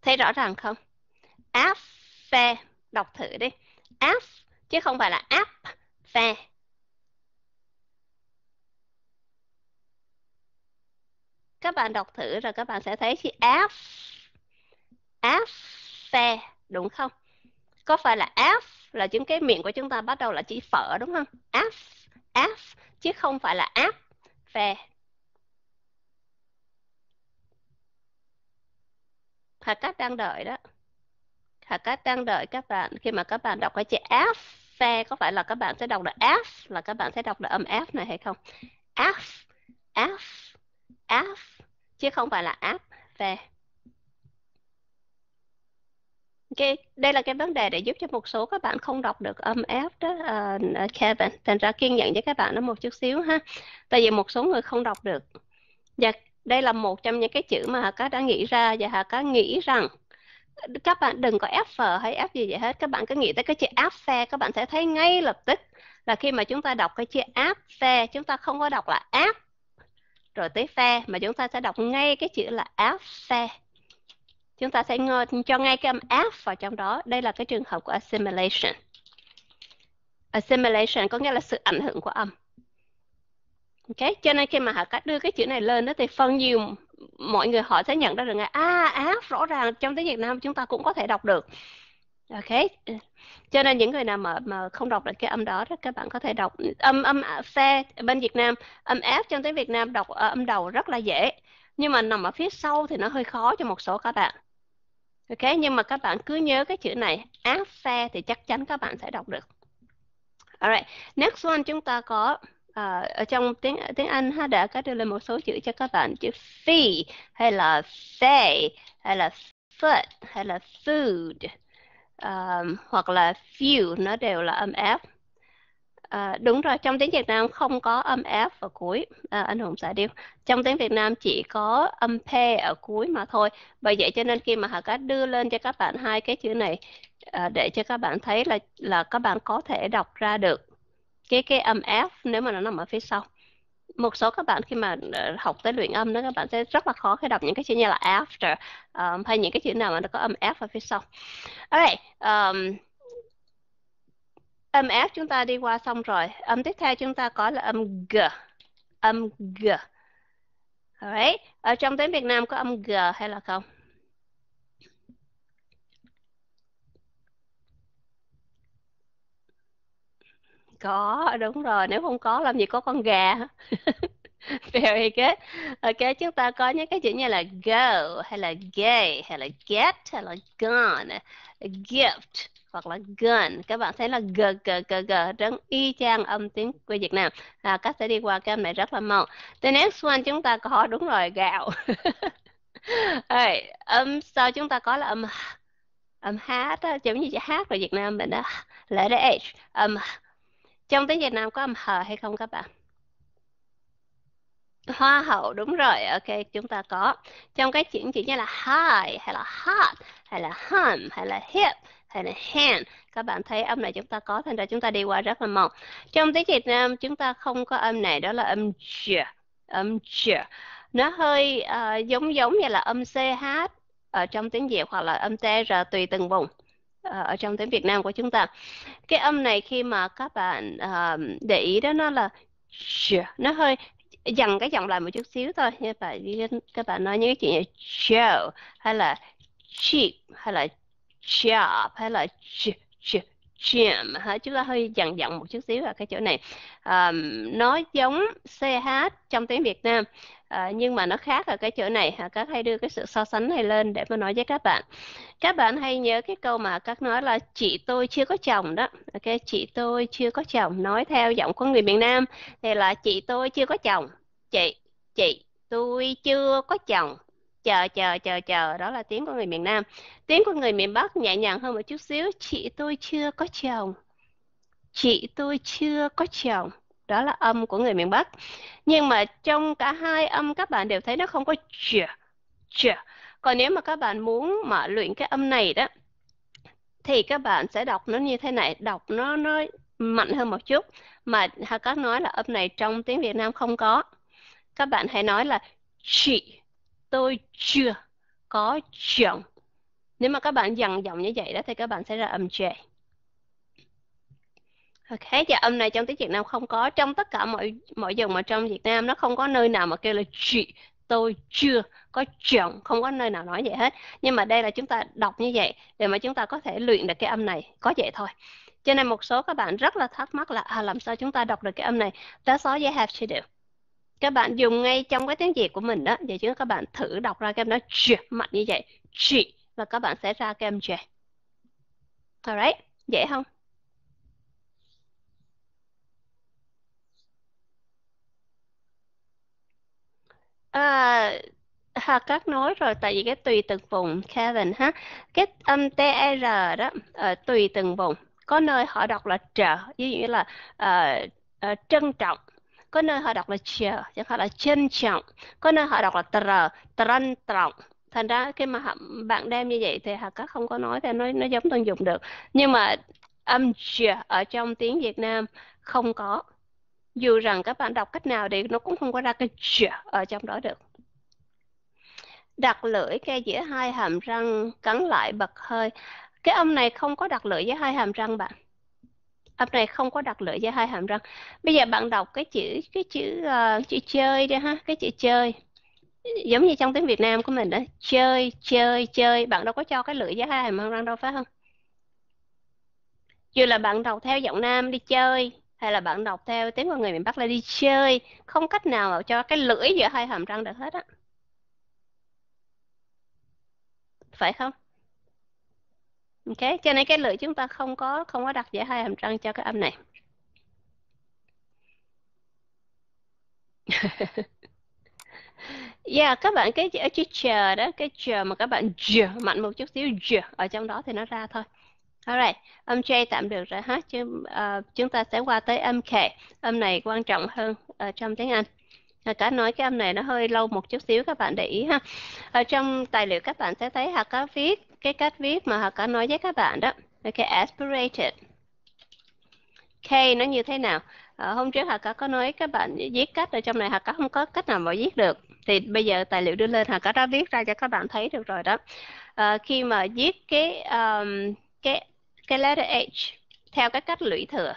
Thấy rõ ràng không? Áp phe đọc thử đi. Áp chứ không phải là áp phe. Các bạn đọc thử rồi các bạn sẽ thấy chữ F áp phe đúng không? Có phải là áp là những cái miệng của chúng ta bắt đầu là chữ phở đúng không? Áp f chứ không phải là app về Hà Cát đang đợi đó Hà Cát đang đợi các bạn khi mà các bạn đọc cái chữ f phe có phải là các bạn sẽ đọc là f là các bạn sẽ đọc là âm f này hay không f f f chứ không phải là app về cái đây là cái vấn đề để giúp cho một số các bạn không đọc được âm F đó uh, Kevin thành ra kiên nhẫn với các bạn nó một chút xíu ha tại vì một số người không đọc được và đây là một trong những cái chữ mà Hà Cá đã nghĩ ra và Hà Cá nghĩ rằng các bạn đừng có ép phở hay ép gì vậy hết các bạn cứ nghĩ tới cái chữ áp phe các bạn sẽ thấy ngay lập tức là khi mà chúng ta đọc cái chữ áp phe chúng ta không có đọc là áp rồi tới phe mà chúng ta sẽ đọc ngay cái chữ là áp phe chúng ta sẽ ngờ, cho ngay cái âm F vào trong đó. Đây là cái trường hợp của assimilation. Assimilation có nghĩa là sự ảnh hưởng của âm. Ok, cho nên khi mà họ cách đưa cái chữ này lên đó thì phân nhiều mọi người họ sẽ nhận ra được ngay à F rõ ràng trong tiếng Việt Nam chúng ta cũng có thể đọc được. Ok. Cho nên những người nào mà mà không đọc được cái âm đó thì các bạn có thể đọc âm âm phe bên Việt Nam, âm F trong tiếng Việt Nam đọc ờ, âm đầu rất là dễ. Nhưng mà nằm ở phía sau thì nó hơi khó cho một số các bạn ok nhưng mà các bạn cứ nhớ cái chữ này áp thì chắc chắn các bạn sẽ đọc được alright next one chúng ta có uh, ở trong tiếng tiếng Anh ha đã có đưa lên một số chữ cho các bạn chữ fee hay là say hay là foot hay là food um, hoặc là few nó đều là âm F À, đúng rồi, trong tiếng Việt Nam không có âm F ở cuối, à, anh Hùng xả điêu. Trong tiếng Việt Nam chỉ có âm P ở cuối mà thôi. Bởi vậy cho nên khi mà Hà Cát đưa lên cho các bạn hai cái chữ này à, để cho các bạn thấy là là các bạn có thể đọc ra được cái cái âm F nếu mà nó nằm ở phía sau. Một số các bạn khi mà à, học tới luyện âm đó các bạn sẽ rất là khó khi đọc những cái chữ như là after um, hay những cái chữ nào mà nó có âm F ở phía sau. Alright, um, âm f chúng ta đi qua xong rồi âm tiếp theo chúng ta có là âm g âm g Alright. ở trong tiếng Việt Nam có âm g hay là không có đúng rồi nếu không có làm gì có con gà very good ok chúng ta có những cái chữ như là go hay là gay hay là get hay là gone gift hoặc là gần các bạn thấy là g g g g trấn y chang âm tiếng của Việt Nam à, các sẽ đi qua cái âm này rất là mau the next one chúng ta có đúng rồi gạo right. âm sau chúng ta có là âm âm hát giống như chữ hát của Việt Nam mình đó là the h âm trong tiếng Việt Nam có âm hờ hay không các bạn Hoa hậu đúng rồi, ok chúng ta có Trong cái chuyển chỉ như là high hay là hot hay là hum hay là hip thể là hand các bạn thấy âm này chúng ta có thành ra chúng ta đi qua rất là mỏng trong tiếng Việt Nam chúng ta không có âm này đó là âm ch âm j nó hơi uh, giống giống như là âm ch ở trong tiếng Việt hoặc là âm tr tùy từng vùng ờ, ở trong tiếng Việt Nam của chúng ta cái âm này khi mà các bạn uh, để ý đó nó là nó hơi dằn cái giọng lại một chút xíu thôi như vậy các bạn nói những cái chuyện như show hay là cheap hay là job hay là gym ha chúng ta hơi dằn dặn một chút xíu ở cái chỗ này um, nó giống ch trong tiếng Việt Nam uh, nhưng mà nó khác ở cái chỗ này ha. các hay đưa cái sự so sánh này lên để mà nói với các bạn các bạn hay nhớ cái câu mà các nói là chị tôi chưa có chồng đó ok chị tôi chưa có chồng nói theo giọng của người miền Nam thì là chị tôi chưa có chồng chị chị tôi chưa có chồng chờ chờ chờ chờ đó là tiếng của người miền Nam tiếng của người miền Bắc nhẹ nhàng hơn một chút xíu chị tôi chưa có chồng chị tôi chưa có chồng đó là âm của người miền Bắc nhưng mà trong cả hai âm các bạn đều thấy nó không có chờ chờ còn nếu mà các bạn muốn mà luyện cái âm này đó thì các bạn sẽ đọc nó như thế này đọc nó nó mạnh hơn một chút mà các nói là âm này trong tiếng Việt Nam không có các bạn hãy nói là chị tôi chưa có chồng nếu mà các bạn dằn giọng như vậy đó thì các bạn sẽ ra âm trề Ok, và dạ, âm này trong tiếng Việt Nam không có trong tất cả mọi mọi dòng mà trong Việt Nam nó không có nơi nào mà kêu là chị tôi chưa có chồng không có nơi nào nói vậy hết nhưng mà đây là chúng ta đọc như vậy để mà chúng ta có thể luyện được cái âm này có vậy thôi cho nên một số các bạn rất là thắc mắc là à, làm sao chúng ta đọc được cái âm này that's all you have to do các bạn dùng ngay trong cái tiếng việt của mình đó vậy chứ các bạn thử đọc ra kem nó chuyện mạnh như vậy chị và các bạn sẽ ra kem chuyện alright dễ không à, Hà Cát nói rồi tại vì cái tùy từng vùng Kevin ha cái âm TR e đó ở ờ, tùy từng vùng có nơi họ đọc là trợ ví dụ như là uh, uh, trân trọng có nơi họ đọc là chờ chẳng hạn là trân trọng có nơi họ đọc là tờ trân trọng thành ra khi mà bạn đem như vậy thì họ các không có nói thì nó nó giống tân dụng được nhưng mà âm chờ ở trong tiếng Việt Nam không có dù rằng các bạn đọc cách nào thì nó cũng không có ra cái chờ ở trong đó được đặt lưỡi kê giữa hai hàm răng cắn lại bật hơi cái âm này không có đặt lưỡi giữa hai hàm răng bạn âm này không có đặt lưỡi ra hai hàm răng bây giờ bạn đọc cái chữ cái chữ uh, chữ chơi đây ha cái chữ chơi giống như trong tiếng Việt Nam của mình đó chơi chơi chơi bạn đâu có cho cái lưỡi ra hai hàm răng đâu phải không dù là bạn đọc theo giọng Nam đi chơi hay là bạn đọc theo tiếng của người miền Bắc là đi chơi không cách nào mà cho cái lưỡi giữa hai hàm răng được hết á phải không ok cho nên cái lưỡi chúng ta không có không có đặt giữa hai hàm răng cho cái âm này Yeah, các bạn cái chữ chờ đó, cái chờ mà các bạn chờ mạnh một chút xíu chờ ở trong đó thì nó ra thôi. Alright, âm J tạm được rồi ha. Chứ, uh, chúng ta sẽ qua tới âm K. Âm này quan trọng hơn uh, trong tiếng Anh. Uh, cả nói cái âm này nó hơi lâu một chút xíu các bạn để ý ha. Ở trong tài liệu các bạn sẽ thấy Hà có viết cái cách viết mà họ có nói với các bạn đó ok aspirated k nó như thế nào à, hôm trước họ có có nói các bạn viết cách ở trong này họ có không có cách nào mà viết được thì bây giờ tài liệu đưa lên họ có đã viết ra cho các bạn thấy được rồi đó à, khi mà viết cái um, cái cái letter h theo cái cách lũy thừa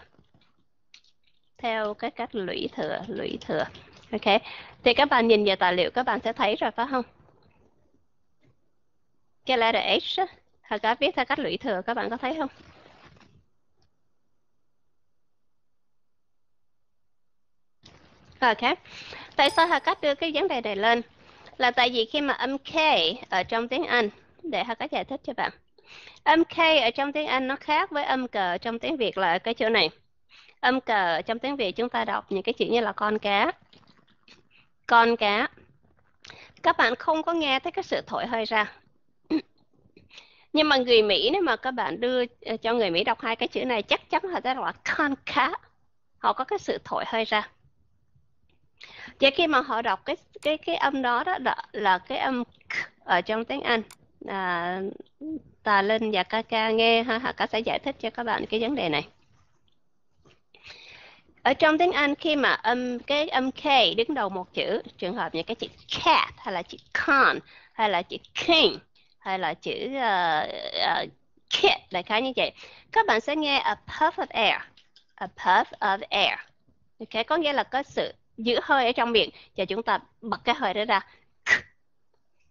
theo cái cách lũy thừa lũy thừa ok thì các bạn nhìn vào tài liệu các bạn sẽ thấy rồi phải không cái letter H thơ cá viết theo cách lũy thừa các bạn có thấy không Rồi khác tại sao thơ cách đưa cái vấn đề này lên là tại vì khi mà âm K ở trong tiếng Anh để thơ cách giải thích cho bạn âm K ở trong tiếng Anh nó khác với âm cờ trong tiếng Việt là cái chỗ này âm cờ trong tiếng Việt chúng ta đọc những cái chữ như là con cá con cá các bạn không có nghe thấy cái sự thổi hơi ra nhưng mà người Mỹ nếu mà các bạn đưa ờ, cho người Mỹ đọc hai cái chữ này chắc chắn họ sẽ đọc là conca họ có cái sự thổi hơi ra vậy khi mà họ đọc cái cái cái âm đó đó, đó là cái âm k ở trong tiếng Anh à, Tà Linh và ca ca nghe ha Hà ca sẽ giải thích cho các bạn cái vấn đề này ở trong tiếng Anh khi mà âm cái âm K đứng đầu một chữ trường hợp như cái chữ cat hay là chữ con hay là chữ king hay là chữ uh, uh, kit đại khái như vậy các bạn sẽ nghe a puff of air a puff of air ok có nghĩa là có sự giữ hơi ở trong miệng và chúng ta bật cái hơi đó ra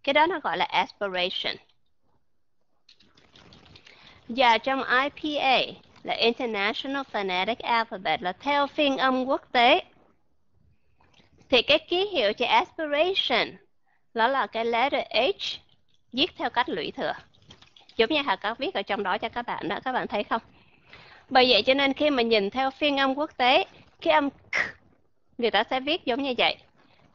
cái đó nó gọi là aspiration và trong IPA là International Phonetic Alphabet là theo phiên âm quốc tế thì cái ký hiệu cho aspiration đó là cái letter H viết theo cách lũy thừa giống như hà có viết ở trong đó cho các bạn đó các bạn thấy không bởi vậy cho nên khi mà nhìn theo phiên âm quốc tế cái âm k, người ta sẽ viết giống như vậy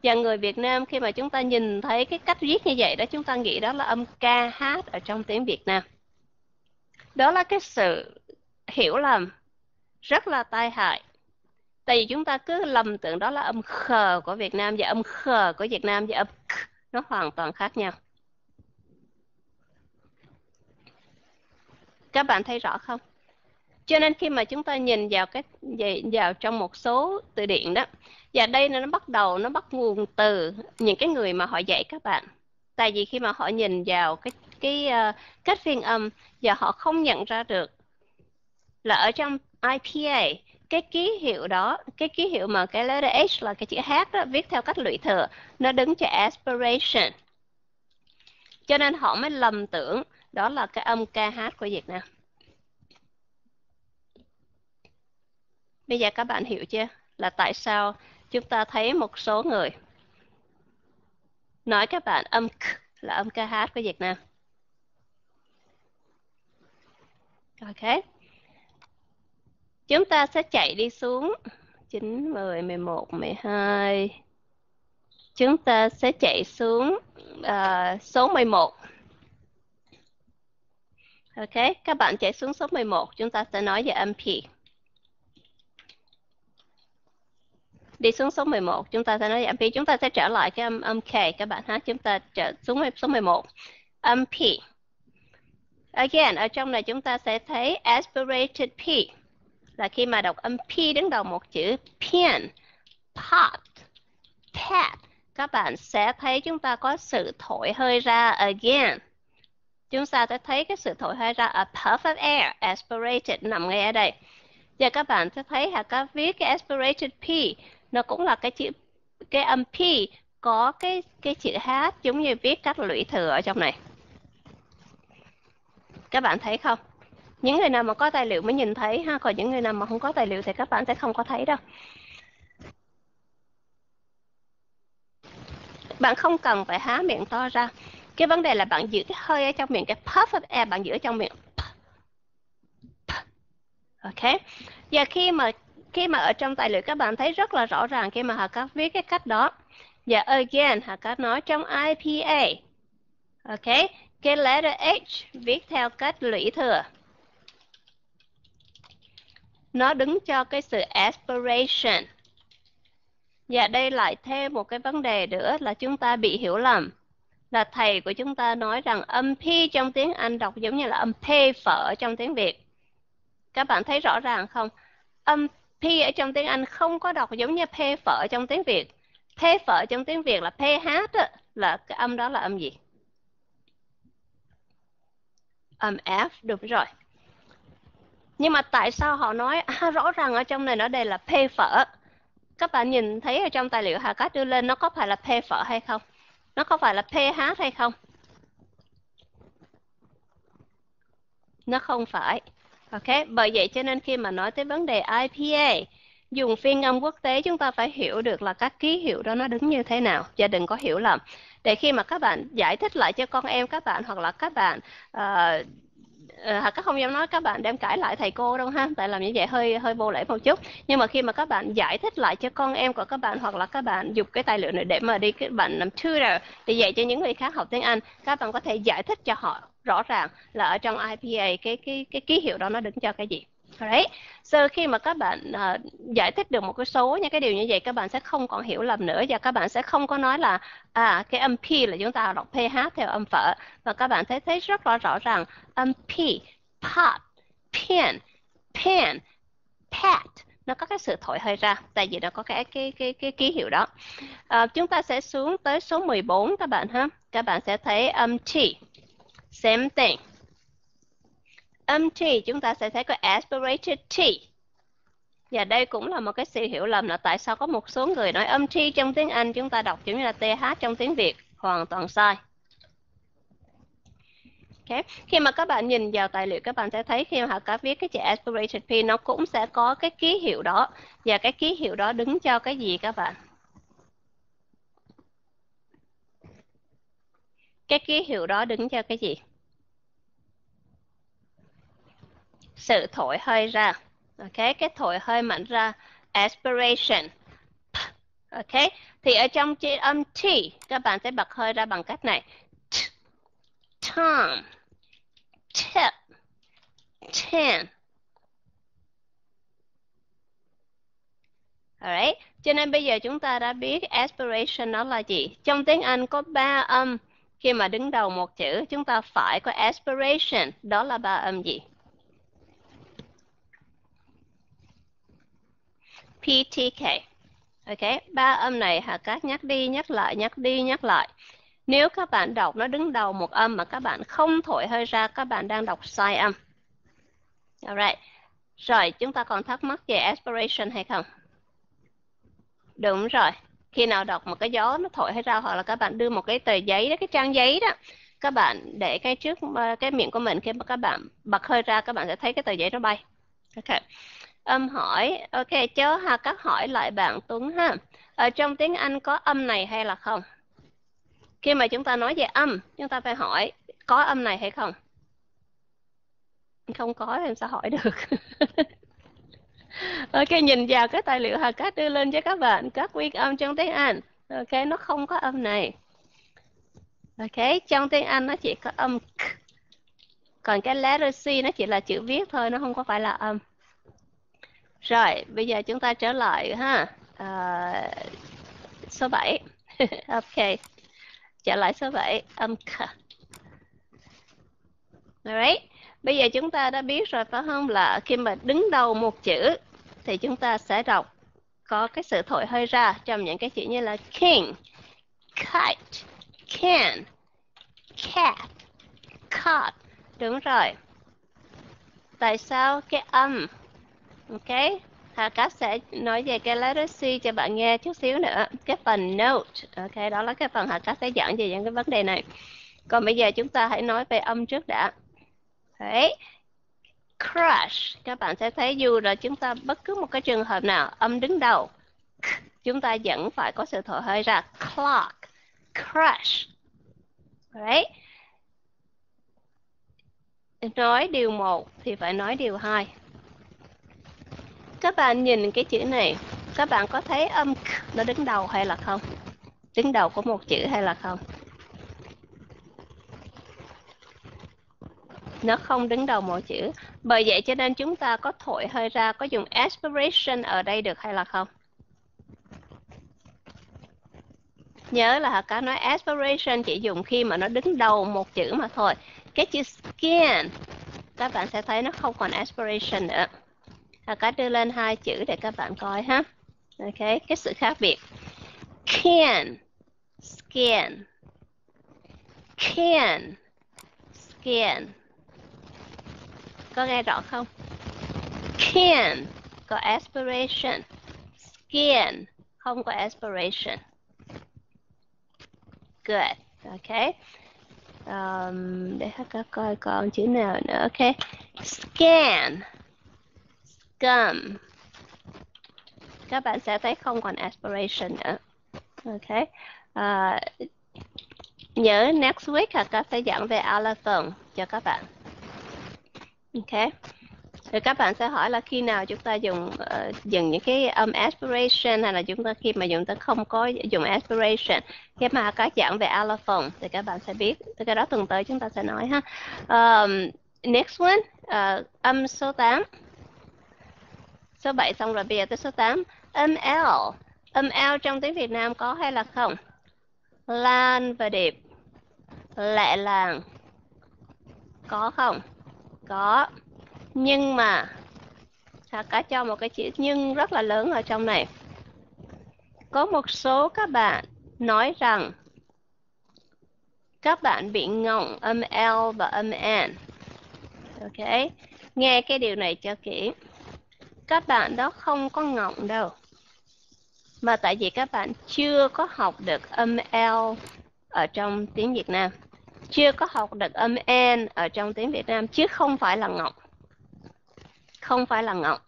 và người Việt Nam khi mà chúng ta nhìn thấy cái cách viết như vậy đó chúng ta nghĩ đó là âm ca hát ở trong tiếng Việt Nam đó là cái sự hiểu lầm rất là tai hại tại vì chúng ta cứ lầm tưởng đó là âm khờ của Việt Nam và âm khờ của Việt Nam và âm k, nó hoàn toàn khác nhau các bạn thấy rõ không cho nên khi mà chúng ta nhìn vào cái vào trong một số từ điển đó và đây nó bắt đầu nó bắt nguồn từ những cái người mà họ dạy các bạn tại vì khi mà họ nhìn vào cái cái uh, cách phiên âm và họ không nhận ra được là ở trong IPA cái ký hiệu đó cái ký hiệu mà cái letter H là cái chữ H đó viết theo cách lụy thừa nó đứng cho aspiration cho nên họ mới lầm tưởng đó là cái âm KH của Việt Nam bây giờ các bạn hiểu chưa là tại sao chúng ta thấy một số người nói các bạn âm K là âm KH của Việt Nam ok chúng ta sẽ chạy đi xuống 9, 10, 11, 12 chúng ta sẽ chạy xuống uh, số 11 Ok, các bạn chạy xuống số 11, chúng ta sẽ nói về âm P. Đi xuống số 11, chúng ta sẽ nói về âm P. Chúng ta sẽ trở lại cái âm âm K các bạn ha. Chúng ta trở xuống số 11. Âm P. Again, ở trong này chúng ta sẽ thấy aspirated P. Là khi mà đọc âm P đứng đầu một chữ pin, pot, pat, các bạn sẽ thấy chúng ta có sự thổi hơi ra again chúng ta sẽ thấy cái sự thổi hơi ra a puff of air aspirated nằm ngay ở đây giờ các bạn sẽ thấy hả các viết cái aspirated p nó cũng là cái chữ cái âm p có cái cái chữ h giống như viết các lũy thừa ở trong này các bạn thấy không những người nào mà có tài liệu mới nhìn thấy ha còn những người nào mà không có tài liệu thì các bạn sẽ không có thấy đâu bạn không cần phải há miệng to ra cái vấn đề là bạn giữ cái hơi ở trong miệng cái puff of air bạn giữ ở trong miệng ok và khi mà khi mà ở trong tài liệu các bạn thấy rất là rõ ràng khi mà họ có viết cái cách đó và again họ có nói trong IPA ok cái letter H viết theo cách lũy thừa nó đứng cho cái sự aspiration và đây lại thêm một cái vấn đề nữa là chúng ta bị hiểu lầm là thầy của chúng ta nói rằng âm p trong tiếng Anh đọc giống như là âm p phở trong tiếng Việt. Các bạn thấy rõ ràng không? Âm p ở trong tiếng Anh không có đọc giống như p phở trong tiếng Việt. P phở trong tiếng Việt là ph là cái âm đó là âm gì? Âm f được rồi. Nhưng mà tại sao họ nói à, rõ ràng ở trong này nó đây là p phở? Các bạn nhìn thấy ở trong tài liệu Hà Cát đưa lên nó có phải là p phở hay không? nó có phải là pH hay không? Nó không phải. Ok, bởi vậy cho nên khi mà nói tới vấn đề IPA, dùng phiên âm quốc tế chúng ta phải hiểu được là các ký hiệu đó nó đứng như thế nào, và đừng có hiểu lầm. Để khi mà các bạn giải thích lại cho con em các bạn hoặc là các bạn uh, Ờ, à, các không dám nói các bạn đem cãi lại thầy cô đâu ha tại làm như vậy hơi hơi vô lễ một chút nhưng mà khi mà các bạn giải thích lại cho con em của các bạn hoặc là các bạn dùng cái tài liệu này để mà đi các bạn làm tutor để dạy cho những người khác học tiếng Anh các bạn có thể giải thích cho họ rõ ràng là ở trong IPA cái cái cái ký hiệu đó nó đứng cho cái gì Alright. So khi mà các bạn uh, giải thích được một cái số những cái điều như vậy các bạn sẽ không còn hiểu lầm nữa và các bạn sẽ không có nói là à cái âm P là chúng ta đọc PH theo âm phở và các bạn thấy thấy rất là rõ ràng âm P, pot, pen, pen, pat nó có cái sự thổi hơi ra tại vì nó có cái cái cái cái ký hiệu đó. À, chúng ta sẽ xuống tới số 14 các bạn ha. Các bạn sẽ thấy âm T. Same thing âm t chúng ta sẽ thấy có aspirated t và đây cũng là một cái sự hiểu lầm là tại sao có một số người nói âm t trong tiếng Anh chúng ta đọc giống như là th trong tiếng Việt hoàn toàn sai Okay. Khi mà các bạn nhìn vào tài liệu các bạn sẽ thấy khi mà họ có viết cái chữ aspirated P nó cũng sẽ có cái ký hiệu đó và cái ký hiệu đó đứng cho cái gì các bạn? Cái ký hiệu đó đứng cho cái gì? sự thổi hơi ra. Ok, cái thổi hơi mạnh ra, aspiration. Ok, thì ở trong chữ âm T, các bạn sẽ bật hơi ra bằng cách này. Tom, tip, ten. Alright, cho nên bây giờ chúng ta đã biết aspiration nó là gì. Trong tiếng Anh có ba âm khi mà đứng đầu một chữ, chúng ta phải có aspiration, đó là ba âm gì? PTK. Ok, ba âm này Hà Cát nhắc đi nhắc lại nhắc đi nhắc lại. Nếu các bạn đọc nó đứng đầu một âm mà các bạn không thổi hơi ra, các bạn đang đọc sai âm. Alright. Rồi, chúng ta còn thắc mắc về aspiration hay không? Đúng rồi. Khi nào đọc một cái gió nó thổi hơi ra hoặc là các bạn đưa một cái tờ giấy đó, cái trang giấy đó, các bạn để cái trước ờ, cái miệng của mình khi mà các bạn bật hơi ra các bạn sẽ thấy cái tờ giấy nó bay. OK âm hỏi ok chớ hà các hỏi lại bạn tuấn ha ở trong tiếng anh có âm này hay là không khi mà chúng ta nói về âm chúng ta phải hỏi có âm này hay không không có em sẽ hỏi được ok nhìn vào cái tài liệu hà cát đưa lên cho các bạn các nguyên âm trong tiếng anh ok nó không có âm này ok trong tiếng anh nó chỉ có âm k. còn cái letter c nó chỉ là chữ viết thôi nó không có phải là âm rồi, bây giờ chúng ta trở lại ha. À, số 7. ok. Trở lại số 7, âm k. Alright. Bây giờ chúng ta đã biết rồi phải không là khi mà đứng đầu một chữ thì chúng ta sẽ đọc có cái sự thổi hơi ra trong những cái chữ như là king, kite, can, cat, cot. Đúng rồi. Tại sao cái âm Ok, Hà Cáp sẽ nói về cái letter C cho bạn nghe chút xíu nữa. Cái phần note, ok, đó là cái phần Hà Cáp sẽ giảng về những cái vấn đề này. Còn bây giờ chúng ta hãy nói về âm trước đã. Đấy, crush, các bạn sẽ thấy dù là chúng ta bất cứ một cái trường hợp nào, âm đứng đầu, chúng ta vẫn phải có sự thổi hơi ra. Clock, crush. Đấy. Nói điều 1 thì phải nói điều 2 các bạn nhìn cái chữ này các bạn có thấy âm k nó đứng đầu hay là không đứng đầu của một chữ hay là không nó không đứng đầu một chữ bởi vậy cho nên chúng ta có thổi hơi ra có dùng aspiration ở đây được hay là không nhớ là cá nói aspiration chỉ dùng khi mà nó đứng đầu một chữ mà thôi cái chữ scan các bạn sẽ thấy nó không còn aspiration nữa à, cá đưa lên hai chữ để các bạn coi ha ok cái sự khác biệt can scan can scan có nghe rõ không can có aspiration scan không có aspiration good ok um, để các coi còn chữ nào nữa ok scan gum. Các bạn sẽ thấy không còn aspiration nữa. Ok. Uh, nhớ next week là các sẽ giảng về allophone cho các bạn. Ok. Thì các bạn sẽ hỏi là khi nào chúng ta dùng uh, dùng những cái âm um, aspiration hay là chúng ta khi mà chúng ta không có dùng aspiration khi mà các giảng về allophone thì các bạn sẽ biết thì cái đó tuần tới chúng ta sẽ nói ha um, next one uh, âm số 8 Số 7 xong rồi bây giờ tới số 8. Âm L. Âm L trong tiếng Việt Nam có hay là không? Lan và đẹp Lệ làng. Có không? Có. Nhưng mà Thảo cả cho một cái chữ nhưng rất là lớn ở trong này. Có một số các bạn nói rằng các bạn bị ngọng âm L và âm N. Ok, nghe cái điều này cho kỹ các bạn đó không có ngọng đâu mà tại vì các bạn chưa có học được âm L ở trong tiếng Việt Nam chưa có học được âm N ở trong tiếng Việt Nam chứ không phải là ngọng không phải là ngọng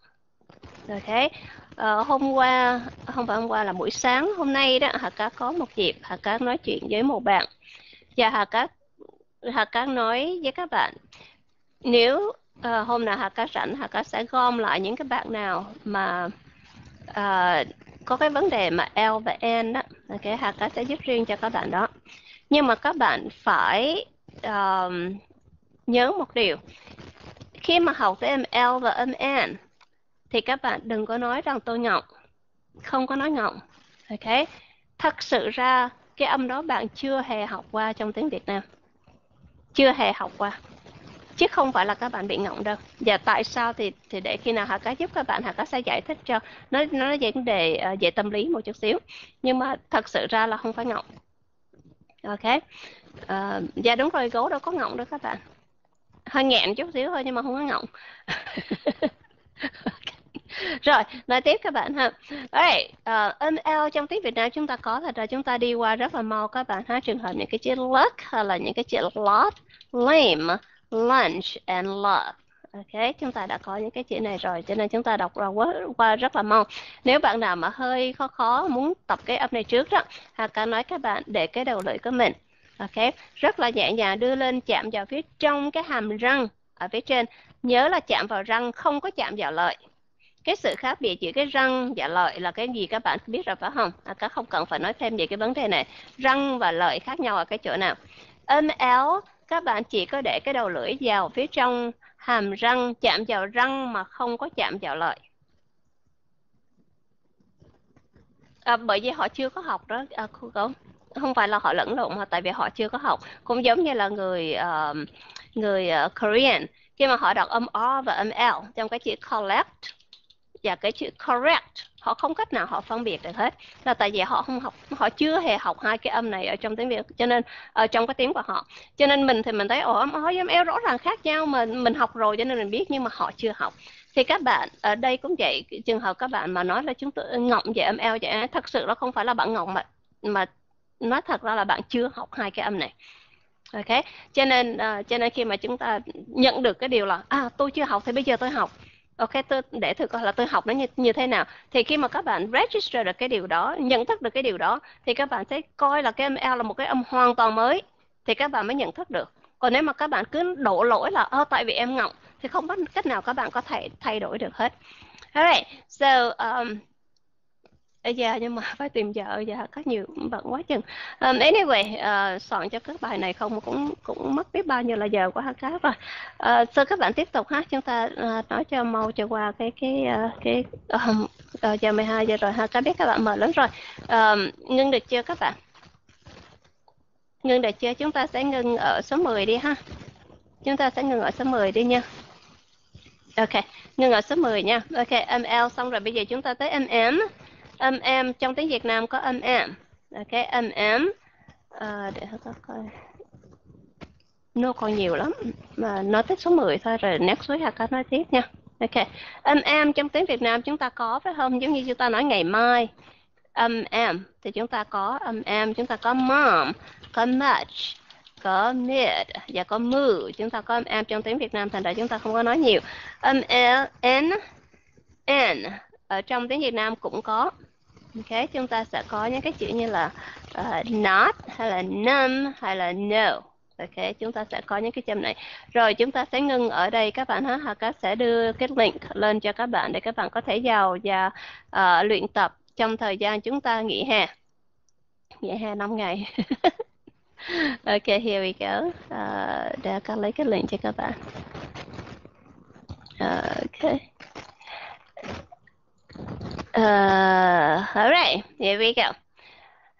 ok ờ, hôm qua không phải hôm qua là buổi sáng hôm nay đó Hà Cá có một dịp Hà Cá nói chuyện với một bạn và Hà Cá Hà Cá nói với các bạn nếu à, hôm nào hà cá rảnh hà cá sẽ gom lại những cái bạn nào mà à, có cái vấn đề mà L và N đó ok hà cá sẽ giúp riêng cho các bạn đó nhưng mà các bạn phải uh, nhớ một điều khi mà học với em L và âm N thì các bạn đừng có nói rằng tôi ngọng không có nói ngọng ok thật sự ra cái âm đó bạn chưa hề học qua trong tiếng Việt Nam chưa hề học qua chứ không phải là các bạn bị ngọng đâu và tại sao thì thì để khi nào họ có giúp các bạn họ có sẽ giải thích cho nó nó về vấn đề ờ, về tâm lý một chút xíu nhưng mà thật sự ra là không phải ngọng ok à, dạ đúng rồi gấu đâu có ngọng đâu các bạn hơi nghẹn chút xíu thôi nhưng mà không có ngọng rồi nói tiếp các bạn ha Alright, uh, l trong tiếng Việt Nam chúng ta có thật ra chúng ta đi qua rất là mau các bạn ha trường hợp những cái chữ luck hay là những cái chữ lot lame lunch and love Ok, chúng ta đã có những cái chữ này rồi, cho nên chúng ta đọc qua, qua rất là mong. Nếu bạn nào mà hơi khó khó muốn tập cái âm này trước đó, Hà Cá nói các bạn để cái đầu lưỡi của mình. Ok, rất là nhẹ nhàng đưa lên chạm vào phía trong cái hàm răng ở phía trên. Nhớ là chạm vào răng không có chạm vào lợi. Cái sự khác biệt giữa cái răng và lợi là cái gì các bạn biết rồi phải không? À, các không cần phải nói thêm về cái vấn đề này. Răng và lợi khác nhau ở cái chỗ nào? Âm L các bạn chỉ có để cái đầu lưỡi vào phía trong hàm răng chạm vào răng mà không có chạm vào lợi à, bởi vì họ chưa có học đó à, không, không phải là họ lẫn lộn mà tại vì họ chưa có học cũng giống như là người uh, người uh, Korean khi mà họ đọc âm R và âm l trong cái chữ collect và dạ, cái chữ correct họ không cách nào họ phân biệt được hết là tại vì họ không học họ chưa hề học hai cái âm này ở trong tiếng việt cho nên ở ờ, trong cái tiếng của họ cho nên mình thì mình thấy ồ hóa âm eo rõ ràng khác nhau mà mình học rồi cho nên mình biết nhưng mà họ chưa học thì các bạn ở đây cũng vậy trường hợp các bạn mà nói là chúng tôi ờ, ngọng về âm eo vậy thật sự nó không phải là bạn ngọng mà mà nói thật ra là bạn chưa học hai cái âm này ok cho nên uh, cho nên khi mà chúng ta nhận được cái điều là à tôi chưa học thì bây giờ tôi học ok tôi để thử coi là tôi học nó như, như thế nào thì khi mà các bạn register được cái điều đó nhận thức được cái điều đó thì các bạn sẽ coi là cái âm ML là một cái âm hoàn toàn mới thì các bạn mới nhận thức được còn nếu mà các bạn cứ đổ lỗi là ơ tại vì em ngọng thì không có cách nào các bạn có thể thay đổi được hết alright so um, dạ nhưng mà phải tìm vợ dạ có nhiều bận quá chừng um, anyway uh, soạn cho các bài này không cũng cũng mất biết bao nhiêu là giờ quá hả rồi uh, ờ, so các bạn tiếp tục ha chúng ta uh, nói cho mau cho qua cái cái uh, cái um, uh, giờ 12 giờ rồi ha các biết các bạn mệt lắm rồi um, ngưng được chưa các bạn ngưng được chưa chúng ta sẽ ngưng ở số 10 đi ha chúng ta sẽ ngừng ở số 10 đi nha ok ngừng ở số 10 nha ok ml xong rồi bây giờ chúng ta tới mm âm em trong tiếng Việt Nam có âm em cái âm em à, ờ, để các coi nó còn nhiều lắm mà nói tới số 10 thôi rồi nét suối hạ có nói tiếp nha ok âm em trong tiếng Việt Nam chúng ta có phải không giống như chúng ta nói ngày mai âm em thì chúng ta có âm em chúng ta có mom có much có mid và có mu chúng ta có âm em trong tiếng Việt Nam thành ra chúng ta không có nói nhiều âm l n n ở trong tiếng Việt Nam cũng có ok chúng ta sẽ có những cái chữ như là uh, not hay là num hay là no ok chúng ta sẽ có những cái chấm này rồi chúng ta sẽ ngừng ở đây các bạn ha Haka sẽ đưa cái link lên cho các bạn để các bạn có thể vào và uh, luyện tập trong thời gian chúng ta nghỉ hè nghỉ hè 5 ngày ok here we go uh, để Haka lấy cái link cho các bạn uh, ok Uh, all right, here we go.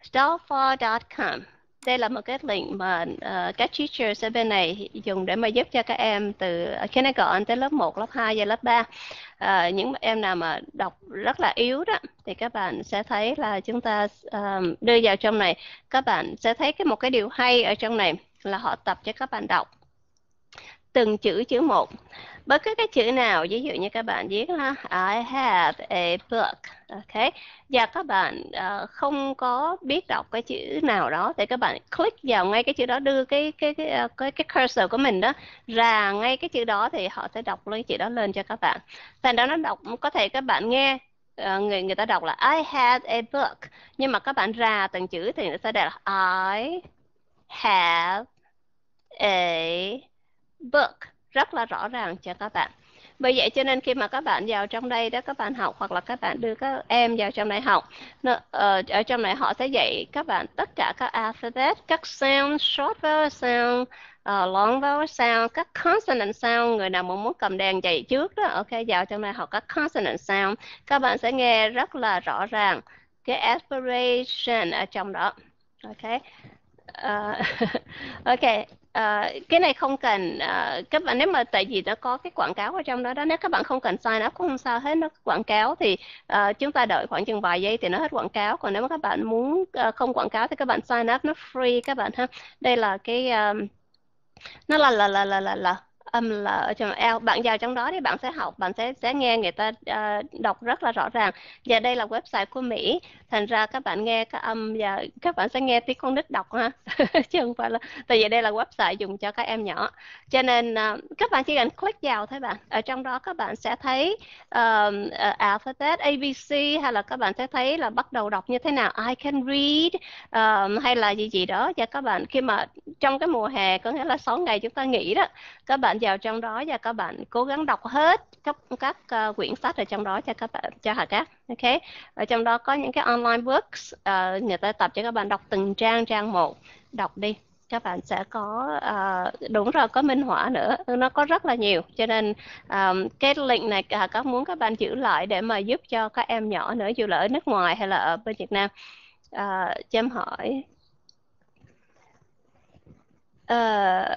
starfall com Đây là một cái link mà uh, các teachers ở bên này dùng để mà giúp cho các em từ kindergarten tới lớp 1, lớp 2 và lớp 3. Uh, ờ, những em nào mà đọc rất là yếu đó thì các bạn sẽ thấy là chúng ta um, đưa vào trong này. Các bạn sẽ thấy cái một cái điều hay ở trong này là họ tập cho các bạn đọc từng chữ chữ một bất cứ cái chữ nào ví dụ như các bạn viết là I have a book ok và các bạn uh, không có biết đọc cái chữ nào đó thì các bạn click vào ngay cái chữ đó đưa cái cái cái ờ, cái, cái cursor của mình đó ra ngay cái chữ đó thì họ sẽ đọc luôn cái chữ đó lên cho các bạn thành đó nó đọc có thể các bạn nghe ờ, người người ta đọc là I had a book nhưng mà các bạn ra từng chữ thì nó sẽ đọc là I have a book rất là rõ ràng cho các bạn bởi vậy cho nên khi mà các bạn vào trong đây đó các bạn học hoặc là các bạn đưa các em vào trong đây học ờ, ở trong này họ sẽ dạy các bạn tất cả các alphabet các sound short vowel sound uh, long vowel sound các consonant sound người nào muốn muốn cầm đèn dạy trước đó ok vào trong này học các consonant sound các bạn sẽ nghe rất là rõ ràng cái aspiration ở trong đó ok uh, ok uh, cái này không cần uh, các bạn nếu mà tại vì nó có cái quảng cáo ở trong đó đó nếu các bạn không cần sign up cũng không sao hết nó quảng cáo thì uh, chúng ta đợi khoảng chừng vài giây thì nó hết quảng cáo còn nếu mà các bạn muốn uh, không quảng cáo thì các bạn sign up nó free các bạn ha đây là cái um, nó là là là là là, là âm là ở trong L bạn vào trong đó thì bạn sẽ học bạn sẽ sẽ nghe người ta uh, đọc rất là rõ ràng và đây là website của Mỹ thành ra các bạn nghe các âm và các bạn sẽ nghe tiếng con nít đọc ha chứ không phải là tại vì đây là website dùng cho các em nhỏ cho nên uh, các bạn chỉ cần click vào thôi bạn ở trong đó các bạn sẽ thấy uh, alphabet abc hay là các bạn sẽ thấy là bắt đầu đọc như thế nào i can read uh, hay là gì gì đó và các bạn khi mà trong cái mùa hè có nghĩa là 6 ngày chúng ta nghỉ đó các bạn vào trong đó và các bạn cố gắng đọc hết các các uh, quyển sách ở trong đó cho các bạn cho hà cát ok ở trong đó có những cái online books uh, ờ, người ta tập cho các bạn đọc từng trang trang một đọc đi các bạn sẽ có uh, đúng rồi có minh họa nữa nó có rất là nhiều cho nên um, cái link này uh, à, các muốn các bạn giữ lại để mà giúp cho các em nhỏ nữa dù là ở nước ngoài hay là ở bên Việt Nam uh, cho em hỏi uh,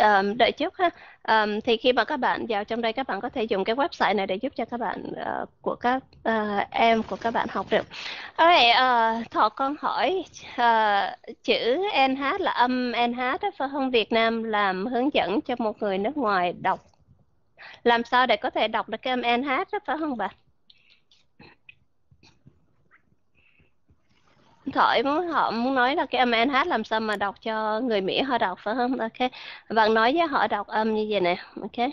um, đợi chút ha um, thì khi mà các bạn vào trong đây các bạn có thể dùng cái website này để giúp cho các bạn uh, của các uh, em của các bạn học được Alright, uh, thọ con hỏi uh, chữ nh là âm nh đó phải không Việt Nam làm hướng dẫn cho một người nước ngoài đọc làm sao để có thể đọc được cái âm nh đó phải không bạn thoại muốn họ muốn nói là cái âm anh hát làm sao mà đọc cho người Mỹ họ đọc phải không? Ok. Bạn nói với họ đọc âm như vậy nè. Ok.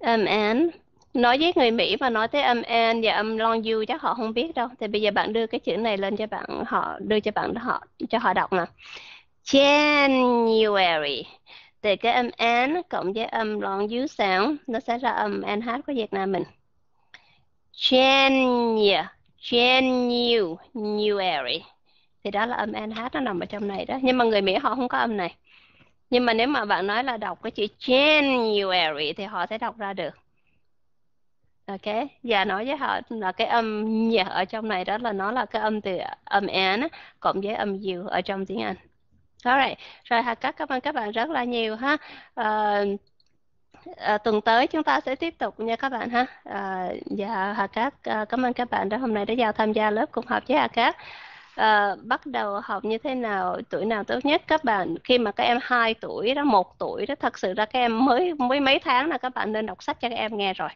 Âm an nói với người Mỹ mà nói tới âm an và âm long du chắc họ không biết đâu. Thì bây giờ bạn đưa cái chữ này lên cho bạn họ đưa cho bạn họ cho họ đọc nè. January thì cái âm an cộng với âm long du sáng nó sẽ ra âm an hát của Việt Nam mình. January, January, January. Thì đó là âm NH nó nằm ở trong này đó. Nhưng mà người Mỹ họ không có âm này. Nhưng mà nếu mà bạn nói là đọc cái chữ January thì họ sẽ đọc ra được. Ok, và nói với họ là cái âm nhờ ở trong này đó là nó là cái âm từ âm n cộng với âm u ở trong tiếng Anh. Alright, rồi Hà Cát cảm ơn các bạn rất là nhiều ha. Uh, à, tuần tới chúng ta sẽ tiếp tục nha các bạn ha à, dạ hà cát à, cảm ơn các bạn đã hôm nay đã vào tham gia lớp cùng học với hà cát à, bắt đầu học như thế nào tuổi nào tốt nhất các bạn khi mà các em 2 tuổi đó một tuổi đó thật sự ra các em mới mới mấy tháng là các bạn nên đọc sách cho các em nghe rồi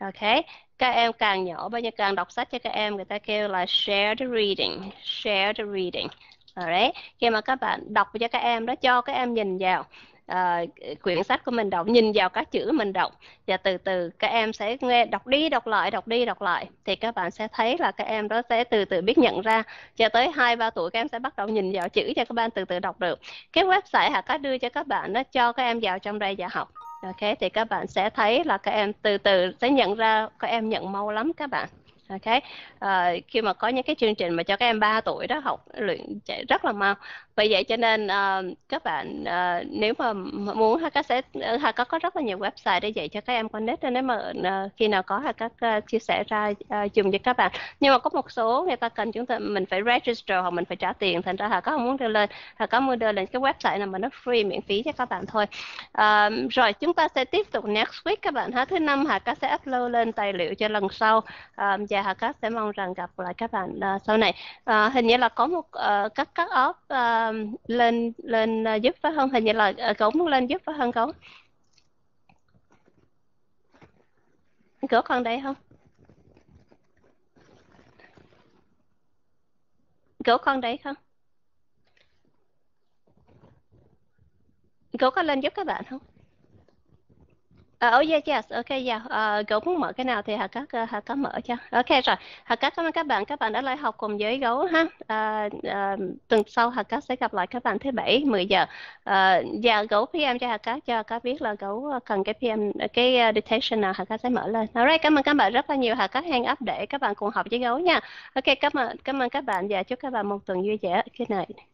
ok các em càng nhỏ bao nhiêu càng đọc sách cho các em người ta kêu là share the reading share the reading Alright. Khi mà các bạn đọc cho các em đó cho các em nhìn vào uh, quyển sách của mình đọc nhìn vào các chữ mình đọc và từ từ các em sẽ nghe đọc đi đọc lại đọc đi đọc lại thì các bạn sẽ thấy là các em đó sẽ từ từ biết nhận ra cho tới hai ba tuổi các em sẽ bắt đầu nhìn vào chữ cho các bạn từ từ đọc được cái website hạ cá đưa cho các bạn nó cho các em vào trong đây và học ok thì các bạn sẽ thấy là các em từ từ sẽ nhận ra các em nhận mau lắm các bạn ok à, khi mà có những cái chương trình mà cho các em 3 tuổi đó học luyện chạy rất là mau vì vậy cho nên uh, các bạn uh, nếu mà muốn ha các sẽ ha có có rất là nhiều website để dạy cho các em con nên nếu mà uh, khi nào có ha các uh, chia sẻ ra uh, dùng cho các bạn nhưng mà có một số người ta cần chúng ta mình phải register hoặc mình phải trả tiền thành ra hà có không muốn đưa lên hà có muốn đưa lên cái website nào mà nó free miễn phí cho các bạn thôi uh, rồi chúng ta sẽ tiếp tục next week các bạn ha thứ năm hà có sẽ upload lên tài liệu cho lần sau um, và và dạ, Hà Cát sẽ mong rằng gặp lại các bạn uh, sau này. Uh, hình như là có một uh, các các off uh, lên lên uh, giúp phải không? Hình như là uh, cậu muốn lên giúp phải không cậu? Cậu còn đây không? Cậu còn đây không? Cậu có lên giúp các bạn không? Uh, oh yeah, yes, ok yeah. Uh, gấu muốn mở cái nào thì Hà Cát uh, Hà Cát mở cho. Ok rồi. Hà Cát cảm ơn các bạn, các bạn đã lại học cùng với gấu ha. Uh, uh, tuần sau Hà Cát sẽ gặp lại các bạn thứ bảy 10 giờ. Uh, dạ gấu PM cho Hà Cát cho Hà Cát biết là gấu cần cái PM cái uh, detection nào Hà Cát sẽ mở lên. Alright, cảm ơn các bạn rất là nhiều. Hà Cát hang up để các bạn cùng học với gấu nha. Ok, cảm ơn cảm ơn các bạn và chúc các bạn một tuần vui vẻ. Good night.